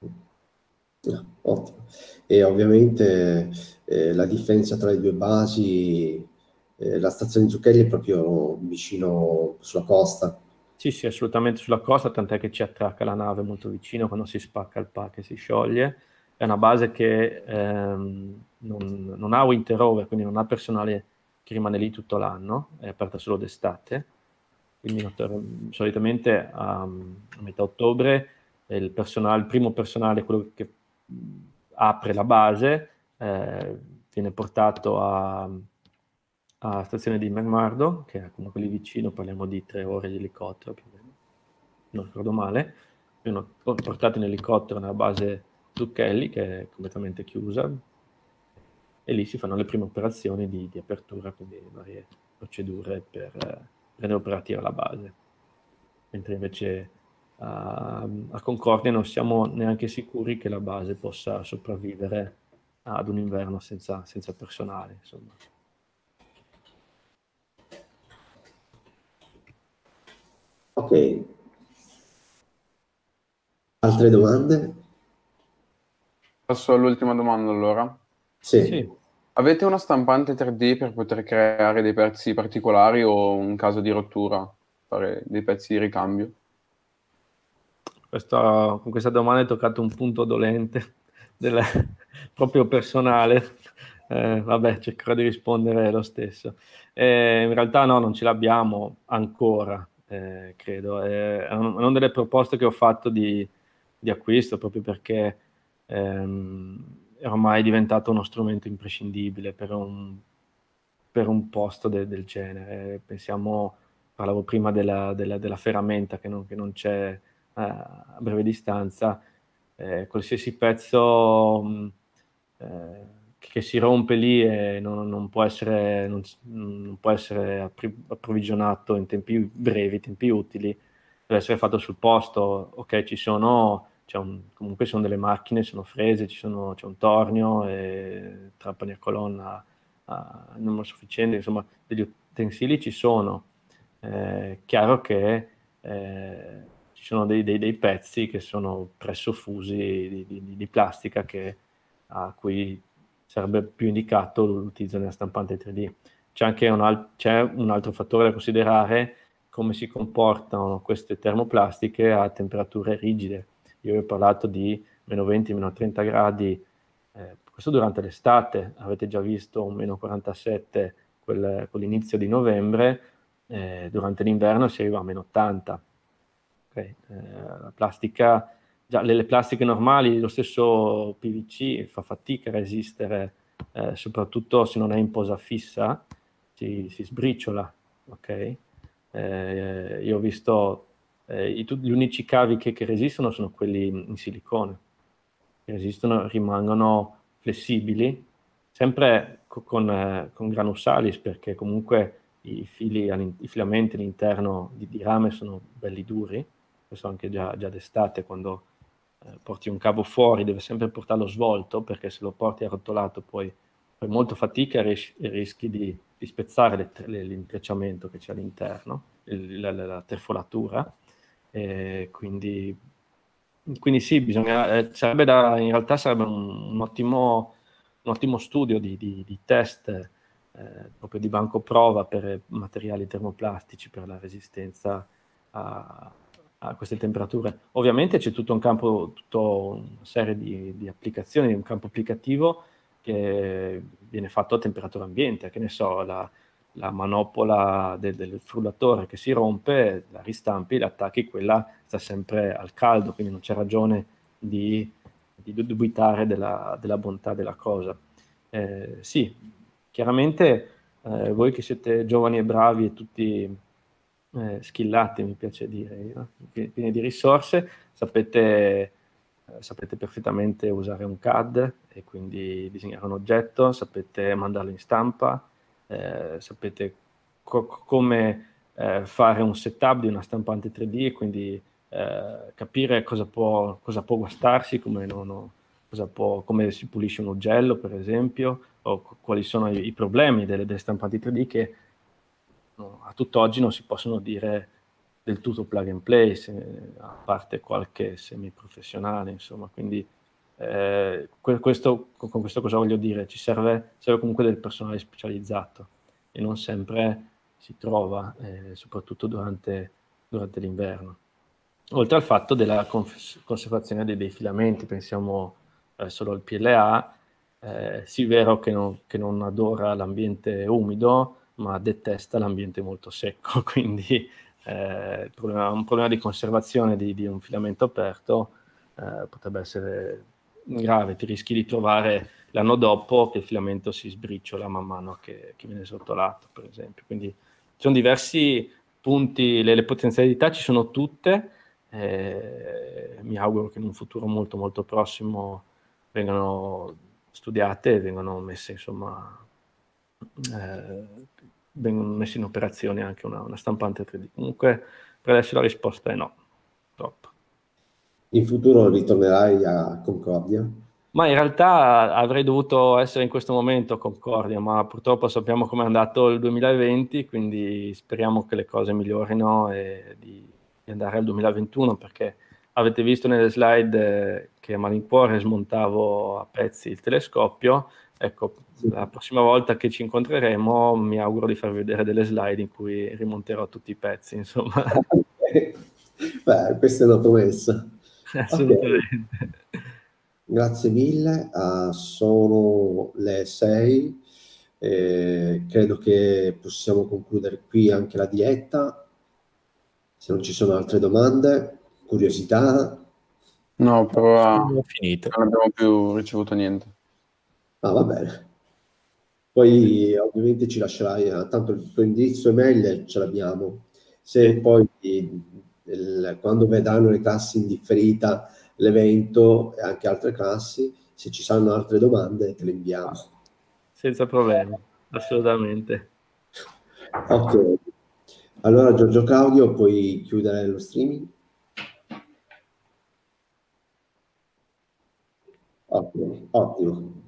No, ah, ottimo. E ovviamente eh, la differenza tra le due basi, eh, la stazione Zucchelli è proprio vicino sulla costa. Sì, sì, assolutamente sulla costa, tant'è che ci attracca la nave molto vicino quando si spacca il PA che si scioglie è una base che ehm, non, non, ha winter over, quindi non ha personale che rimane lì tutto l'anno, è aperta solo d'estate, quindi solitamente a, a metà ottobre il, personale, il, primo personale, quello che mm, apre la base, eh, viene portato a, a stazione di McMurdo, che è comunque lì vicino, parliamo di tre ore di elicottero, più o meno, non ricordo male, viene portato in elicottero nella base Zucchelli, che è completamente chiusa, e lì si fanno le prime operazioni di, di apertura, quindi varie procedure per eh, rendere operativa la base. Mentre invece a, ehm, a Concordia non siamo neanche sicuri che la base possa sopravvivere ad un inverno senza, senza personale. Insomma. Ok. Altre domande? Passo all'ultima domanda allora. Sì. sì. Avete una stampante 3D per poter creare dei pezzi particolari o in caso di rottura fare dei pezzi di ricambio? Questo, con questa domanda hai toccato un punto dolente del, proprio personale. Eh, vabbè, cercherò di rispondere lo stesso. Eh, in realtà no, non ce l'abbiamo ancora, eh, credo. Eh, è una delle proposte che ho fatto di, di acquisto proprio perché ehm, ormai è diventato uno strumento imprescindibile per un, per un posto de, del genere. Pensiamo, parlavo prima della, della, della ferramenta che non, che non c'è eh, a breve distanza, eh, qualsiasi pezzo mm, eh, che si rompe lì e non, non può essere, non, non può essere appri- approvvigionato in tempi brevi, tempi utili, deve essere fatto sul posto. Ok, ci sono un, comunque sono delle macchine, sono frese, sono, c'è un tornio, e trappani a colonna a numero sufficiente, insomma degli utensili ci sono. Eh, chiaro che eh, ci sono dei, dei, dei, pezzi che sono pressofusi di, di, di plastica che, a cui sarebbe più indicato l'utilizzo della stampante 3D. C'è anche un, al- c'è un altro fattore da considerare, come si comportano queste termoplastiche a temperature rigide io vi ho parlato di meno 20, meno 30 gradi, eh, questo durante l'estate, avete già visto un meno 47 quel, quell'inizio di novembre, eh, durante l'inverno si arriva a meno 80. Okay. Eh, plastica, già, le, le, plastiche normali, lo stesso PVC fa fatica a resistere, eh, soprattutto se non è in posa fissa, si, si sbriciola. Okay? Eh, io ho visto eh, tu- gli unici cavi che, che, resistono sono quelli in silicone, resistono, rimangono flessibili, sempre co- con, eh, con granusalis, perché comunque i fili, i filamenti all'interno di, di, rame sono belli duri, questo anche già, già d'estate quando eh, porti un cavo fuori deve sempre portarlo svolto perché se lo porti arrotolato poi fai molto fatica e, rischi di, di spezzare le, le, l'intrecciamento che c'è all'interno, il, la, la, la, trefolatura eh, quindi, quindi, sì, bisogna, eh, sarebbe da, in realtà sarebbe un, un, ottimo, un ottimo, studio di, di, di test eh, proprio di banco prova per materiali termoplastici, per la resistenza a, a queste temperature. Ovviamente c'è tutto un campo, tutta una serie di, di applicazioni, un campo applicativo che viene fatto a temperatura ambiente, che ne so, la, la manopola del, del, frullatore che si rompe, la ristampi, l'attacchi, quella sta sempre al caldo, quindi non c'è ragione di, di dubitare della, della, bontà della cosa. Eh, sì, chiaramente eh, voi che siete giovani e bravi e tutti eh, schillati, mi piace dire, no? pieni di risorse, sapete, eh, sapete perfettamente usare un CAD e quindi disegnare un oggetto, sapete mandarlo in stampa, eh, sapete co- come eh, fare un setup di una stampante 3D, e quindi eh, capire cosa può, cosa può guastarsi, come, non, può, come, si pulisce un ugello, per esempio, o co- quali sono i, i problemi delle, delle, stampanti 3D che no, a tutt'oggi non si possono dire del tutto plug and play, se, a parte qualche semi professionale, insomma, quindi eh, questo, con questo cosa voglio dire? Ci serve, serve, comunque del personale specializzato e non sempre si trova, eh, soprattutto durante, durante, l'inverno. Oltre al fatto della cons- conservazione dei, dei, filamenti, pensiamo eh, solo al PLA, eh, sì vero che non, che non adora l'ambiente umido, ma detesta l'ambiente molto secco, quindi eh, problema, un problema di conservazione di, di un filamento aperto eh, potrebbe essere grave, ti rischi di trovare l'anno dopo che il filamento si sbriciola man mano che, che viene srotolato, per esempio. Quindi ci sono diversi punti, le, le potenzialità ci sono tutte, eh, mi auguro che in un futuro molto molto prossimo vengano studiate e vengano messe insomma eh, vengono messe in operazione anche una, una stampante 3D comunque per adesso la risposta è no Top in futuro ritornerai a Concordia? Ma in realtà avrei dovuto essere in questo momento a Concordia, ma purtroppo sappiamo com'è andato il 2020, quindi speriamo che le cose migliorino e di, andare al 2021, perché avete visto nelle slide eh, che a malincuore smontavo a pezzi il telescopio. Ecco, la prossima volta che ci incontreremo mi auguro di farvi vedere delle slide in cui rimonterò tutti i pezzi, insomma. Beh, questa è una promessa. assolutamente. Okay. Grazie mille, uh, sono le sei, eh, credo che possiamo concludere qui anche la diretta, se non ci sono altre domande, curiosità. No, però uh, ah, finito. non abbiamo più ricevuto niente. Ah, va bene. Poi ovviamente ci lascerai, ah, tanto il tuo indirizzo email ce l'abbiamo. Se poi il, quando vedranno le classi in differita, l'evento e anche altre classi, se ci saranno altre domande te le inviamo. Senza problemi, assolutamente. Ok, allora Giorgio Claudio puoi chiudere lo streaming. Ottimo, ottimo.